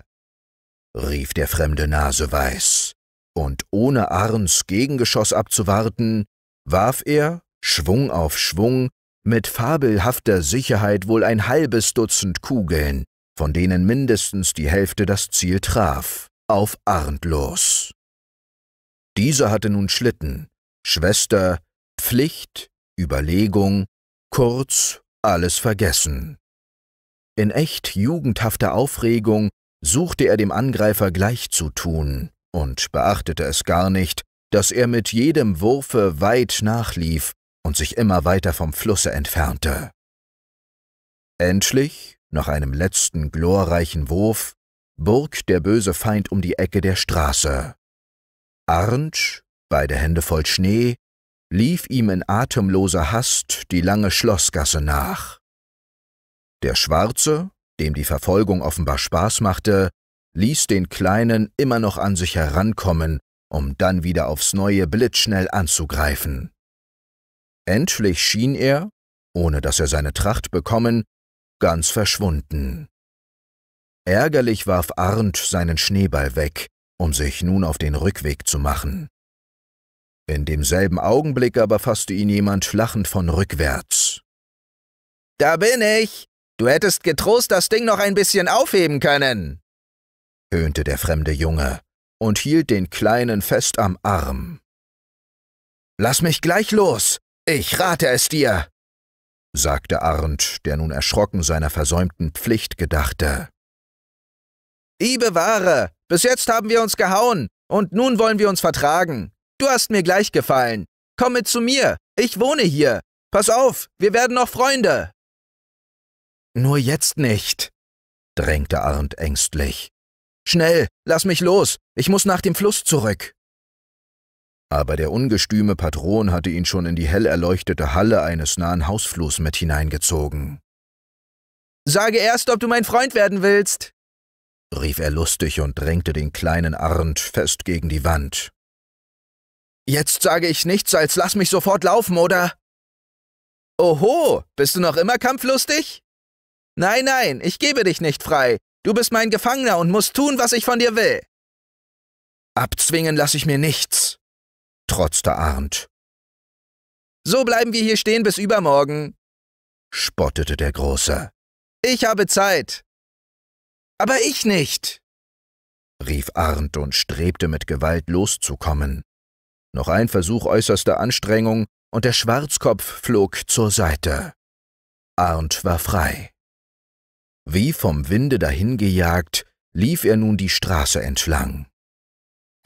rief der fremde Naseweiß, und ohne Arns Gegengeschoss abzuwarten, warf er, Schwung auf Schwung, mit fabelhafter Sicherheit wohl ein halbes Dutzend Kugeln, von denen mindestens die Hälfte das Ziel traf, auf Arndt los. Dieser hatte nun Schlitten, Schwester, Pflicht, Überlegung, kurz alles vergessen. In echt jugendhafter Aufregung suchte er dem Angreifer gleichzutun und beachtete es gar nicht, dass er mit jedem Wurfe weit nachlief und sich immer weiter vom Flusse entfernte. Endlich, nach einem letzten glorreichen Wurf, burg der böse Feind um die Ecke der Straße. Arndt, beide Hände voll Schnee, lief ihm in atemloser Hast die lange Schlossgasse nach. Der Schwarze, dem die Verfolgung offenbar Spaß machte, ließ den Kleinen immer noch an sich herankommen, um dann wieder aufs neue blitzschnell anzugreifen. Endlich schien er, ohne dass er seine Tracht bekommen, ganz verschwunden. Ärgerlich warf Arndt seinen Schneeball weg, um sich nun auf den Rückweg zu machen. In demselben Augenblick aber fasste ihn jemand lachend von rückwärts. Da bin ich! Du hättest getrost das Ding noch ein bisschen aufheben können! höhnte der fremde Junge und hielt den Kleinen fest am Arm. Lass mich gleich los! Ich rate es dir, sagte Arndt, der nun erschrocken seiner versäumten Pflicht gedachte. I bewahre! Bis jetzt haben wir uns gehauen, und nun wollen wir uns vertragen. Du hast mir gleich gefallen. Komm mit zu mir, ich wohne hier. Pass auf, wir werden noch Freunde. Nur jetzt nicht, drängte Arndt ängstlich. Schnell, lass mich los, ich muss nach dem Fluss zurück aber der ungestüme Patron hatte ihn schon in die hell erleuchtete Halle eines nahen Hausflurs mit hineingezogen. Sage erst, ob du mein Freund werden willst, rief er lustig und drängte den kleinen Arndt fest gegen die Wand. Jetzt sage ich nichts, als lass mich sofort laufen, oder? Oho, bist du noch immer kampflustig? Nein, nein, ich gebe dich nicht frei. Du bist mein Gefangener und musst tun, was ich von dir will. Abzwingen lasse ich mir nichts trotzte Arndt. So bleiben wir hier stehen bis übermorgen, spottete der Große. Ich habe Zeit. Aber ich nicht, rief Arndt und strebte mit Gewalt loszukommen. Noch ein Versuch äußerster Anstrengung, und der Schwarzkopf flog zur Seite. Arndt war frei. Wie vom Winde dahingejagt, lief er nun die Straße entlang.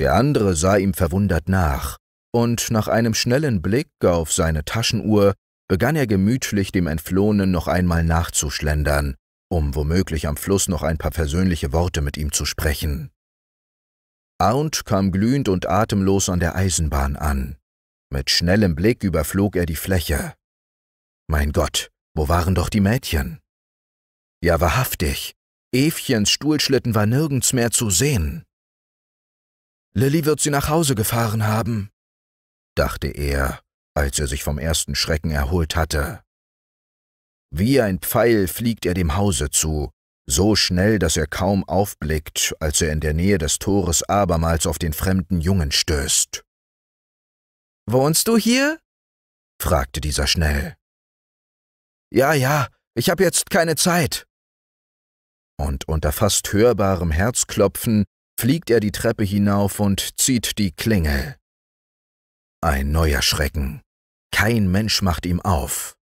Der andere sah ihm verwundert nach, und nach einem schnellen Blick auf seine Taschenuhr begann er gemütlich dem Entflohenen noch einmal nachzuschlendern, um womöglich am Fluss noch ein paar persönliche Worte mit ihm zu sprechen. Arndt kam glühend und atemlos an der Eisenbahn an. Mit schnellem Blick überflog er die Fläche. Mein Gott, wo waren doch die Mädchen? Ja, wahrhaftig, Evchens Stuhlschlitten war nirgends mehr zu sehen. Lilly wird sie nach Hause gefahren haben, dachte er, als er sich vom ersten Schrecken erholt hatte. Wie ein Pfeil fliegt er dem Hause zu, so schnell, dass er kaum aufblickt, als er in der Nähe des Tores abermals auf den fremden Jungen stößt. Wohnst du hier? fragte dieser schnell. Ja, ja, ich habe jetzt keine Zeit. Und unter fast hörbarem Herzklopfen fliegt er die Treppe hinauf und zieht die Klingel. Ein neuer Schrecken. Kein Mensch macht ihm auf.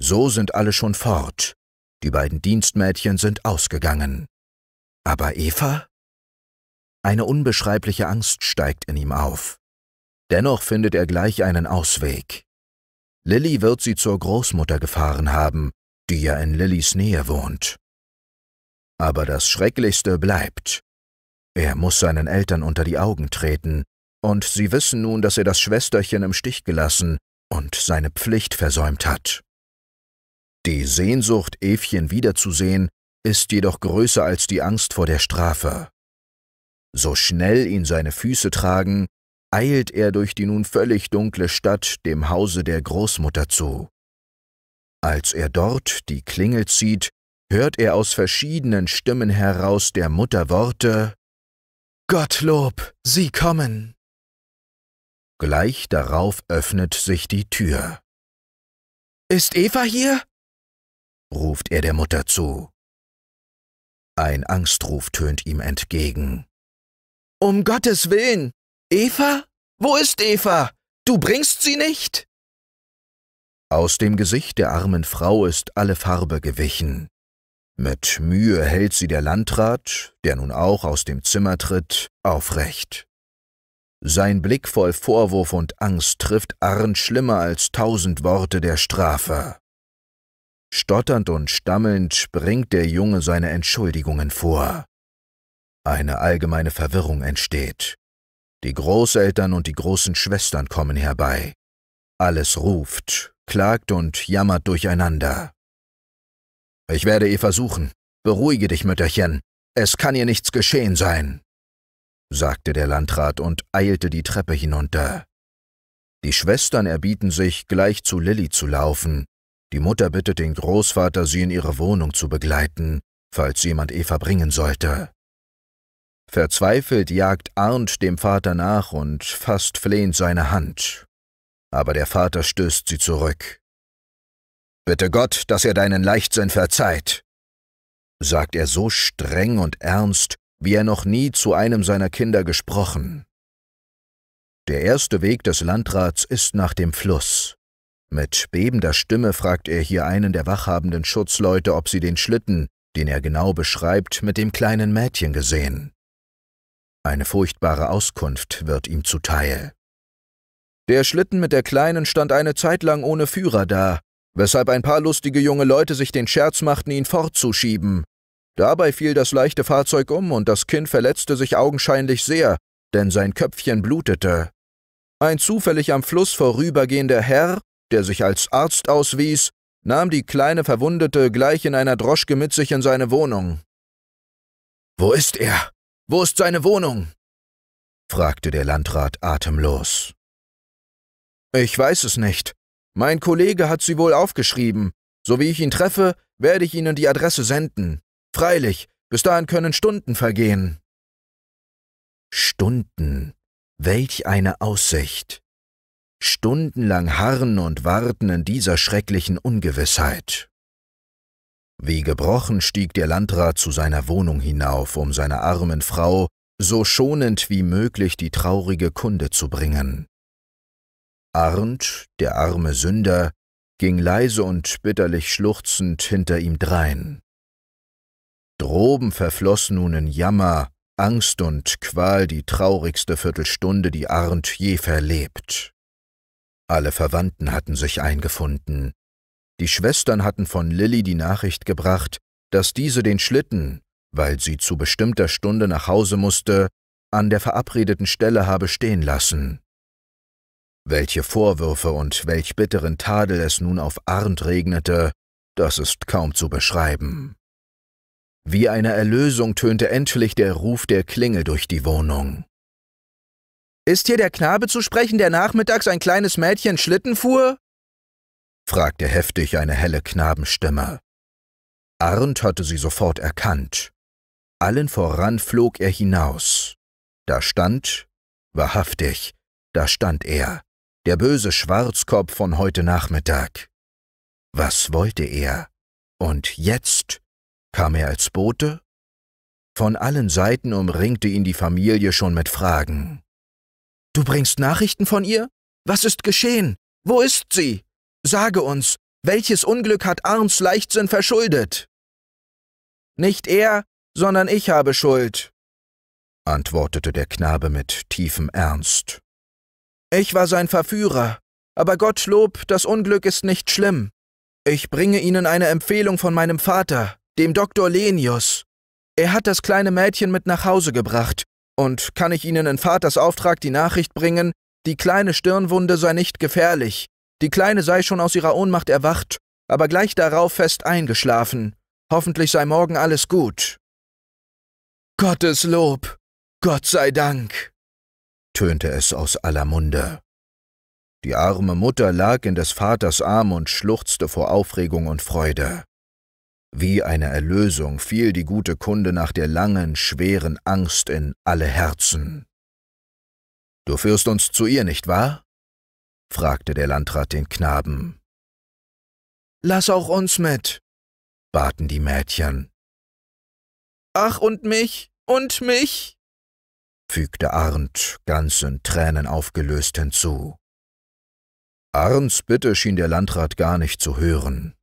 So sind alle schon fort. Die beiden Dienstmädchen sind ausgegangen. Aber Eva? Eine unbeschreibliche Angst steigt in ihm auf. Dennoch findet er gleich einen Ausweg. Lilly wird sie zur Großmutter gefahren haben, die ja in Lillys Nähe wohnt. Aber das Schrecklichste bleibt. Er muss seinen Eltern unter die Augen treten, und sie wissen nun, dass er das Schwesterchen im Stich gelassen und seine Pflicht versäumt hat. Die Sehnsucht, Evchen wiederzusehen, ist jedoch größer als die Angst vor der Strafe. So schnell ihn seine Füße tragen, eilt er durch die nun völlig dunkle Stadt dem Hause der Großmutter zu. Als er dort die Klingel zieht, hört er aus verschiedenen Stimmen heraus der Mutter Worte Gottlob, Sie kommen. Gleich darauf öffnet sich die Tür. Ist Eva hier? ruft er der Mutter zu. Ein Angstruf tönt ihm entgegen. Um Gottes willen! Eva? Wo ist Eva? Du bringst sie nicht? Aus dem Gesicht der armen Frau ist alle Farbe gewichen. Mit Mühe hält sie der Landrat, der nun auch aus dem Zimmer tritt, aufrecht. Sein Blick voll Vorwurf und Angst trifft Arndt schlimmer als tausend Worte der Strafe. Stotternd und stammelnd springt der Junge seine Entschuldigungen vor. Eine allgemeine Verwirrung entsteht. Die Großeltern und die großen Schwestern kommen herbei. Alles ruft, klagt und jammert durcheinander. Ich werde ihr eh versuchen. Beruhige dich, Mütterchen. Es kann ihr nichts geschehen sein sagte der Landrat und eilte die Treppe hinunter. Die Schwestern erbieten sich, gleich zu Lilli zu laufen. Die Mutter bittet den Großvater, sie in ihre Wohnung zu begleiten, falls jemand Eva bringen sollte. Verzweifelt jagt Arndt dem Vater nach und fasst flehend seine Hand. Aber der Vater stößt sie zurück. Bitte Gott, dass er deinen Leichtsinn verzeiht, sagt er so streng und ernst, wie er noch nie zu einem seiner Kinder gesprochen. Der erste Weg des Landrats ist nach dem Fluss. Mit bebender Stimme fragt er hier einen der wachhabenden Schutzleute, ob sie den Schlitten, den er genau beschreibt, mit dem kleinen Mädchen gesehen. Eine furchtbare Auskunft wird ihm zuteil. Der Schlitten mit der Kleinen stand eine Zeit lang ohne Führer da, weshalb ein paar lustige junge Leute sich den Scherz machten, ihn fortzuschieben, Dabei fiel das leichte Fahrzeug um und das Kind verletzte sich augenscheinlich sehr, denn sein Köpfchen blutete. Ein zufällig am Fluss vorübergehender Herr, der sich als Arzt auswies, nahm die kleine Verwundete gleich in einer Droschke mit sich in seine Wohnung. Wo ist er? Wo ist seine Wohnung? fragte der Landrat atemlos. Ich weiß es nicht. Mein Kollege hat sie wohl aufgeschrieben. So wie ich ihn treffe, werde ich Ihnen die Adresse senden. Freilich, bis dahin können Stunden vergehen. Stunden. Welch eine Aussicht. Stundenlang harren und warten in dieser schrecklichen Ungewissheit. Wie gebrochen stieg der Landrat zu seiner Wohnung hinauf, um seiner armen Frau so schonend wie möglich die traurige Kunde zu bringen. Arndt, der arme Sünder, ging leise und bitterlich schluchzend hinter ihm drein. Droben verfloß nun in Jammer, Angst und Qual die traurigste Viertelstunde, die Arndt je verlebt. Alle Verwandten hatten sich eingefunden. Die Schwestern hatten von Lilli die Nachricht gebracht, dass diese den Schlitten, weil sie zu bestimmter Stunde nach Hause musste, an der verabredeten Stelle habe stehen lassen. Welche Vorwürfe und welch bitteren Tadel es nun auf Arndt regnete, das ist kaum zu beschreiben. Wie eine Erlösung tönte endlich der Ruf der Klingel durch die Wohnung. Ist hier der Knabe zu sprechen, der nachmittags ein kleines Mädchen Schlitten fuhr? fragte heftig eine helle Knabenstimme. Arndt hatte sie sofort erkannt. Allen voran flog er hinaus. Da stand, wahrhaftig, da stand er, der böse Schwarzkopf von heute Nachmittag. Was wollte er? Und jetzt? Kam er als Bote? Von allen Seiten umringte ihn die Familie schon mit Fragen. Du bringst Nachrichten von ihr? Was ist geschehen? Wo ist sie? Sage uns, welches Unglück hat Arns Leichtsinn verschuldet? Nicht er, sondern ich habe Schuld, antwortete der Knabe mit tiefem Ernst. Ich war sein Verführer, aber Gottlob, das Unglück ist nicht schlimm. Ich bringe Ihnen eine Empfehlung von meinem Vater dem Dr. Lenius. Er hat das kleine Mädchen mit nach Hause gebracht, und kann ich Ihnen in Vaters Auftrag die Nachricht bringen, die kleine Stirnwunde sei nicht gefährlich, die Kleine sei schon aus ihrer Ohnmacht erwacht, aber gleich darauf fest eingeschlafen. Hoffentlich sei morgen alles gut. Gottes Lob, Gott sei Dank, tönte es aus aller Munde. Die arme Mutter lag in des Vaters Arm und schluchzte vor Aufregung und Freude. Wie eine Erlösung fiel die gute Kunde nach der langen, schweren Angst in alle Herzen. Du führst uns zu ihr, nicht wahr? fragte der Landrat den Knaben. Lass auch uns mit, baten die Mädchen. Ach, und mich, und mich, fügte Arndt ganz in Tränen aufgelöst hinzu. Arndts Bitte schien der Landrat gar nicht zu hören.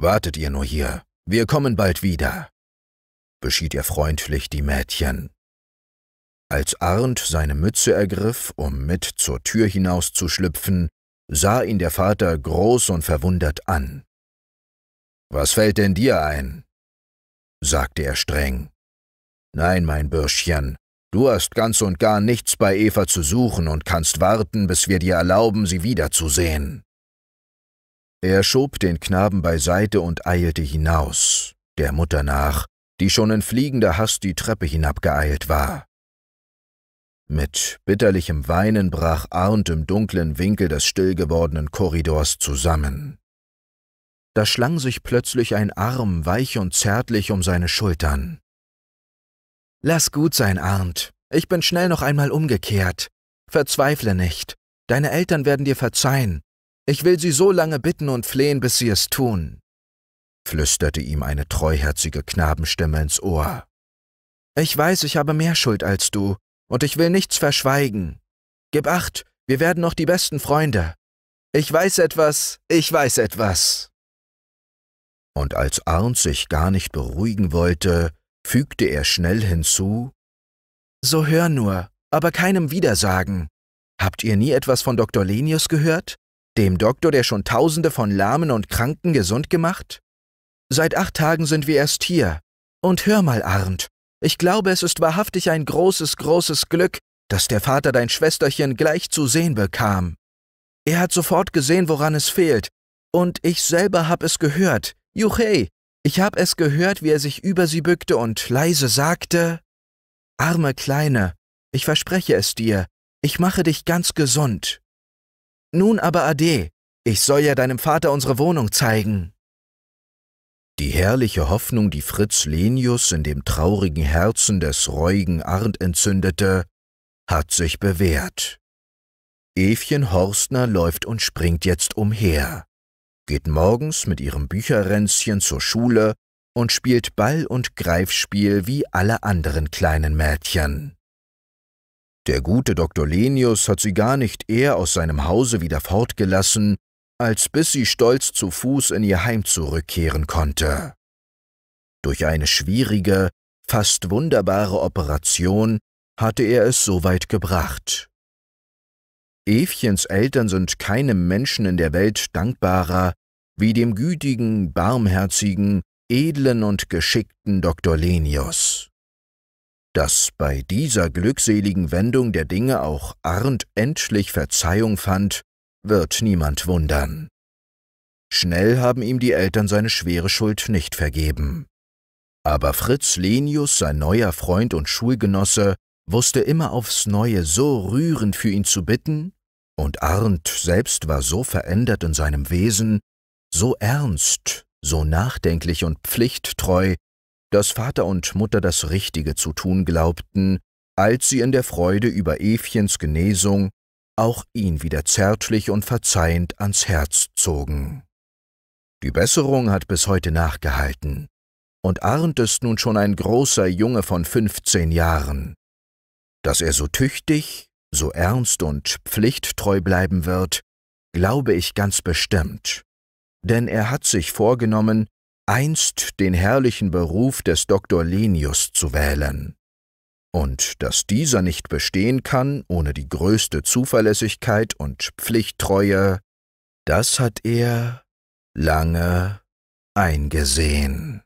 Wartet ihr nur hier, wir kommen bald wieder, beschied er freundlich die Mädchen. Als Arndt seine Mütze ergriff, um mit zur Tür hinauszuschlüpfen, sah ihn der Vater groß und verwundert an. Was fällt denn dir ein? sagte er streng. Nein, mein Bürschchen, du hast ganz und gar nichts bei Eva zu suchen und kannst warten, bis wir dir erlauben, sie wiederzusehen. Er schob den Knaben beiseite und eilte hinaus, der Mutter nach, die schon in fliegender Hast die Treppe hinabgeeilt war. Mit bitterlichem Weinen brach Arndt im dunklen Winkel des stillgewordenen Korridors zusammen. Da schlang sich plötzlich ein Arm weich und zärtlich um seine Schultern. Lass gut sein, Arndt. Ich bin schnell noch einmal umgekehrt. Verzweifle nicht. Deine Eltern werden dir verzeihen. Ich will Sie so lange bitten und flehen, bis Sie es tun, flüsterte ihm eine treuherzige Knabenstimme ins Ohr. Ich weiß, ich habe mehr Schuld als du, und ich will nichts verschweigen. Gib acht, wir werden noch die besten Freunde. Ich weiß etwas, ich weiß etwas. Und als Arndt sich gar nicht beruhigen wollte, fügte er schnell hinzu So hör nur, aber keinem Widersagen. Habt ihr nie etwas von Dr. Lenius gehört? Dem Doktor, der schon Tausende von Lahmen und Kranken gesund gemacht? Seit acht Tagen sind wir erst hier. Und hör mal, Arndt, ich glaube, es ist wahrhaftig ein großes, großes Glück, dass der Vater dein Schwesterchen gleich zu sehen bekam. Er hat sofort gesehen, woran es fehlt, und ich selber hab es gehört. Juchei, ich hab es gehört, wie er sich über sie bückte und leise sagte, Arme Kleine, ich verspreche es dir, ich mache dich ganz gesund. Nun aber ade, ich soll ja deinem Vater unsere Wohnung zeigen. Die herrliche Hoffnung, die Fritz Lenius in dem traurigen Herzen des reuigen Arndt entzündete, hat sich bewährt. Evchen Horstner läuft und springt jetzt umher, geht morgens mit ihrem Bücherränzchen zur Schule und spielt Ball- und Greifspiel wie alle anderen kleinen Mädchen. Der gute Dr. Lenius hat sie gar nicht eher aus seinem Hause wieder fortgelassen, als bis sie stolz zu Fuß in ihr Heim zurückkehren konnte. Durch eine schwierige, fast wunderbare Operation hatte er es soweit gebracht. Evchens Eltern sind keinem Menschen in der Welt dankbarer wie dem gütigen, barmherzigen, edlen und geschickten Dr. Lenius. Dass bei dieser glückseligen Wendung der Dinge auch Arndt endlich Verzeihung fand, wird niemand wundern. Schnell haben ihm die Eltern seine schwere Schuld nicht vergeben. Aber Fritz Lenius, sein neuer Freund und Schulgenosse, wusste immer aufs Neue so rührend für ihn zu bitten, und Arndt selbst war so verändert in seinem Wesen, so ernst, so nachdenklich und pflichttreu, dass Vater und Mutter das Richtige zu tun glaubten, als sie in der Freude über Evchens Genesung auch ihn wieder zärtlich und verzeihend ans Herz zogen. Die Besserung hat bis heute nachgehalten, und Arndt ist nun schon ein großer Junge von fünfzehn Jahren. Dass er so tüchtig, so ernst und pflichttreu bleiben wird, glaube ich ganz bestimmt, denn er hat sich vorgenommen, einst den herrlichen Beruf des Dr. Lenius zu wählen, und dass dieser nicht bestehen kann ohne die größte Zuverlässigkeit und Pflichttreue, das hat er lange eingesehen.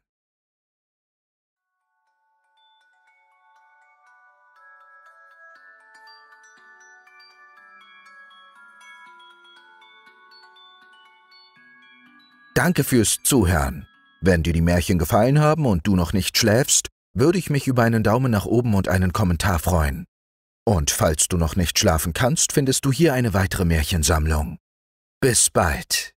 Danke fürs Zuhören. Wenn dir die Märchen gefallen haben und du noch nicht schläfst, würde ich mich über einen Daumen nach oben und einen Kommentar freuen. Und falls du noch nicht schlafen kannst, findest du hier eine weitere Märchensammlung. Bis bald.